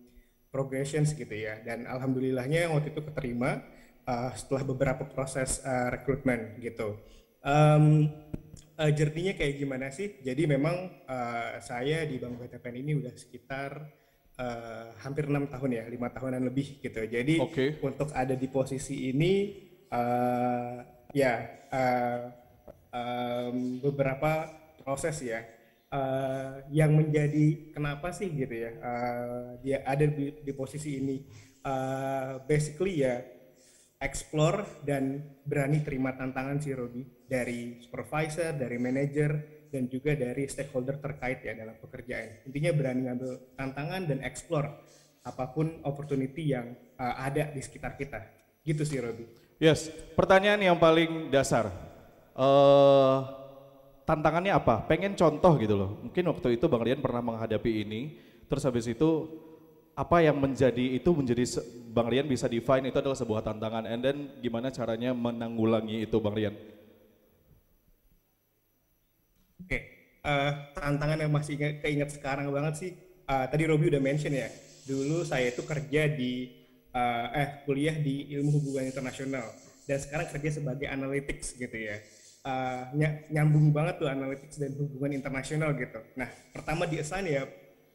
progressions gitu ya dan alhamdulillahnya waktu itu keterima uh, setelah beberapa proses uh, rekrutmen gitu um, uh, jernihnya kayak gimana sih jadi memang uh, saya di Bank BTPN ini udah sekitar Uh, hampir enam tahun ya lima tahunan lebih gitu jadi okay. untuk ada di posisi ini uh, ya uh, um, beberapa proses ya uh, yang menjadi kenapa sih gitu ya uh, dia ada di, di posisi ini uh, basically ya explore dan berani terima tantangan si Robi dari supervisor, dari manager dan juga dari stakeholder terkait ya dalam pekerjaan. Intinya berani ngambil tantangan dan explore apapun opportunity yang uh, ada di sekitar kita. Gitu sih Robi Yes, pertanyaan yang paling dasar. Uh, tantangannya apa? Pengen contoh gitu loh. Mungkin waktu itu Bang Rian pernah menghadapi ini, terus habis itu apa yang menjadi itu menjadi Bang Rian bisa define itu adalah sebuah tantangan and then gimana caranya menanggulangi itu Bang Rian? Oke, okay. uh, eh, tantangan yang masih keinget sekarang banget sih, uh, tadi Robi udah mention ya, dulu saya itu kerja di, uh, eh kuliah di ilmu hubungan internasional, dan sekarang kerja sebagai analytics gitu ya uh, nyambung banget tuh analytics dan hubungan internasional gitu. Nah, pertama di assign ya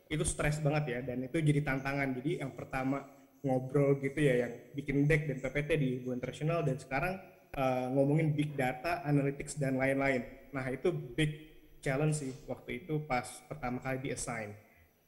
itu stres banget ya dan itu jadi tantangan. Jadi yang pertama ngobrol gitu ya yang bikin deck dan PPT di hubungan internasional dan sekarang uh, ngomongin big data, analytics dan lain-lain. Nah, itu big challenge sih waktu itu pas pertama kali di assign.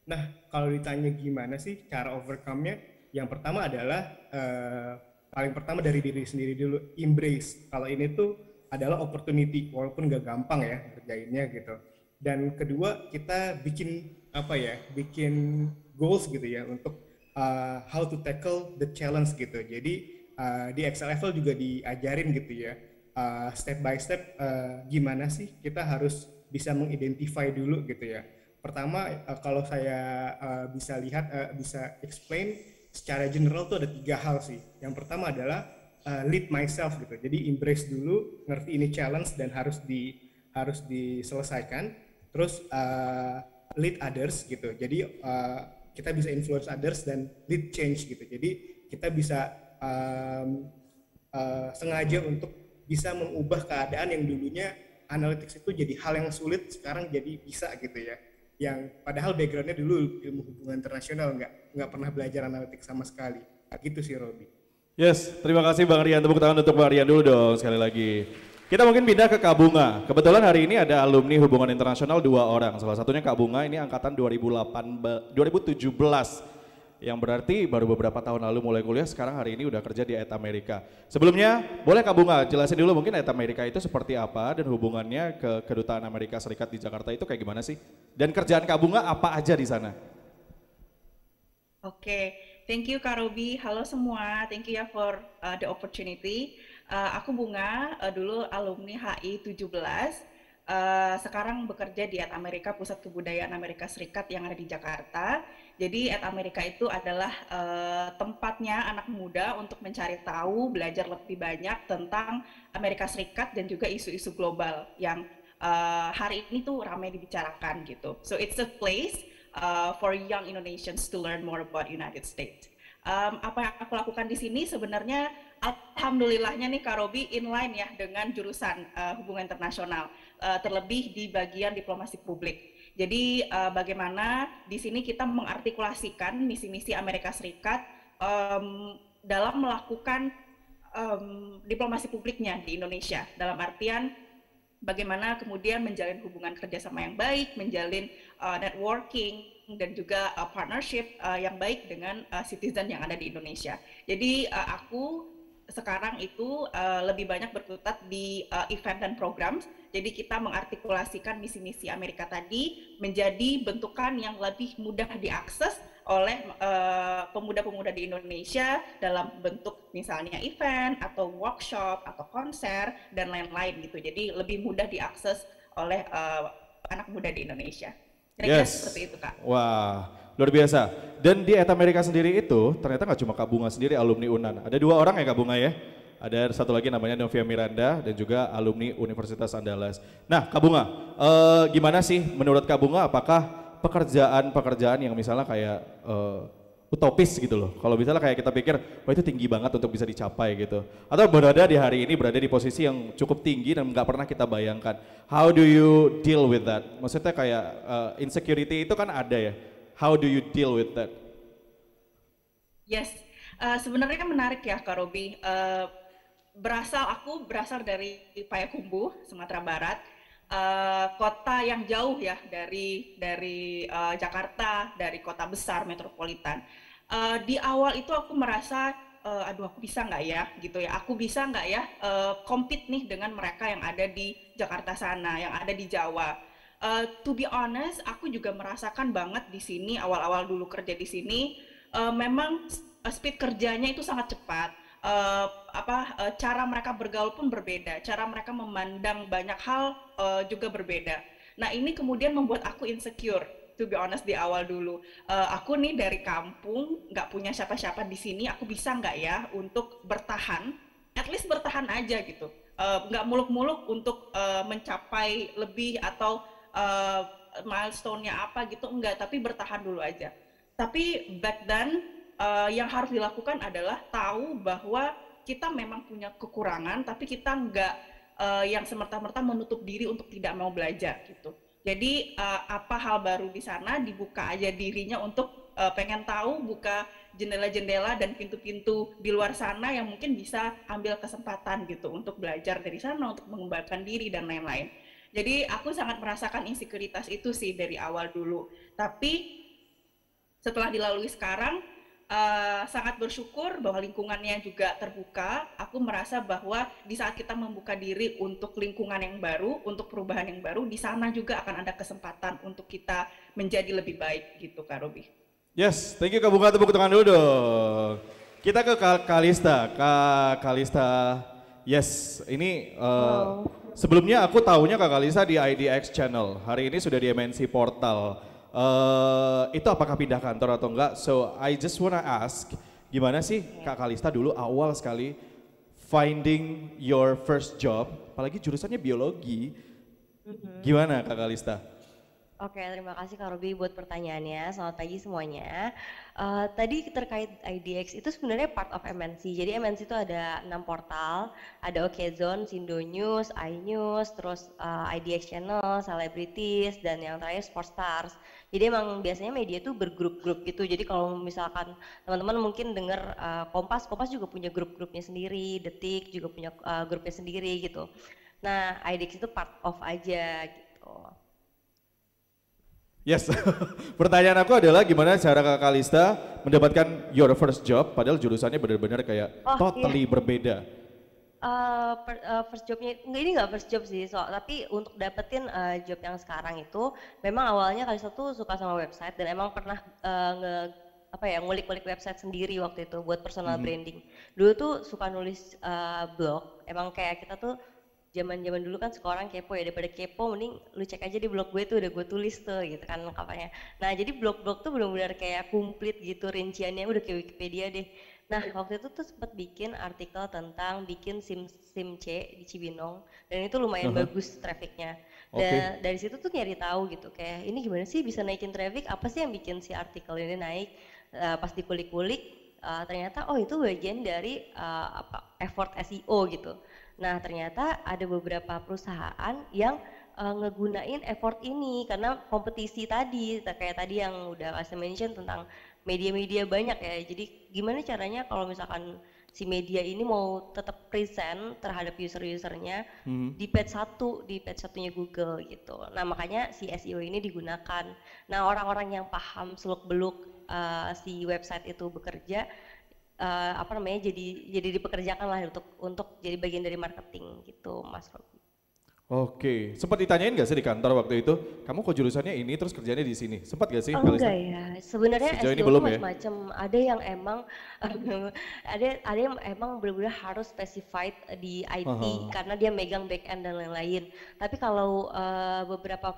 Nah, kalau ditanya gimana sih cara overcome-nya? Yang pertama adalah uh, paling pertama dari diri sendiri dulu, embrace. Kalau ini tuh adalah opportunity walaupun gak gampang ya kerjainnya gitu dan kedua kita bikin apa ya bikin goals gitu ya untuk uh, how to tackle the challenge gitu jadi uh, di Excel level juga diajarin gitu ya uh, step by step uh, gimana sih kita harus bisa mengidentify dulu gitu ya pertama uh, kalau saya uh, bisa lihat uh, bisa explain secara general tuh ada tiga hal sih yang pertama adalah uh, lead myself gitu. Jadi embrace dulu, ngerti ini challenge dan harus di harus diselesaikan. Terus uh, lead others gitu. Jadi uh, kita bisa influence others dan lead change gitu. Jadi kita bisa um, uh, sengaja untuk bisa mengubah keadaan yang dulunya analytics itu jadi hal yang sulit sekarang jadi bisa gitu ya yang padahal backgroundnya dulu ilmu hubungan internasional nggak nggak pernah belajar analitik sama sekali gitu sih Robi Yes, terima kasih Bang Rian. Tepuk tangan untuk Bang Rian dulu dong sekali lagi. Kita mungkin pindah ke Kak Bunga. Kebetulan hari ini ada alumni hubungan internasional dua orang. Salah satunya Kak Bunga ini angkatan 2008, 2017. Yang berarti baru beberapa tahun lalu mulai kuliah, sekarang hari ini udah kerja di Eta Amerika. Sebelumnya, boleh Kak Bunga jelasin dulu mungkin Eta Amerika itu seperti apa dan hubungannya ke Kedutaan Amerika Serikat di Jakarta itu kayak gimana sih? Dan kerjaan Kak Bunga apa aja di sana? Oke, okay. Thank you Kak Robi. Halo semua. Thank you ya for uh, the opportunity. Uh, aku Bunga, uh, dulu alumni HI 17. Uh, sekarang bekerja di At Amerika Pusat Kebudayaan Amerika Serikat yang ada di Jakarta. Jadi At Amerika itu adalah uh, tempatnya anak muda untuk mencari tahu, belajar lebih banyak tentang Amerika Serikat dan juga isu-isu global yang uh, hari ini tuh ramai dibicarakan gitu. So it's a place uh, for young Indonesians to learn more about United States. Um, apa yang aku lakukan di sini sebenarnya alhamdulillahnya nih Karobi inline ya dengan jurusan uh, hubungan internasional, uh, terlebih di bagian diplomasi publik. Jadi uh, bagaimana di sini kita mengartikulasikan misi-misi Amerika Serikat um, dalam melakukan um, diplomasi publiknya di Indonesia, dalam artian bagaimana kemudian menjalin hubungan kerjasama yang baik, menjalin uh, networking dan juga uh, partnership uh, yang baik dengan uh, citizen yang ada di Indonesia. Jadi uh, aku sekarang itu uh, lebih banyak berkutat di uh, event dan program. Jadi kita mengartikulasikan misi-misi Amerika tadi menjadi bentukan yang lebih mudah diakses oleh uh, pemuda-pemuda uh, di Indonesia dalam bentuk misalnya event atau workshop atau konser dan lain-lain gitu. Jadi lebih mudah diakses oleh uh, anak muda di Indonesia. Kira-kira yes. seperti itu kak. Wah luar biasa. Dan di Eta Amerika sendiri itu ternyata nggak cuma Kak Bunga sendiri alumni UNAN. Ada dua orang ya Kak Bunga ya? Ada satu lagi namanya Novia Miranda dan juga alumni Universitas Andalas. Nah Kak Bunga, eh, gimana sih menurut Kak Bunga apakah pekerjaan-pekerjaan yang misalnya kayak eh, utopis gitu loh. Kalau misalnya kayak kita pikir, wah itu tinggi banget untuk bisa dicapai gitu. Atau berada di hari ini berada di posisi yang cukup tinggi dan nggak pernah kita bayangkan. How do you deal with that? Maksudnya kayak uh, insecurity itu kan ada ya. How do you deal with that? Yes, uh, sebenarnya kan menarik ya Kak Robi. Uh, berasal aku berasal dari Payakumbuh, Sumatera Barat Eh, kota yang jauh ya dari dari uh, Jakarta, dari kota besar metropolitan. Uh, di awal itu aku merasa, uh, aduh aku bisa nggak ya, gitu ya. Aku bisa nggak ya uh, nih dengan mereka yang ada di Jakarta sana, yang ada di Jawa uh, to be honest, aku juga merasakan banget di sini awal-awal dulu kerja di sini, uh, memang speed kerjanya itu sangat cepat uh, apa uh, cara mereka bergaul pun berbeda, cara mereka memandang banyak hal uh, juga berbeda. Nah ini kemudian membuat aku insecure to be honest di awal dulu. Uh, aku nih dari kampung nggak punya siapa-siapa di sini, aku bisa nggak ya untuk bertahan, at least bertahan aja gitu, nggak uh, muluk-muluk untuk uh, mencapai lebih atau uh, milestone-nya apa gitu enggak, tapi bertahan dulu aja. Tapi back then uh, yang harus dilakukan adalah tahu bahwa kita memang punya kekurangan, tapi kita nggak uh, yang semerta-merta menutup diri untuk tidak mau belajar gitu. Jadi uh, apa hal baru di sana dibuka aja dirinya untuk uh, pengen tahu, buka jendela-jendela dan pintu-pintu di luar sana yang mungkin bisa ambil kesempatan gitu untuk belajar dari sana, untuk mengembangkan diri dan lain-lain. Jadi aku sangat merasakan insekuritas itu sih dari awal dulu. Tapi setelah dilalui sekarang, Eh, sangat bersyukur bahwa lingkungannya juga terbuka. Aku merasa bahwa di saat kita membuka diri untuk lingkungan yang baru, untuk perubahan yang baru, di sana juga akan ada kesempatan untuk kita menjadi lebih baik gitu Kak Robi. Yes, thank you Kak Bunga, tepuk tangan dulu dong. Kita ke Kak Kalista, Kak Kalista. Yes, ini uh, wow. sebelumnya aku tahunya Kak Kalista di IDX Channel. Hari ini sudah di MNC Portal uh, itu apakah pindah kantor atau enggak? So I just wanna ask, gimana sih Kak Kalista dulu awal sekali finding your first job, apalagi jurusannya biologi, mm-hmm. gimana Kak Kalista? Oke, terima kasih Kak Robi buat pertanyaannya. Selamat pagi semuanya. Uh, tadi terkait IDX itu sebenarnya part of MNC. Jadi MNC itu ada enam portal, ada Okezone, Sindo News, iNews, terus uh, eh, IDX Channel, Celebrities, dan yang terakhir Sportstars. Stars. Jadi emang biasanya media itu bergrup-grup gitu. Jadi kalau misalkan teman-teman mungkin dengar uh, eh, Kompas, Kompas juga punya grup-grupnya sendiri, Detik juga punya uh, grupnya sendiri gitu. Nah, IDX itu part of aja gitu. Yes, pertanyaan aku adalah gimana cara Kak Kalista mendapatkan your first job padahal jurusannya benar-benar kayak oh, iya. totally iya. berbeda Uh, per, uh, first jobnya nggak ini nggak first job sih so, tapi untuk dapetin uh, job yang sekarang itu memang awalnya kali satu suka sama website dan emang pernah uh, nge apa ya ngulik-ngulik website sendiri waktu itu buat personal -hmm. branding dulu tuh suka nulis uh, blog emang kayak kita tuh zaman-zaman dulu kan sekarang kepo ya daripada kepo mending lu cek aja di blog gue tuh udah gue tulis tuh gitu kan kapannya nah jadi blog-blog tuh belum benar kayak komplit gitu rinciannya udah kayak Wikipedia deh Nah, waktu itu tuh sempat bikin artikel tentang bikin SIM SIM C di Cibinong dan itu lumayan uh -huh. bagus trafficnya. Dan okay. dari situ tuh nyari tahu gitu kayak ini gimana sih bisa naikin traffic? Apa sih yang bikin si artikel ini naik? Uh, pas dikulik-kulik uh, ternyata oh itu bagian dari uh, apa effort SEO gitu. Nah, ternyata ada beberapa perusahaan yang uh, ngegunain effort ini karena kompetisi tadi kayak tadi yang udah kasih mention tentang media-media banyak ya. Jadi gimana caranya kalau misalkan si media ini mau tetap present terhadap user-usernya hmm. di page satu di page satunya Google gitu. Nah makanya si SEO ini digunakan. Nah orang-orang yang paham seluk-beluk uh, si website itu bekerja uh, apa namanya jadi jadi dipekerjakan lah untuk untuk jadi bagian dari marketing gitu Mas Robi. Oke, sempat ditanyain gak sih di kantor waktu itu, kamu kok jurusannya ini terus kerjanya di sini? Sempat gak sih? Oh, enggak ya, sebenarnya Sejauh S2 ini belum ya? macam ada yang emang ada ada yang emang benar-benar harus specified di IT uh-huh. karena dia megang back end dan lain-lain. Tapi kalau uh, beberapa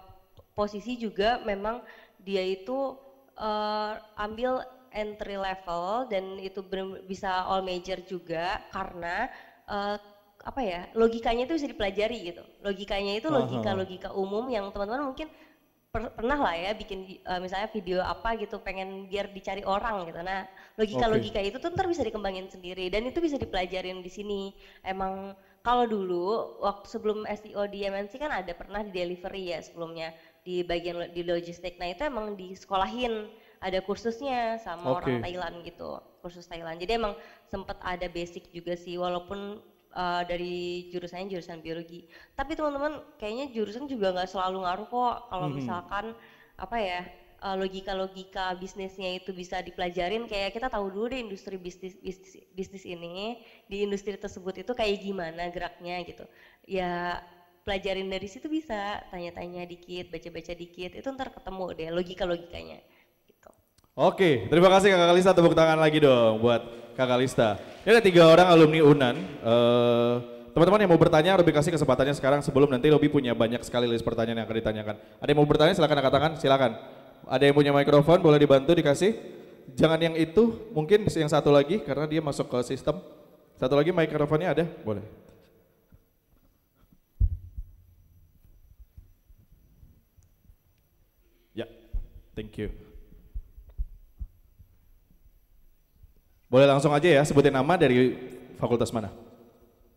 posisi juga memang dia itu uh, ambil entry level dan itu bisa all major juga karena uh, apa ya logikanya itu bisa dipelajari gitu logikanya itu logika logika umum yang teman-teman mungkin per, pernah lah ya bikin uh, misalnya video apa gitu pengen biar dicari orang gitu. Nah logika-logika okay. itu tuh ntar bisa dikembangin sendiri dan itu bisa dipelajarin di sini. Emang kalau dulu waktu sebelum SEO di MNC kan ada pernah di delivery ya sebelumnya di bagian di logistik. Nah itu emang di sekolahin ada kursusnya sama okay. orang Thailand gitu kursus Thailand. Jadi emang sempet ada basic juga sih walaupun uh, dari jurusannya jurusan biologi. Tapi teman-teman kayaknya jurusan juga nggak selalu ngaruh kok kalau hmm. misalkan apa ya eh, logika-logika bisnisnya itu bisa dipelajarin kayak kita tahu dulu deh industri bisnis bisnis, bisnis ini di industri tersebut itu kayak gimana geraknya gitu ya pelajarin dari situ bisa tanya-tanya dikit baca-baca dikit itu ntar ketemu deh logika logikanya gitu. Oke terima kasih kakak Lisa tepuk tangan lagi dong buat Kakak Lista. Ini ada tiga orang alumni UNAN. teman eh, Teman-teman yang mau bertanya, lebih kasih kesempatannya sekarang sebelum nanti lebih punya banyak sekali list pertanyaan yang akan ditanyakan. Ada yang mau bertanya silahkan angkat silakan. Ada yang punya mikrofon boleh dibantu dikasih. Jangan yang itu, mungkin yang satu lagi karena dia masuk ke sistem. Satu lagi mikrofonnya ada? Boleh. Ya, thank you. Boleh langsung aja ya, sebutin nama dari fakultas mana?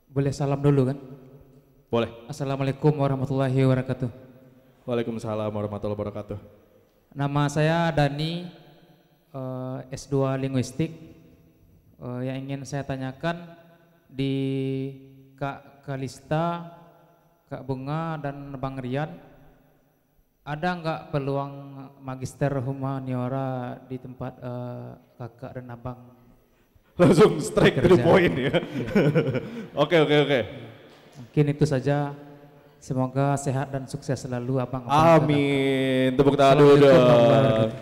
Boleh salam dulu kan? Boleh. Assalamualaikum warahmatullahi wabarakatuh. Waalaikumsalam warahmatullahi wabarakatuh. Nama saya Dani, uh, eh, S2 Linguistik. Uh, yang ingin saya tanyakan di Kak Kalista, Kak Bunga, dan Bang Rian, ada enggak peluang magister humaniora di tempat uh, kakak dan abang langsung strike the point ya. Oke oke oke. Mungkin itu saja. Semoga sehat dan sukses selalu abang. Amin. Tepuk tangan dulu dong.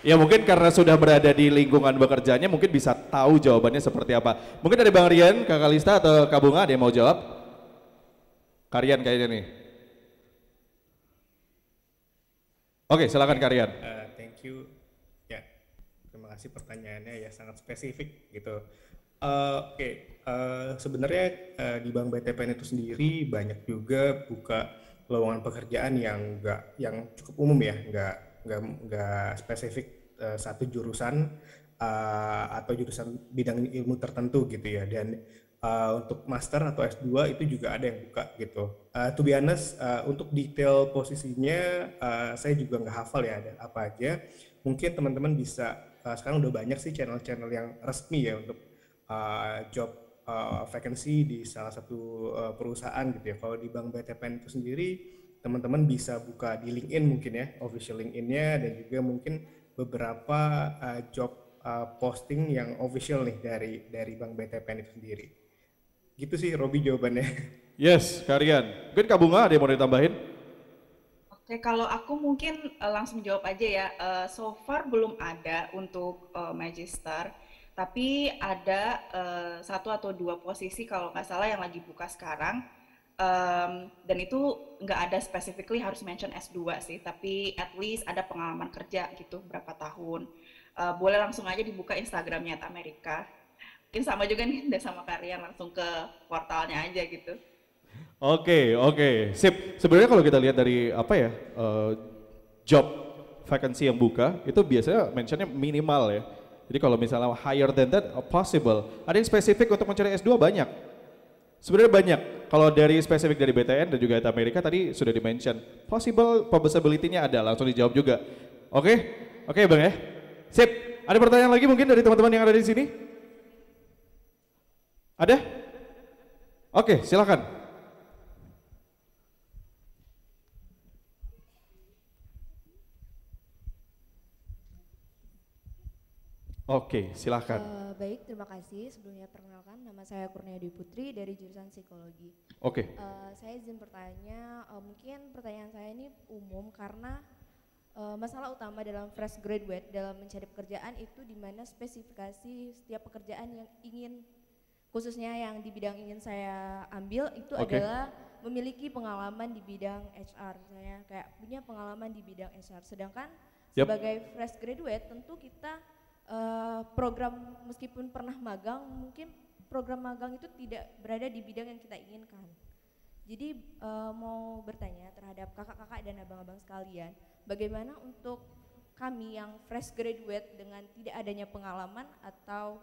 Ya mungkin karena sudah berada di lingkungan bekerjanya mungkin bisa tahu jawabannya seperti apa. Mungkin dari Bang Rian, Kak Kalista atau Kak Bunga ada yang mau jawab? Karian kayaknya nih. Oke, silakan Karian. Uh, eh, thank you kasih pertanyaannya ya sangat spesifik gitu. Uh, Oke, okay. uh, eh, sebenarnya uh, di Bank BTPN itu sendiri banyak juga buka lowongan pekerjaan yang enggak yang cukup umum ya, nggak enggak enggak spesifik uh, satu jurusan uh, atau jurusan bidang ilmu tertentu gitu ya. Dan uh, untuk master atau S2 itu juga ada yang buka gitu. Uh, to be honest, uh, untuk detail posisinya uh, saya juga nggak hafal ya ada apa aja. Mungkin teman-teman bisa uh, sekarang udah banyak sih channel-channel yang resmi ya untuk uh, job uh, vacancy di salah satu uh, perusahaan gitu ya. Kalau di Bank BTPN itu sendiri teman-teman bisa buka di LinkedIn mungkin ya, official LinkedIn-nya dan juga mungkin beberapa uh, job uh, posting yang official nih dari dari Bank BTPN itu sendiri. Gitu sih Robi jawabannya. Yes, Karian. Mungkin Kak Bunga ada yang mau ditambahin? Oke, kalau aku mungkin uh, langsung jawab aja ya. Uh, so far belum ada untuk uh, magister, tapi ada uh, satu atau dua posisi kalau nggak salah yang lagi buka sekarang. Um, dan itu nggak ada specifically harus mention S2 sih, tapi at least ada pengalaman kerja gitu berapa tahun. Uh, boleh langsung aja dibuka Instagramnya Amerika. Mungkin sama juga nih, udah sama kalian langsung ke portalnya aja gitu. Oke, okay, oke. Okay. Sip. Sebenarnya kalau kita lihat dari apa ya, uh, job vacancy yang buka itu biasanya mentionnya minimal ya. Jadi kalau misalnya higher than that oh, possible. Ada yang spesifik untuk mencari S2 banyak. Sebenarnya banyak. Kalau dari spesifik dari BTN dan juga Amerika tadi sudah di mention Possible probability nya ada, langsung dijawab juga. Oke? Okay? Oke, okay, Bang ya. Sip. Ada pertanyaan lagi mungkin dari teman-teman yang ada di sini? Ada? Oke, okay, silakan. Oke, silakan. Uh, baik, terima kasih. Sebelumnya perkenalkan, nama saya Kurnia Dwi Putri dari jurusan psikologi. Oke. Uh, saya izin bertanya, uh, mungkin pertanyaan saya ini umum karena uh, masalah utama dalam fresh graduate dalam mencari pekerjaan itu di mana spesifikasi setiap pekerjaan yang ingin khususnya yang di bidang ingin saya ambil itu okay. adalah memiliki pengalaman di bidang HR misalnya kayak punya pengalaman di bidang HR sedangkan yep. sebagai fresh graduate tentu kita Eh, program meskipun pernah magang, mungkin program magang itu tidak berada di bidang yang kita inginkan. Jadi uh, mau bertanya terhadap kakak-kakak dan abang-abang sekalian, bagaimana untuk kami yang fresh graduate dengan tidak adanya pengalaman atau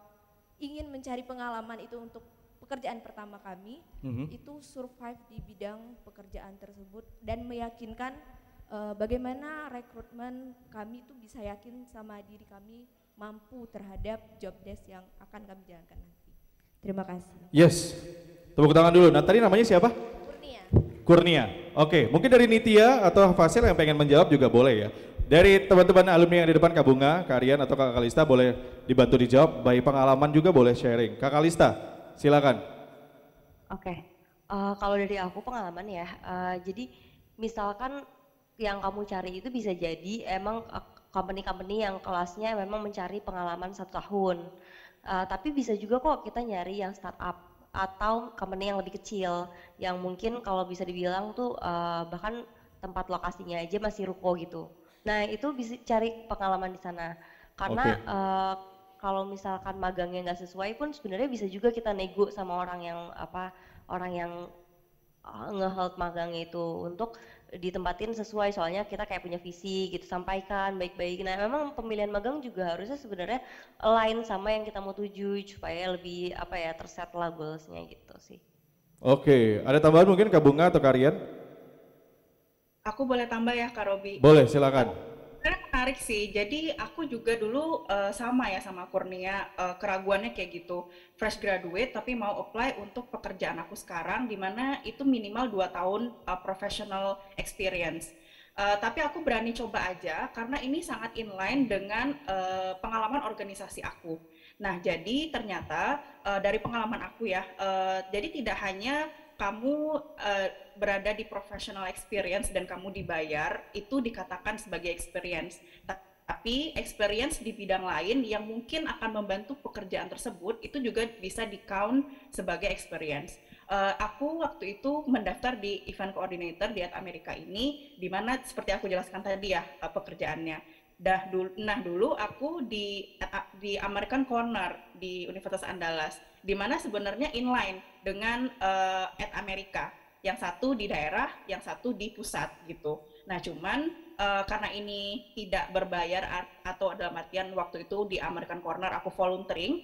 ingin mencari pengalaman itu untuk pekerjaan pertama kami mm-hmm. itu survive di bidang pekerjaan tersebut dan meyakinkan uh, bagaimana rekrutmen kami itu bisa yakin sama diri kami mampu terhadap job desk yang akan kami jalankan nanti. Terima kasih. Yes. Tepuk tangan dulu. Nah, tadi namanya siapa? Kurnia. Kurnia. Oke, okay. mungkin dari Nitia atau Fasil yang pengen menjawab juga boleh ya. Dari teman-teman alumni yang di depan Kak Bunga, Kak atau Kak Kalista boleh dibantu dijawab, baik pengalaman juga boleh sharing. Kak Kalista, silakan. Oke, okay. uh, eh, kalau dari aku pengalaman ya, uh, jadi misalkan yang kamu cari itu bisa jadi emang eh, company-company yang kelasnya memang mencari pengalaman satu tahun. Uh, tapi bisa juga kok kita nyari yang startup atau company yang lebih kecil, yang mungkin kalau bisa dibilang tuh uh, bahkan tempat lokasinya aja masih ruko gitu. Nah itu bisa cari pengalaman di sana, karena okay. uh, eh, kalau misalkan magangnya nggak sesuai pun sebenarnya bisa juga kita nego sama orang yang apa orang yang ngeheld magangnya itu untuk ditempatin sesuai soalnya kita kayak punya visi gitu sampaikan baik-baik nah memang pemilihan magang juga harusnya sebenarnya lain sama yang kita mau tuju supaya lebih apa ya terset lah goalsnya gitu sih oke ada tambahan mungkin Kak Bunga atau Karian aku boleh tambah ya Kak Robi boleh silakan menarik sih. Jadi aku juga dulu uh, sama ya sama Kurnia uh, keraguannya kayak gitu. Fresh graduate tapi mau apply untuk pekerjaan aku sekarang di mana itu minimal 2 tahun uh, professional experience. Uh, tapi aku berani coba aja karena ini sangat inline dengan uh, pengalaman organisasi aku. Nah, jadi ternyata uh, dari pengalaman aku ya, uh, jadi tidak hanya kamu uh, berada di professional experience dan kamu dibayar itu dikatakan sebagai experience tapi experience di bidang lain yang mungkin akan membantu pekerjaan tersebut itu juga bisa di count sebagai experience. Uh, aku waktu itu mendaftar di event coordinator di Amerika ini, di mana seperti aku jelaskan tadi ya uh, pekerjaannya. Dah dulu, nah dulu aku di di American Corner di Universitas Andalas di mana sebenarnya inline dengan uh, at Amerika yang satu di daerah, yang satu di pusat gitu. Nah, cuman uh, karena ini tidak berbayar atau dalam artian waktu itu di American Corner aku volunteering,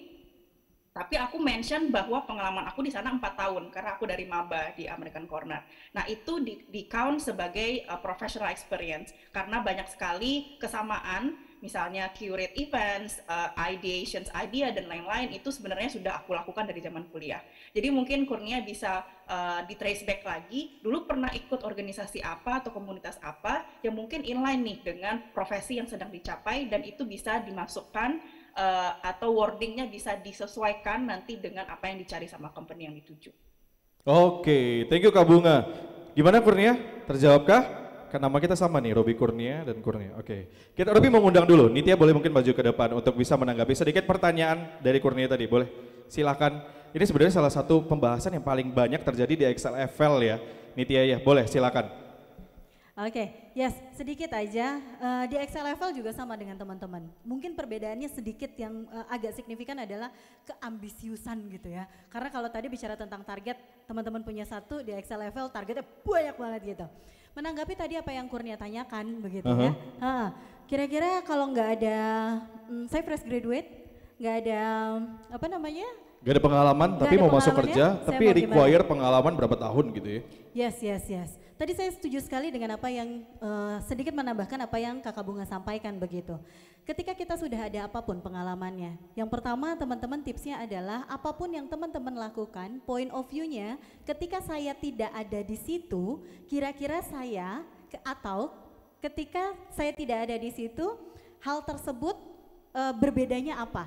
tapi aku mention bahwa pengalaman aku di sana empat tahun karena aku dari maba di American Corner. Nah, itu di, di count sebagai uh, professional experience karena banyak sekali kesamaan misalnya curate events, uh, ideations, idea dan lain-lain itu sebenarnya sudah aku lakukan dari zaman kuliah. Jadi mungkin Kurnia bisa uh, di trace back lagi, dulu pernah ikut organisasi apa atau komunitas apa yang mungkin inline nih dengan profesi yang sedang dicapai dan itu bisa dimasukkan uh, atau wordingnya bisa disesuaikan nanti dengan apa yang dicari sama company yang dituju. Oke, okay. thank you Kak Bunga. Gimana Kurnia? Terjawabkah? Kan nama kita sama nih, Robi Kurnia dan Kurnia. Oke, kita Robi mau dulu. Nitya boleh mungkin maju ke depan untuk bisa menanggapi sedikit pertanyaan dari Kurnia tadi, boleh? Silakan. Ini sebenarnya salah satu pembahasan yang paling banyak terjadi di Excel XLFL ya, Nitya ya. Boleh, silakan. Oke, okay. yes, sedikit aja. Uh, di Excel level juga sama dengan teman-teman. Mungkin perbedaannya sedikit yang uh, agak signifikan adalah keambisiusan gitu ya. Karena kalau tadi bicara tentang target, teman-teman punya satu, di Excel level targetnya banyak banget gitu. Menanggapi tadi apa yang Kurnia tanyakan begitu uh -huh. ya. Ha, uh-huh. kira-kira kalau nggak ada, hmm, saya fresh graduate, nggak ada mm, apa namanya? Gak ada pengalaman, gak tapi ada mau masuk ya? kerja, tapi require pengalaman berapa tahun gitu ya? Yes, yes, yes. Tadi saya setuju sekali dengan apa yang uh, sedikit menambahkan apa yang Kakak Bunga sampaikan begitu. Ketika kita sudah ada apapun pengalamannya, yang pertama teman-teman tipsnya adalah apapun yang teman-teman lakukan, point of view-nya ketika saya tidak ada di situ, kira-kira saya ke, atau ketika saya tidak ada di situ, hal tersebut uh, berbedanya apa?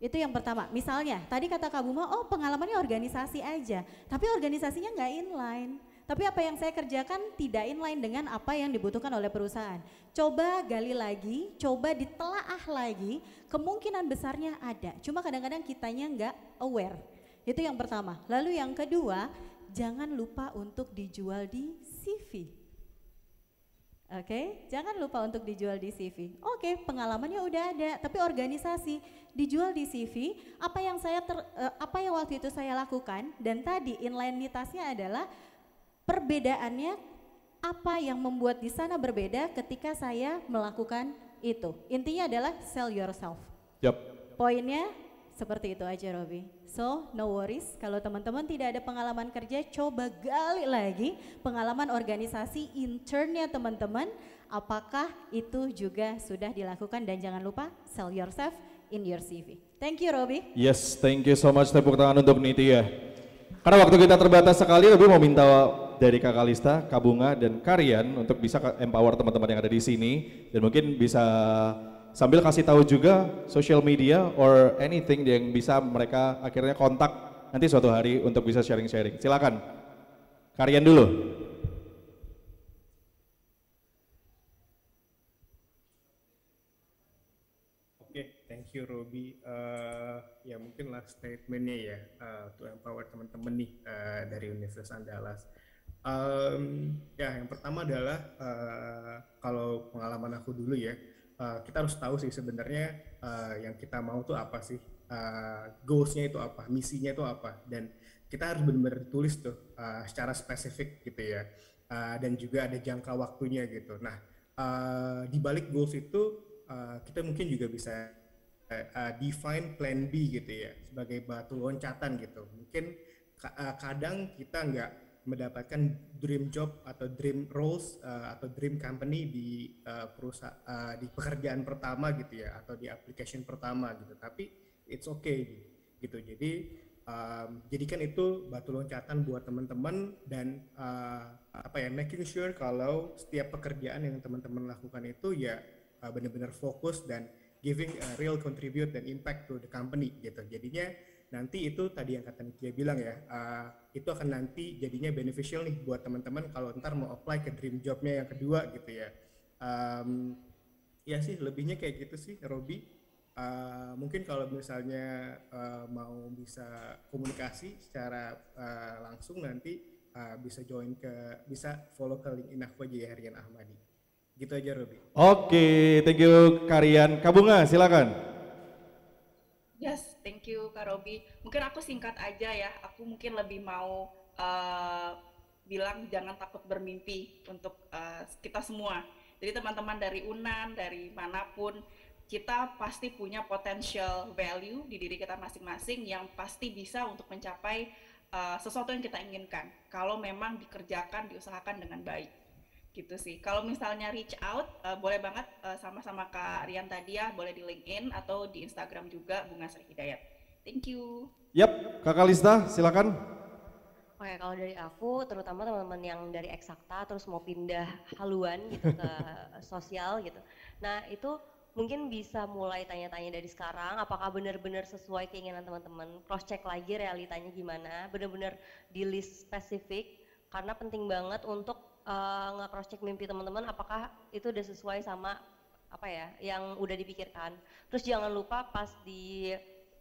Itu yang pertama. Misalnya, tadi kata Kak Buma, oh pengalamannya organisasi aja, tapi organisasinya nggak inline. Tapi apa yang saya kerjakan tidak inline dengan apa yang dibutuhkan oleh perusahaan. Coba gali lagi, coba ditelaah lagi, kemungkinan besarnya ada. Cuma kadang-kadang kitanya nggak aware. Itu yang pertama. Lalu yang kedua, jangan lupa untuk dijual di CV. Oke, okay? jangan lupa untuk dijual di CV. Oke, okay, pengalamannya udah ada, tapi organisasi dijual di CV. Apa yang saya ter, eh, apa yang waktu itu saya lakukan dan tadi inline-nitasnya adalah perbedaannya apa yang membuat di sana berbeda ketika saya melakukan itu. Intinya adalah sell yourself. Yep. Poinnya seperti itu aja Robi. So no worries kalau teman-teman tidak ada pengalaman kerja coba gali lagi pengalaman organisasi internnya teman-teman. Apakah itu juga sudah dilakukan dan jangan lupa sell yourself in your CV. Thank you Robi. Yes, thank you so much tepuk tangan untuk Nitya. Karena waktu kita terbatas sekali, Robi mau minta dari Kak Kalista, Kak Bunga, dan Karian untuk bisa empower teman-teman yang ada di sini dan mungkin bisa sambil kasih tahu juga social media or anything yang bisa mereka akhirnya kontak nanti suatu hari untuk bisa sharing-sharing. Silakan. Karian dulu. Oke, thank you Robi. Uh, eh, ya mungkin last statementnya ya uh, eh, to empower teman-teman nih uh, dari Universitas Andalas. Um, ya yang pertama adalah uh, kalau pengalaman aku dulu ya uh, kita harus tahu sih sebenarnya uh, yang kita mau tuh apa sih uh, goalsnya itu apa misinya itu apa dan kita harus benar-benar tulis tuh uh, secara spesifik gitu ya uh, dan juga ada jangka waktunya gitu nah uh, di balik goals itu uh, kita mungkin juga bisa uh, define plan B gitu ya sebagai batu loncatan gitu mungkin kadang kita nggak mendapatkan dream job atau dream roles uh, atau dream company di uh, eh, perusahaan uh, eh, di pekerjaan pertama gitu ya atau di application pertama gitu tapi it's okay gitu, gitu. jadi um, jadikan itu batu loncatan buat teman-teman dan uh, apa ya making sure kalau setiap pekerjaan yang teman-teman lakukan itu ya uh, benar-benar fokus dan giving a real contribute dan impact to the company gitu jadinya nanti itu tadi yang kata Nikia bilang ya, uh, itu akan nanti jadinya beneficial nih buat teman-teman kalau ntar mau apply ke dream jobnya yang kedua gitu ya. Um, ya sih lebihnya kayak gitu sih, Robi. Uh, mungkin kalau misalnya uh, mau bisa komunikasi secara uh, langsung nanti uh, bisa join ke bisa follow ke link aku aja ya Herian Ahmadi. Gitu aja Robi. Oke, okay, thank you Karian. Kabunga silakan. Yes, thank you Kak Robi. Mungkin aku singkat aja ya. Aku mungkin lebih mau uh, bilang jangan takut bermimpi untuk uh, kita semua. Jadi teman-teman dari Unan, dari manapun, kita pasti punya potential value di diri kita masing-masing yang pasti bisa untuk mencapai uh, sesuatu yang kita inginkan. Kalau memang dikerjakan, diusahakan dengan baik gitu sih. Kalau misalnya reach out, uh, boleh banget eh, sama-sama uh, Kak Rian tadi ya, boleh di LinkedIn atau di Instagram juga Bunga Sri Hidayat. Thank you. Yap, Kakak Lista silakan. Oke, kalau dari aku, terutama teman-teman yang dari eksakta terus mau pindah haluan gitu ke sosial gitu. Nah itu mungkin bisa mulai tanya-tanya dari sekarang apakah benar-benar sesuai keinginan teman-teman cross check lagi realitanya gimana benar-benar di list spesifik karena penting banget untuk uh, eh, cross check mimpi teman-teman apakah itu udah sesuai sama apa ya yang udah dipikirkan. Terus jangan lupa pas di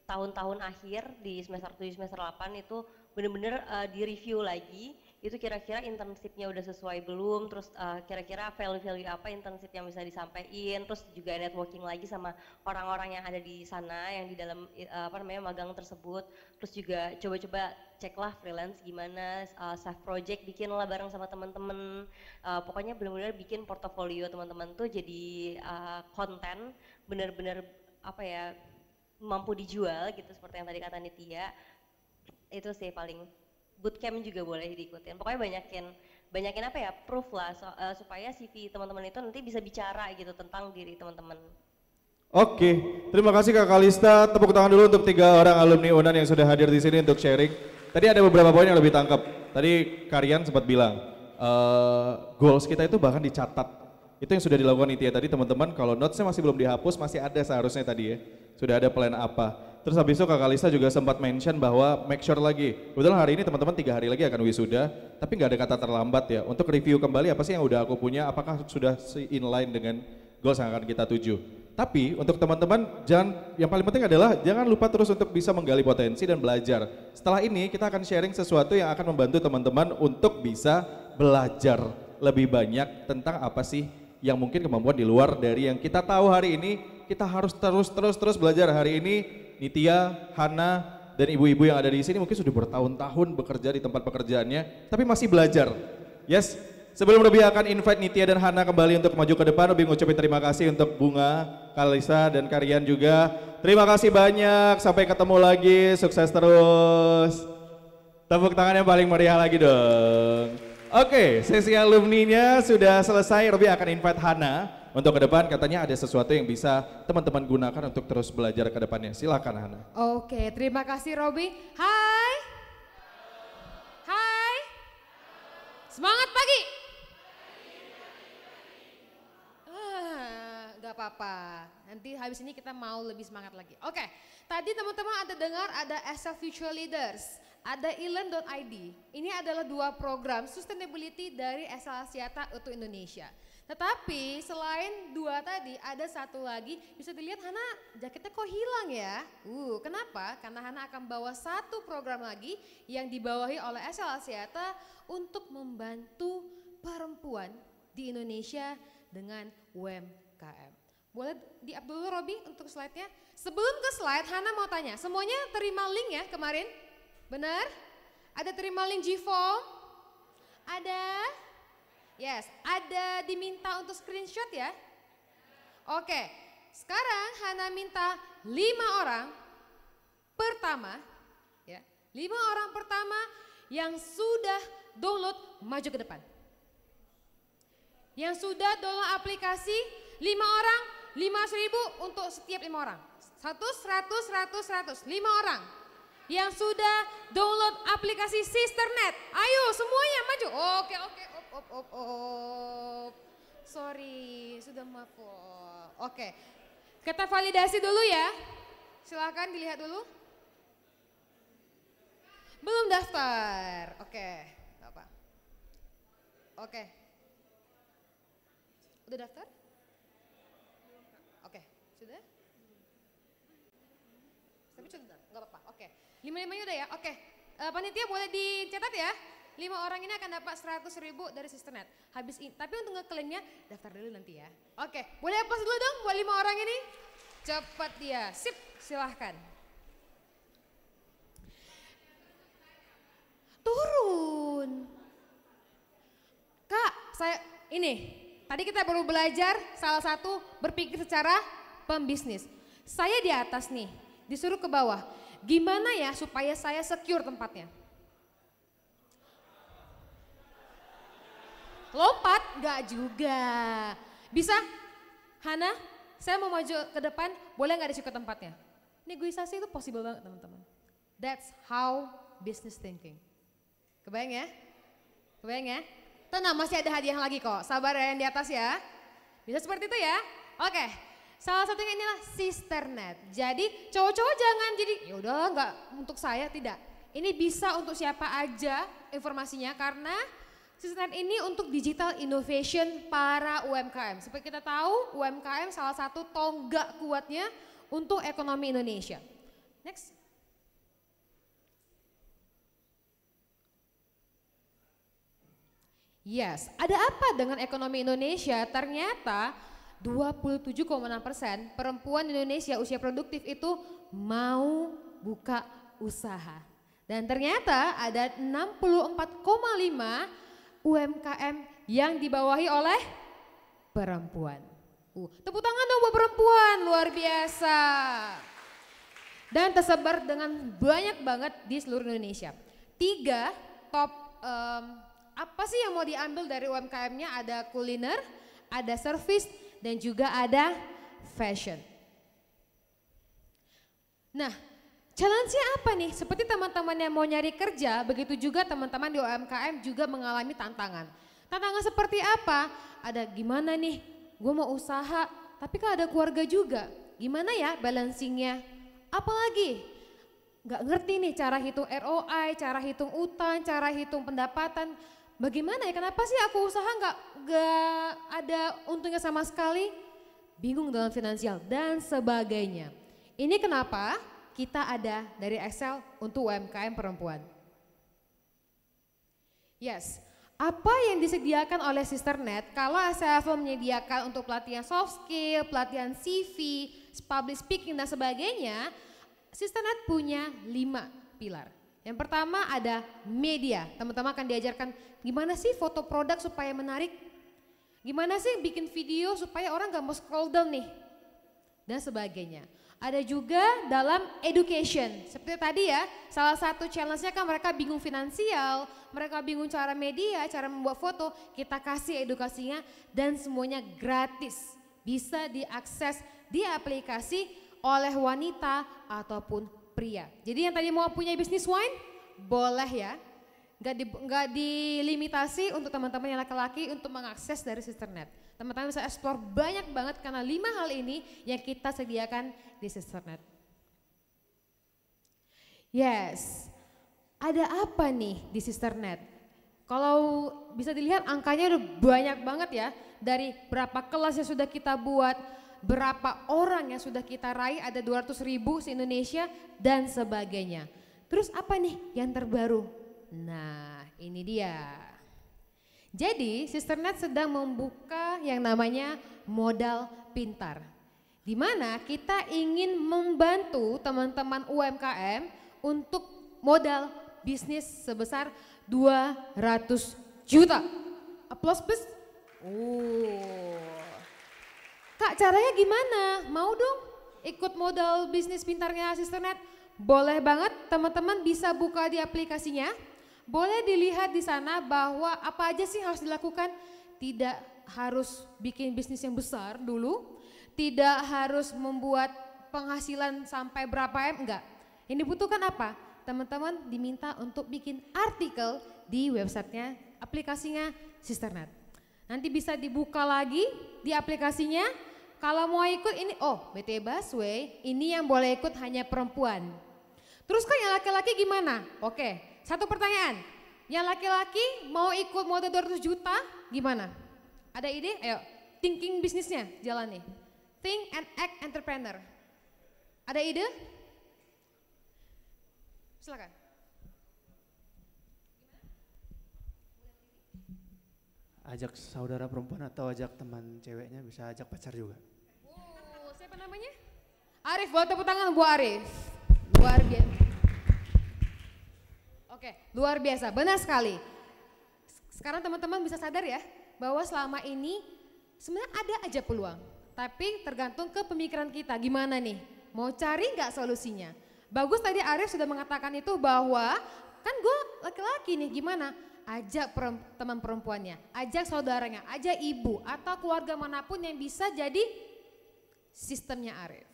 tahun-tahun akhir di semester tujuh semester delapan itu bener-bener uh, eh, di review lagi itu kira-kira internshipnya udah sesuai belum terus kira eh, kira-kira value-value apa internship yang bisa disampaikan terus juga networking lagi sama orang-orang yang ada di sana yang di dalam uh, apa namanya magang tersebut terus juga coba-coba ceklah freelance gimana uh, eh, self project bikinlah bareng sama teman-teman uh, pokoknya benar-benar bikin portofolio teman-teman tuh jadi uh, konten benar-benar apa ya mampu dijual gitu seperti yang tadi kata Nitya itu sih paling bootcamp juga boleh diikutin. Pokoknya banyakin banyakin apa ya proof lah so, uh, supaya CV teman-teman itu nanti bisa bicara gitu tentang diri teman-teman. Oke, terima kasih Kak Kalista. Tepuk tangan dulu untuk tiga orang alumni UNAN yang sudah hadir di sini untuk sharing. Tadi ada beberapa poin yang lebih tangkap. Tadi Karian sempat bilang, uh, goals kita itu bahkan dicatat. Itu yang sudah dilakukan ITIA tadi teman-teman, kalau notesnya masih belum dihapus, masih ada seharusnya tadi ya. Sudah ada plan apa. Terus habis itu Kak Lisa juga sempat mention bahwa make sure lagi, betul hari ini teman-teman tiga hari lagi akan wisuda, tapi nggak ada kata terlambat ya. Untuk review kembali apa sih yang udah aku punya, apakah sudah inline dengan goals yang akan kita tuju. Tapi untuk teman-teman, jangan yang paling penting adalah jangan lupa terus untuk bisa menggali potensi dan belajar. Setelah ini kita akan sharing sesuatu yang akan membantu teman-teman untuk bisa belajar lebih banyak tentang apa sih yang mungkin kemampuan di luar dari yang kita tahu hari ini. Kita harus terus terus terus belajar hari ini Nitya, Hana, dan ibu-ibu yang ada di sini mungkin sudah bertahun-tahun bekerja di tempat pekerjaannya, tapi masih belajar. Yes, sebelum lebih akan invite Nitya dan Hana kembali untuk maju ke depan, lebih mengucapkan terima kasih untuk Bunga, Kalisa, dan Karian juga. Terima kasih banyak, sampai ketemu lagi, sukses terus. Tepuk tangan yang paling meriah lagi dong. Oke, okay, sesi alumni-nya sudah selesai, Robi akan invite Hana untuk ke depan katanya ada sesuatu yang bisa teman-teman gunakan untuk terus belajar ke depannya. Silakan Hana. Oke, terima kasih Robi. Hai. Hai. Semangat pagi. Ah, gak apa-apa. Nanti habis ini kita mau lebih semangat lagi. Oke, tadi teman-teman ada dengar ada SL Future Leaders ada ilen.id. E ini adalah dua program sustainability dari SL Asiata untuk Indonesia. Tetapi selain dua tadi ada satu lagi bisa dilihat Hana jaketnya kok hilang ya. Uh, kenapa? Karena Hana akan bawa satu program lagi yang dibawahi oleh SL Asiata untuk membantu perempuan di Indonesia dengan UMKM. Boleh di up dulu Robi untuk slide-nya. Sebelum ke slide Hana mau tanya, semuanya terima link ya kemarin? Benar? Ada terima link G-Form? Ada? Yes, ada diminta untuk screenshot ya? Oke, sekarang Hana minta lima orang pertama, ya, lima orang pertama yang sudah download maju ke depan. Yang sudah download aplikasi lima orang, lima ribu untuk setiap lima orang. Satu, seratus, seratus, seratus, lima orang. Yang sudah download aplikasi Sisternet, ayo semuanya maju. Oke, oke op, op, op. Sorry, sudah maaf. Oke, kita validasi dulu ya. Silahkan dilihat dulu. Belum daftar, oke. nggak apa. Oke. Udah daftar? Oke, sudah? Tapi sudah, Nggak apa-apa, oke. Lima-limanya udah ya, oke. Uh, panitia boleh dicatat ya lima orang ini akan dapat seratus ribu dari Sisternet. Habis ini, tapi untuk ngeklaimnya daftar dulu nanti ya. Oke, boleh pas dulu dong buat lima orang ini? Cepat dia, sip silahkan. Turun. Kak, saya ini tadi kita baru belajar salah satu berpikir secara pembisnis. Saya di atas nih, disuruh ke bawah. Gimana ya supaya saya secure tempatnya? Lompat? Enggak juga. Bisa? Hana, saya mau maju ke depan, boleh nggak disuruh ke tempatnya? Negosiasi itu possible banget teman-teman. That's how business thinking. Kebayang ya? Kebayang ya? Tenang, masih ada hadiah lagi kok. Sabar ya yang di atas ya. Bisa seperti itu ya? Oke. Salah satu yang inilah sister net Jadi cowok-cowok jangan jadi ya udah nggak untuk saya tidak. Ini bisa untuk siapa aja informasinya karena Sisnet ini untuk digital innovation para UMKM. Seperti kita tahu, UMKM salah satu tonggak kuatnya untuk ekonomi Indonesia. Next. Yes, ada apa dengan ekonomi Indonesia? Ternyata 27,6 persen perempuan Indonesia usia produktif itu mau buka usaha. Dan ternyata ada 64,5 persen UMKM yang dibawahi oleh perempuan. Uh, tepuk tangan dong buat perempuan, luar biasa. Dan tersebar dengan banyak banget di seluruh Indonesia. Tiga top um, apa sih yang mau diambil dari UMKM-nya? Ada kuliner, ada service, dan juga ada fashion. Nah, Challenge-nya apa nih? Seperti teman-teman yang mau nyari kerja, begitu juga teman-teman di UMKM juga mengalami tantangan. Tantangan seperti apa? Ada gimana nih? Gue mau usaha, tapi kalau ada keluarga juga. Gimana ya balancingnya? Apalagi Gak ngerti nih cara hitung ROI, cara hitung utang, cara hitung pendapatan. Bagaimana ya? Kenapa sih aku usaha nggak nggak ada untungnya sama sekali? Bingung dalam finansial dan sebagainya. Ini kenapa? kita ada dari Excel untuk UMKM perempuan. Yes, apa yang disediakan oleh Sisternet kalau SFO menyediakan untuk pelatihan soft skill, pelatihan CV, public speaking dan sebagainya, Sisternet punya lima pilar. Yang pertama ada media, teman-teman akan diajarkan gimana sih foto produk supaya menarik, gimana sih bikin video supaya orang gak mau scroll down nih, dan sebagainya. Ada juga dalam education. Seperti tadi ya, salah satu challenge-nya kan mereka bingung finansial, mereka bingung cara media, cara membuat foto, kita kasih edukasinya dan semuanya gratis. Bisa diakses di aplikasi oleh wanita ataupun pria. Jadi yang tadi mau punya bisnis wine, boleh ya nggak di, nggak dilimitasi untuk teman-teman yang laki-laki untuk mengakses dari sisternet. Teman-teman bisa eksplor banyak banget karena lima hal ini yang kita sediakan di sisternet. Yes, ada apa nih di sisternet? Kalau bisa dilihat angkanya udah banyak banget ya dari berapa kelas yang sudah kita buat, berapa orang yang sudah kita raih ada 200 ribu se-Indonesia dan sebagainya. Terus apa nih yang terbaru? Nah, ini dia. Jadi, Sister Nat sedang membuka yang namanya modal pintar. Di mana kita ingin membantu teman-teman UMKM untuk modal bisnis sebesar 200 juta. Applause please. Oh. Kak, caranya gimana? Mau dong ikut modal bisnis pintarnya Sister Net? Boleh banget, teman-teman bisa buka di aplikasinya boleh dilihat di sana bahwa apa aja sih harus dilakukan? Tidak harus bikin bisnis yang besar dulu, tidak harus membuat penghasilan sampai berapa M, enggak. Ini butuhkan apa? Teman-teman diminta untuk bikin artikel di websitenya, aplikasinya Sisternet. Nanti bisa dibuka lagi di aplikasinya. Kalau mau ikut ini, oh BT Busway, ini yang boleh ikut hanya perempuan. Terus kan yang laki-laki gimana? Oke, satu pertanyaan. Yang laki-laki mau ikut mode 200 juta gimana? Ada ide? Ayo, thinking bisnisnya jalan nih. Think and act entrepreneur. Ada ide? Silakan. Ajak saudara perempuan atau ajak teman ceweknya bisa ajak pacar juga. Wow, oh, siapa namanya? Arif, buat tepuk tangan buat Arif. Luar biasa. Oke, luar biasa, benar sekali. Sekarang teman-teman bisa sadar ya, bahwa selama ini sebenarnya ada aja peluang. Tapi tergantung ke pemikiran kita, gimana nih? Mau cari nggak solusinya? Bagus tadi Arif sudah mengatakan itu bahwa kan gue laki-laki nih gimana? Ajak teman perempuannya, ajak saudaranya, ajak ibu atau keluarga manapun yang bisa jadi sistemnya Arif.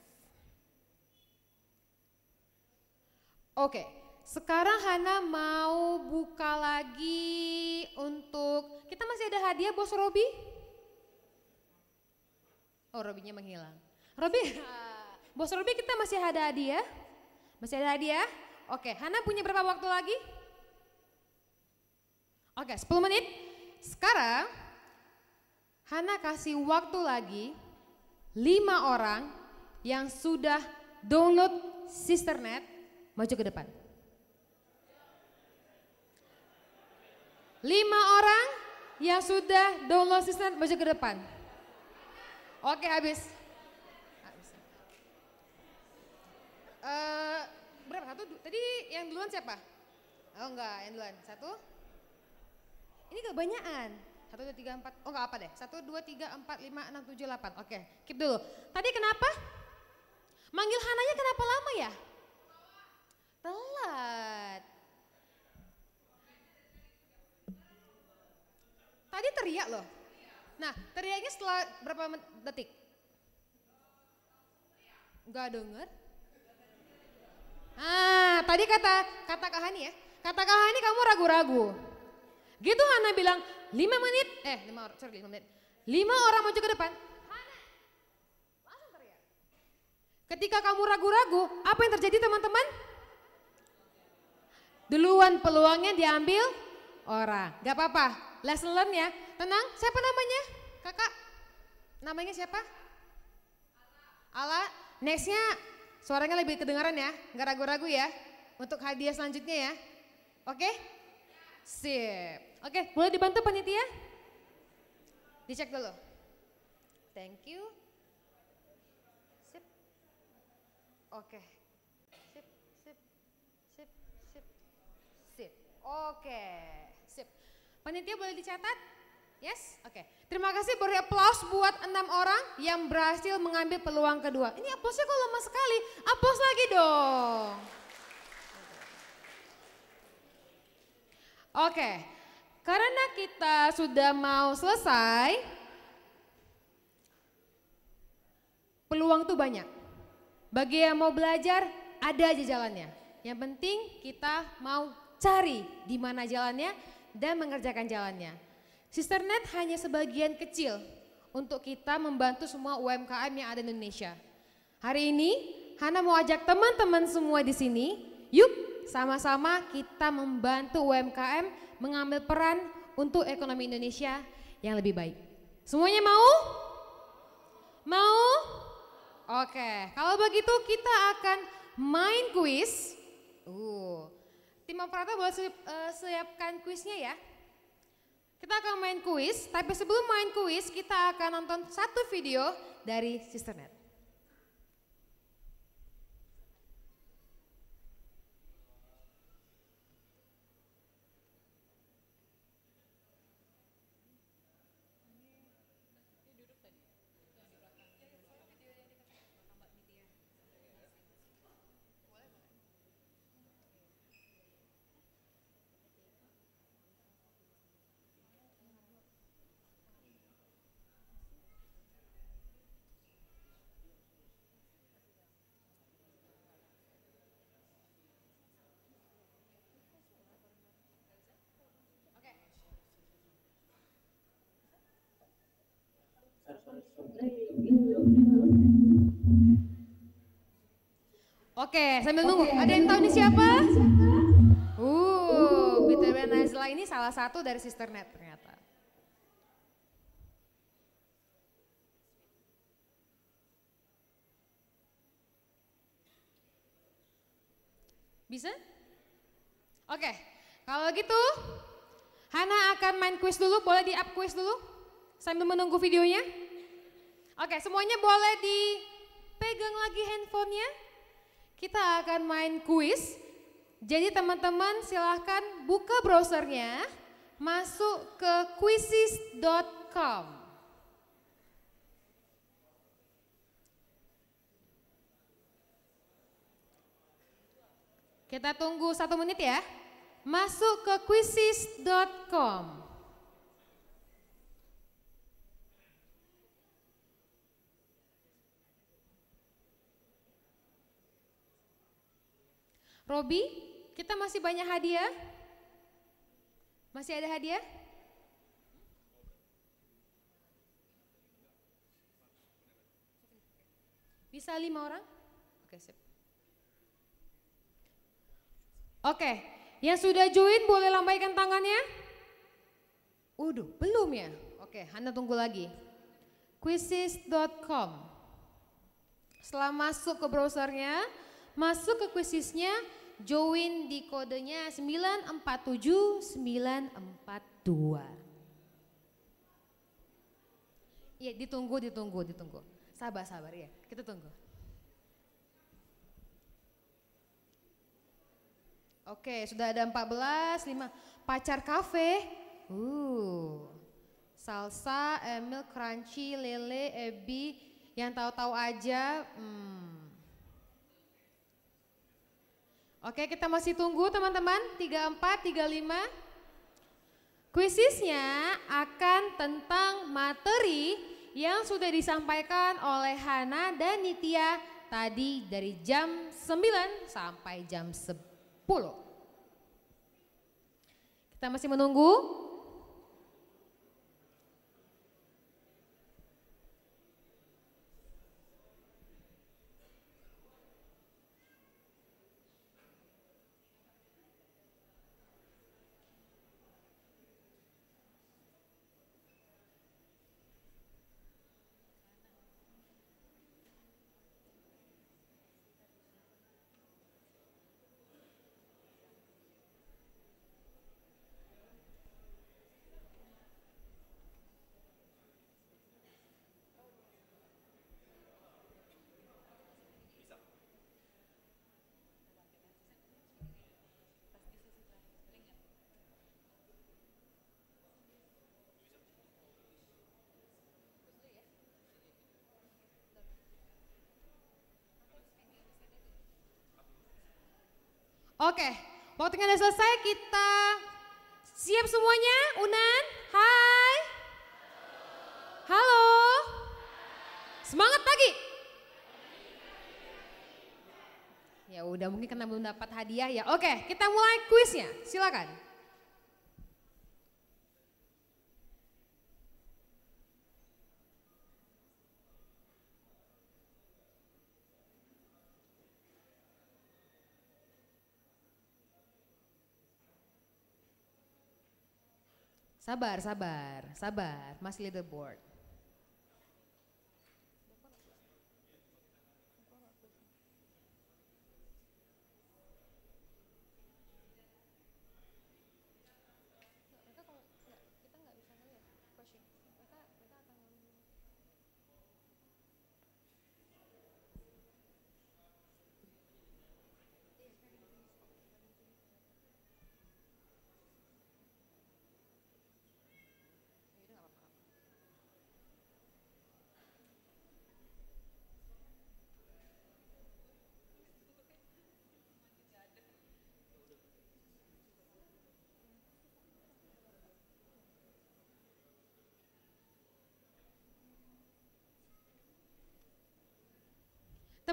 Oke, okay. Sekarang Hana mau buka lagi untuk kita masih ada hadiah Bos Robi? Oh, Robinya menghilang. Robi, Bos Robi kita masih ada hadiah? Masih ada hadiah? Oke, Hana punya berapa waktu lagi? Oke, 10 menit. Sekarang Hana kasih waktu lagi lima orang yang sudah download Sisternet maju ke depan. Lima orang yang sudah download sistem maju ke depan. Oke habis. habis. Uh, eh, berapa satu? Tadi yang duluan siapa? Oh enggak, yang duluan satu. Ini kebanyakan. Satu dua tiga empat. Oh enggak apa deh. Satu dua tiga empat lima enam tujuh delapan. Oke, keep dulu. Tadi kenapa? Manggil Hananya kenapa lama ya? Telat. Tadi teriak loh. Nah, teriaknya setelah berapa detik? Gak denger? Ah, tadi kata kata Kak ya. Kata Kak kamu ragu-ragu. Gitu Hana bilang, lima menit, eh lima sorry lima menit. Lima orang maju ke depan. Ketika kamu ragu-ragu, apa yang terjadi teman-teman? Duluan peluangnya diambil orang. Gak apa-apa, Lesson learn ya. Tenang, siapa namanya? Kakak? Namanya siapa? Ala. Nextnya suaranya lebih kedengaran ya, nggak ragu-ragu ya. Untuk hadiah selanjutnya ya. Oke? Okay? Sip. Oke, okay, boleh dibantu panitia? Dicek dulu. Thank you. Sip. Oke. Okay. Sip, sip, sip, Oke. Okay. Panitia boleh dicatat? Yes? Oke. Okay. Terima kasih beri aplaus buat enam orang yang berhasil mengambil peluang kedua. Ini aplausnya kok lama sekali. Aplaus lagi dong. Oke. Okay. Karena kita sudah mau selesai, peluang tuh banyak. Bagi yang mau belajar, ada aja jalannya. Yang penting kita mau cari di mana jalannya, dan mengerjakan jalannya. Sister Net hanya sebagian kecil untuk kita membantu semua UMKM yang ada di Indonesia. Hari ini Hana mau ajak teman-teman semua di sini, yuk sama-sama kita membantu UMKM mengambil peran untuk ekonomi Indonesia yang lebih baik. Semuanya mau? Mau? Oke, kalau begitu kita akan main kuis. Uh, tim operator boleh uh, siapkan kuisnya ya. Kita akan main kuis, tapi sebelum main kuis kita akan nonton satu video dari Sisternet. Oke, sambil nunggu. Ada yang tahu ini siapa? Uh, Peter Nazla ini salah satu dari Sister Net ternyata. Bisa? Oke, kalau gitu Hana akan main quiz dulu, boleh di up quiz dulu sambil menunggu videonya. Oke, semuanya boleh dipegang lagi handphonenya. Kita akan main kuis. Jadi teman-teman silahkan buka browsernya, masuk ke quizzes.com. Kita tunggu satu menit ya. Masuk ke quizzes.com. Robi, kita masih banyak hadiah? Masih ada hadiah? Bisa lima orang? Oke, sip. Oke, yang sudah join boleh lambaikan tangannya? Udah, belum ya? Oke, Anda tunggu lagi. Quizzes.com Setelah masuk ke browsernya, masuk ke quiziznya, join di kodenya 947942. Ya, ditunggu, ditunggu, ditunggu. Sabar-sabar ya, kita tunggu. Oke, sudah ada 14, 5. Pacar kafe. Uh. Salsa, Emil, Crunchy, Lele, Ebi, yang tahu-tahu aja. Hmm, Oke, kita masih tunggu teman-teman. 34, 35. Kuisisnya akan tentang materi yang sudah disampaikan oleh Hana dan Nitya tadi dari jam 9 sampai jam 10. Kita masih menunggu Oke, waktu sudah selesai kita siap semuanya. Unan, hai. Halo. Semangat pagi. Ya udah mungkin karena belum dapat hadiah ya. Oke, kita mulai kuisnya. Silakan. Sabar, sabar, sabar. Masih leaderboard.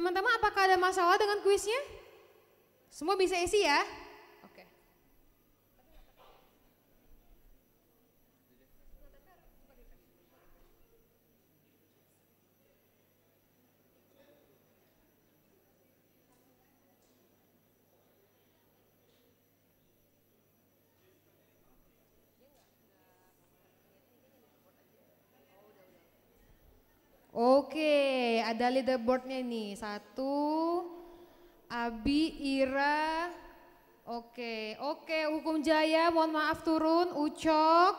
Teman-teman apakah ada masalah dengan kuisnya? Semua bisa isi ya? Oke, ada leaderboardnya nih. Satu, Abi, Ira. Oke, oke. Hukum Jaya, mohon maaf turun. Ucok.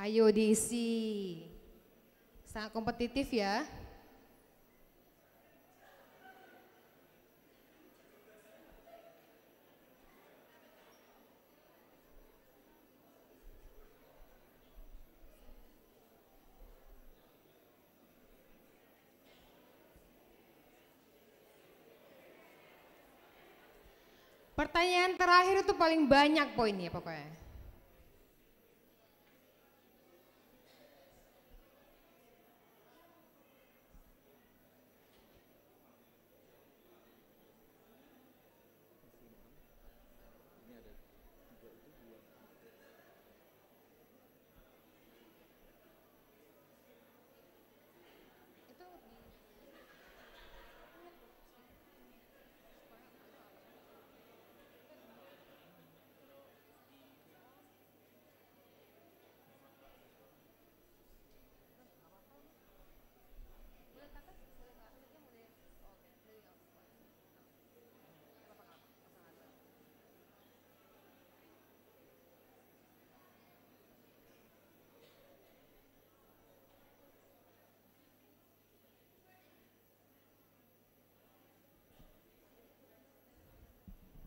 Ayo diisi. Sangat kompetitif ya. Pertanyaan terakhir itu paling banyak poinnya pokoknya.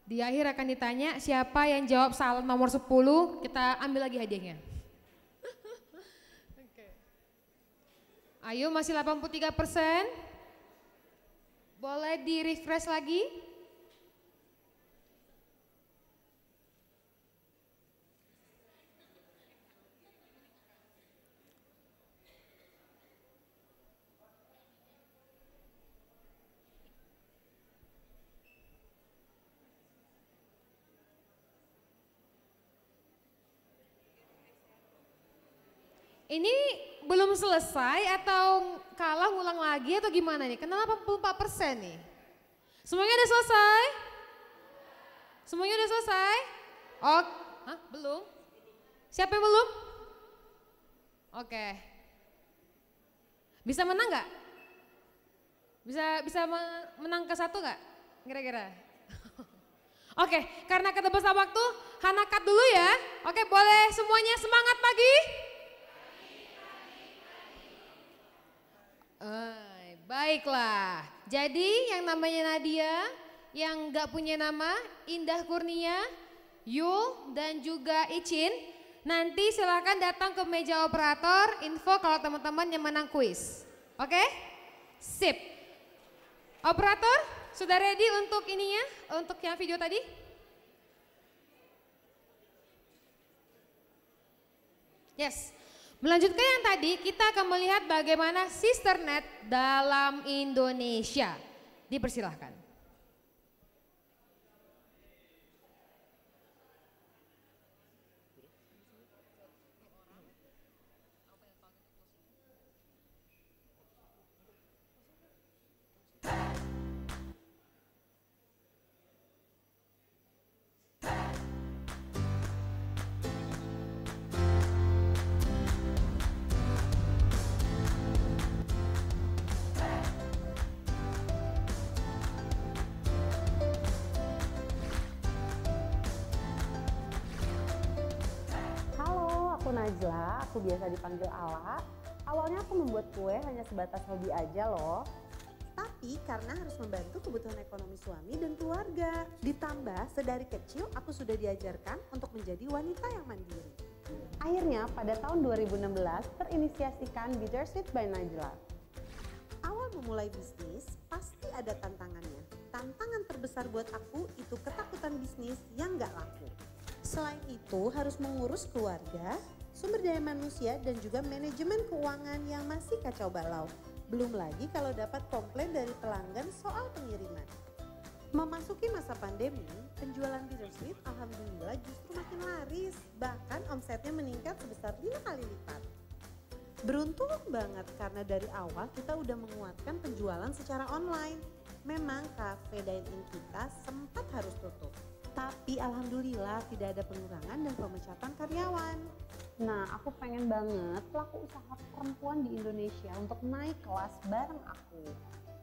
Di akhir akan ditanya siapa yang jawab salam nomor 10, kita ambil lagi hadiahnya. Ayo masih 83 persen. Boleh di refresh lagi? Ini belum selesai atau kalah ulang lagi atau gimana nih? Kenapa 84 persen nih. Semuanya udah selesai? Semuanya udah selesai? Oh, hah, belum? Siapa yang belum? Oke. Bisa menang nggak? Bisa bisa menang ke satu nggak? Kira-kira. Oke, karena ketebas waktu, Hana cut dulu ya. Oke, boleh semuanya semangat pagi. Eh, baiklah. Jadi yang namanya Nadia, yang gak punya nama, Indah Kurnia, Yul dan juga Icin, nanti silahkan datang ke meja operator info kalau teman-teman yang menang kuis. Oke? Okay? Sip. Operator, sudah ready untuk ininya, untuk yang video tadi? Yes. Melanjutkan yang tadi, kita akan melihat bagaimana sisternet dalam Indonesia. Dipersilahkan. Najla, aku biasa dipanggil Ala. Awalnya aku membuat kue hanya sebatas hobi aja loh. Tapi karena harus membantu kebutuhan ekonomi suami dan keluarga. Ditambah sedari kecil aku sudah diajarkan untuk menjadi wanita yang mandiri. Akhirnya pada tahun 2016 terinisiasikan Bittersweet by Najla. Awal memulai bisnis pasti ada tantangannya. Tantangan terbesar buat aku itu ketakutan bisnis yang gak laku. Selain itu harus mengurus keluarga, sumber daya manusia, dan juga manajemen keuangan yang masih kacau balau. Belum lagi kalau dapat komplain dari pelanggan soal pengiriman. Memasuki masa pandemi, penjualan bittersweet alhamdulillah justru makin laris, bahkan omsetnya meningkat sebesar 5 kali lipat. Beruntung banget karena dari awal kita udah menguatkan penjualan secara online. Memang kafe dine-in kita sempat harus tutup. Tapi alhamdulillah tidak ada pengurangan dan pemecatan karyawan. Nah, aku pengen banget pelaku usaha perempuan di Indonesia untuk naik kelas bareng aku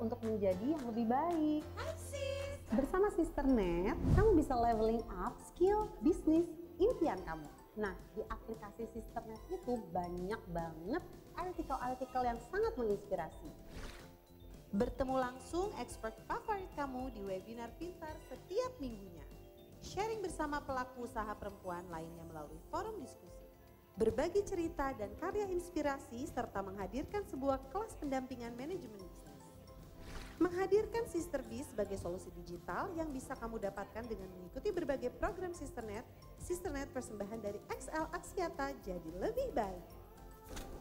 untuk menjadi yang lebih baik. Hai sis. Bersama Sisternet, kamu bisa leveling up skill, bisnis, impian kamu. Nah, di aplikasi Sisternet itu banyak banget artikel-artikel yang sangat menginspirasi. Bertemu langsung expert favorit kamu di webinar pintar setiap minggunya. Sharing bersama pelaku usaha perempuan lainnya melalui forum diskusi berbagi cerita dan karya inspirasi, serta menghadirkan sebuah kelas pendampingan manajemen bisnis. Menghadirkan Sister B sebagai solusi digital yang bisa kamu dapatkan dengan mengikuti berbagai program Sisternet, Sisternet persembahan dari XL Aksiata jadi lebih baik.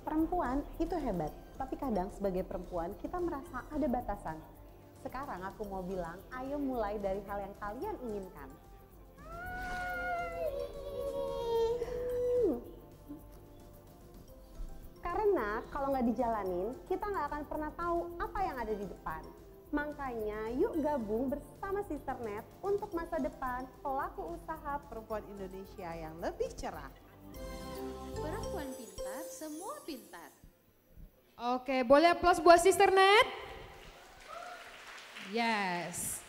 Perempuan itu hebat, tapi kadang sebagai perempuan kita merasa ada batasan. Sekarang aku mau bilang, ayo mulai dari hal yang kalian inginkan. Karena kalau nggak dijalanin, kita nggak akan pernah tahu apa yang ada di depan. Makanya yuk gabung bersama Sisternet untuk masa depan pelaku usaha perempuan Indonesia yang lebih cerah. Perempuan pintar, semua pintar. Oke, boleh plus buat Sisternet? Yes.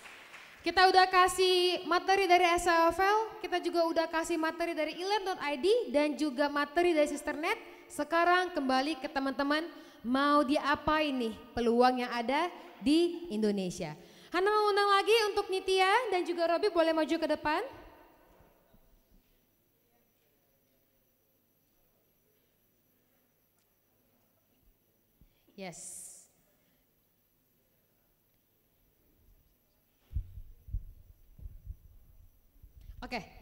Kita udah kasih materi dari SOFL, kita juga udah kasih materi dari ilen.id dan juga materi dari Sisternet. Sekarang kembali ke teman-teman, mau diapain ini peluang yang ada di Indonesia. Hana mau undang lagi untuk Nitya dan juga Robi boleh maju ke depan. Yes. Oke, okay.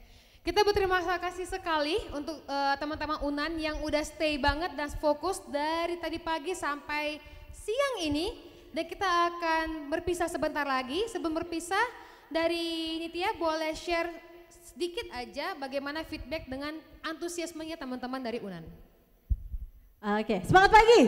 Kita berterima kasih sekali untuk eh, teman-teman Unan yang udah stay banget dan fokus dari tadi pagi sampai siang ini. Dan kita akan berpisah sebentar lagi. Sebelum berpisah dari Nitya boleh share sedikit aja bagaimana feedback dengan antusiasmenya teman-teman dari Unan. Oke, okay. semangat pagi.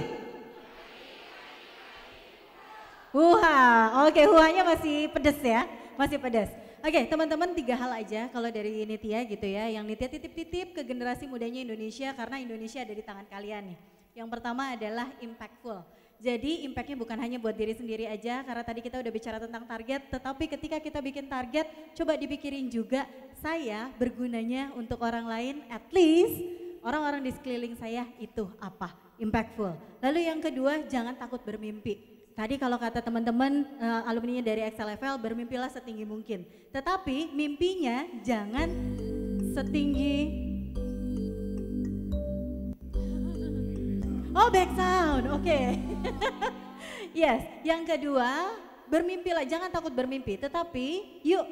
Huha, oke okay, huanya masih pedes ya, masih pedes. Oke, okay, teman-teman tiga hal aja kalau dari Nitya gitu ya. Yang Nitya titip-titip ke generasi mudanya Indonesia karena Indonesia ada di tangan kalian nih. Yang pertama adalah impactful. Jadi impactnya bukan hanya buat diri sendiri aja karena tadi kita udah bicara tentang target, tetapi ketika kita bikin target coba dipikirin juga saya bergunanya untuk orang lain at least orang-orang di sekeliling saya itu apa impactful. Lalu yang kedua jangan takut bermimpi Tadi kalau kata teman-teman uh, eh, alumni dari Excel level bermimpilah setinggi mungkin. Tetapi mimpinya jangan setinggi Oh, back sound. Oke. Okay. yes, yang kedua, bermimpilah, jangan takut bermimpi, tetapi yuk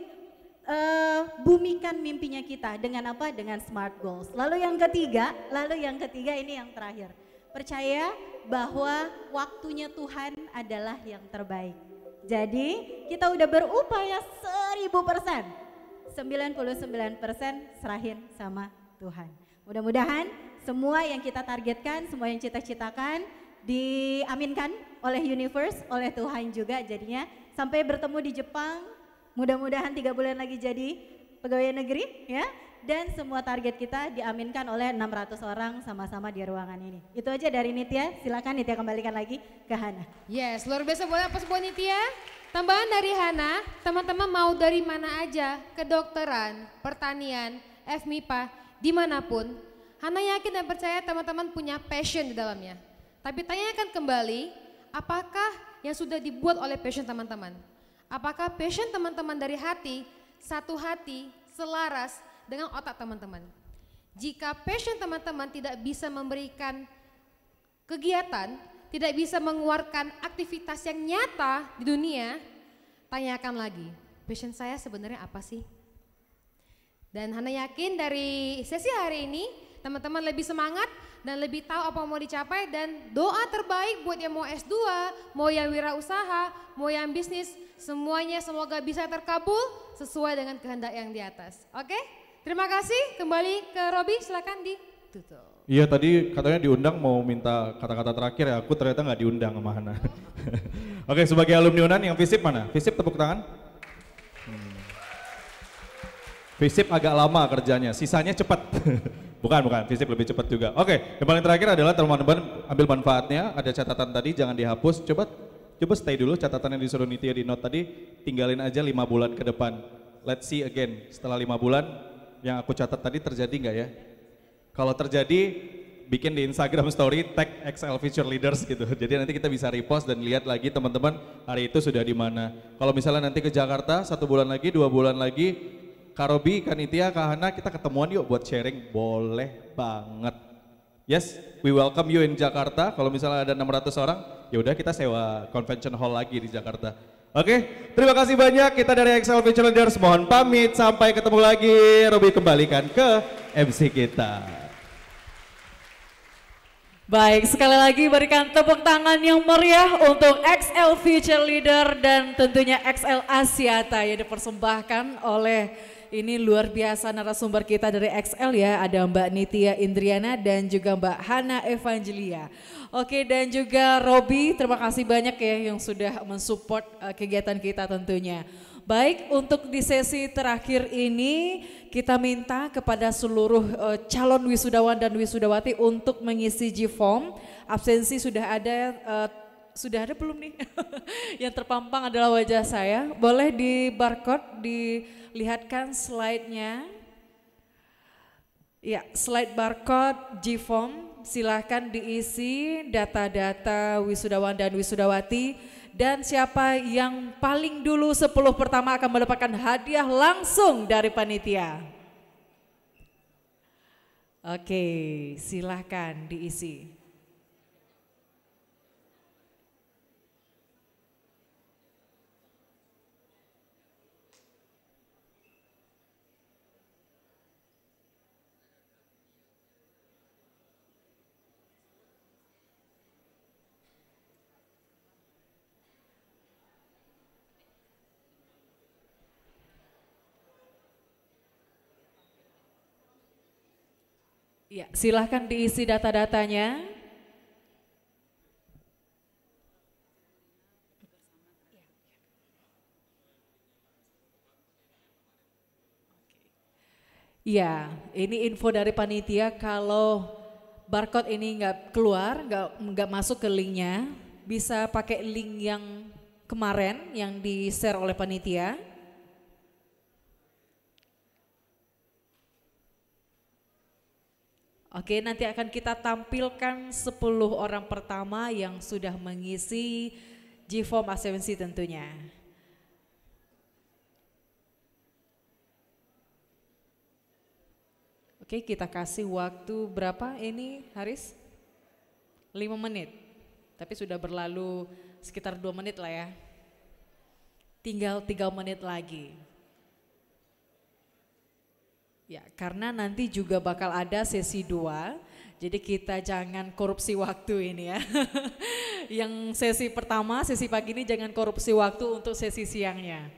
uh, bumikan mimpinya kita dengan apa? Dengan smart goals. Lalu yang ketiga, lalu yang ketiga ini yang terakhir. Percaya bahwa waktunya Tuhan adalah yang terbaik. Jadi kita udah berupaya seribu persen, 99 persen serahin sama Tuhan. Mudah-mudahan semua yang kita targetkan, semua yang cita-citakan diaminkan oleh universe, oleh Tuhan juga jadinya. Sampai bertemu di Jepang, mudah-mudahan tiga bulan lagi jadi pegawai negeri ya dan semua target kita diaminkan oleh 600 orang sama-sama di ruangan ini. Itu aja dari Nitya, silakan Nitya kembalikan lagi ke Hana. Yes, luar biasa buat apa sebuah Nitya. Tambahan dari Hana, teman-teman mau dari mana aja, kedokteran, pertanian, FMIPA, dimanapun, Hana yakin dan percaya teman-teman punya passion di dalamnya. Tapi tanyakan kembali, apakah yang sudah dibuat oleh passion teman-teman? Apakah passion teman-teman dari hati, satu hati, selaras, dengan otak teman-teman. Jika passion teman-teman tidak bisa memberikan kegiatan, tidak bisa mengeluarkan aktivitas yang nyata di dunia, tanyakan lagi, passion saya sebenarnya apa sih? Dan Hana yakin dari sesi hari ini, teman-teman lebih semangat dan lebih tahu apa mau dicapai dan doa terbaik buat yang mau S2, mau yang wirausaha, mau yang bisnis, semuanya semoga bisa terkabul sesuai dengan kehendak yang di atas. Oke? Okay? terima kasih. Kembali ke Robi, silakan ditutup. Iya tadi katanya diundang mau minta kata-kata terakhir ya, aku ternyata nggak diundang sama Hana. Oke sebagai alumni Unan yang Visip mana? Visip tepuk tangan. Hmm. Visip agak lama kerjanya, sisanya cepat. bukan, bukan, Visip lebih cepat juga. Oke, yang paling terakhir adalah teman-teman ambil manfaatnya, ada catatan tadi jangan dihapus, Cepat, coba stay dulu catatan yang disuruh Nitya di note tadi, tinggalin aja lima bulan ke depan. Let's see again, setelah lima bulan yang aku catat tadi terjadi nggak ya? Kalau terjadi, bikin di Instagram story tag XL Future Leaders gitu. Jadi nanti kita bisa repost dan lihat lagi teman-teman hari itu sudah di mana. Kalau misalnya nanti ke Jakarta satu bulan lagi, dua bulan lagi, Karobi, Kanitia, Kahana kita ketemuan yuk buat sharing. Boleh banget. Yes, we welcome you in Jakarta. Kalau misalnya ada 600 orang, ya udah kita sewa convention hall lagi di Jakarta. Oke, terima kasih banyak. Kita dari XL Future Leaders mohon pamit. Sampai ketemu lagi. Robi kembalikan ke MC kita. Baik, sekali lagi berikan tepuk tangan yang meriah untuk XL Future Leader dan tentunya XL Asiata yang dipersembahkan oleh ini luar biasa narasumber kita dari XL ya, ada Mbak Nitya Indriana dan juga Mbak Hana Evangelia. Oke dan juga Robi, terima kasih banyak ya yang sudah mensupport eh, kegiatan kita tentunya. Baik, untuk di sesi terakhir ini kita minta kepada seluruh eh, calon wisudawan dan wisudawati untuk mengisi G-form. Absensi sudah ada eh, sudah ada belum nih? yang terpampang adalah wajah saya. Boleh di barcode di lihatkan slide-nya. Ya, slide barcode G-Form silahkan diisi data-data wisudawan dan wisudawati dan siapa yang paling dulu sepuluh pertama akan mendapatkan hadiah langsung dari panitia. Oke, silahkan diisi. Ya, silahkan diisi data-datanya. Ya, ini info dari panitia kalau barcode ini nggak keluar, nggak nggak masuk ke linknya, bisa pakai link yang kemarin yang di share oleh panitia. Oke, nanti akan kita tampilkan 10 orang pertama yang sudah mengisi G-Form tentunya. Oke, kita kasih waktu berapa ini Haris? 5 menit. Tapi sudah berlalu sekitar 2 menit lah ya. Tinggal 3 menit lagi. Ya, karena nanti juga bakal ada sesi dua. Jadi kita jangan korupsi waktu ini ya. Yang sesi pertama, sesi pagi ini jangan korupsi waktu untuk sesi siangnya.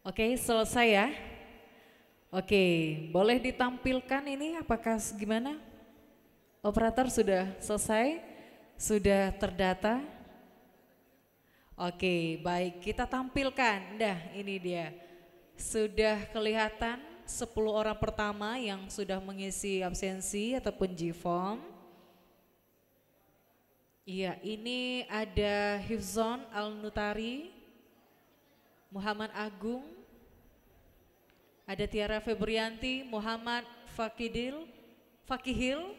Oke, selesai ya. Oke, boleh ditampilkan ini apakah gimana? Operator sudah selesai? Sudah terdata? Oke, baik kita tampilkan. Dah, ini dia. Sudah kelihatan 10 orang pertama yang sudah mengisi absensi ataupun G-form. Iya, ini ada Hifzon Al-Nutari, Muhammad Agung, ada Tiara Febrianti, Muhammad Fakidil, Fakihil,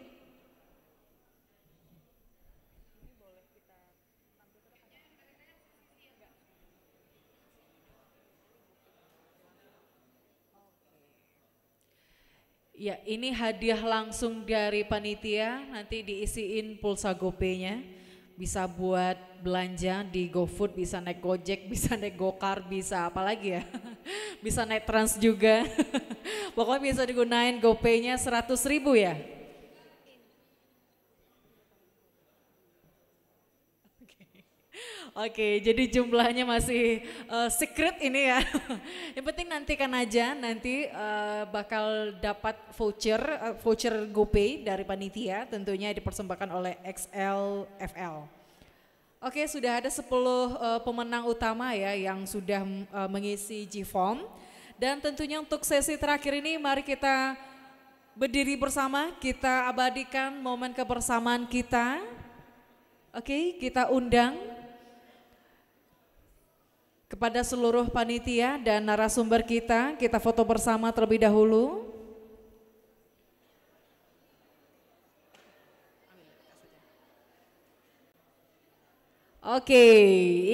Ya, ini hadiah langsung dari panitia, nanti diisiin pulsa gopay bisa buat belanja di GoFood, bisa naik Gojek, bisa naik Gokar, bisa apa lagi ya, bisa naik Trans juga. Pokoknya bisa digunain GoPay-nya 100 ribu ya. Oke, jadi jumlahnya masih uh, secret ini ya. Yang penting nantikan aja nanti uh, bakal dapat voucher uh, voucher GoPay dari panitia tentunya dipersembahkan oleh XLFL. Oke, sudah ada 10 uh, pemenang utama ya yang sudah uh, mengisi G-form. Dan tentunya untuk sesi terakhir ini mari kita berdiri bersama, kita abadikan momen kebersamaan kita. Oke, kita undang kepada seluruh panitia dan narasumber kita, kita foto bersama terlebih dahulu. Oke,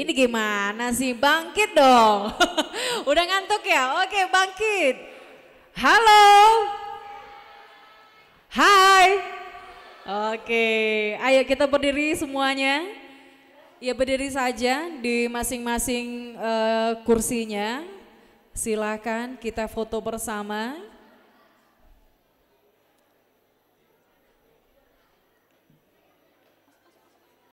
ini gimana sih? Bangkit dong. Udah ngantuk ya? Oke, bangkit. Halo. Hai. Oke, ayo kita berdiri semuanya. Ya berdiri saja di masing-masing uh, kursinya. Silakan kita foto bersama.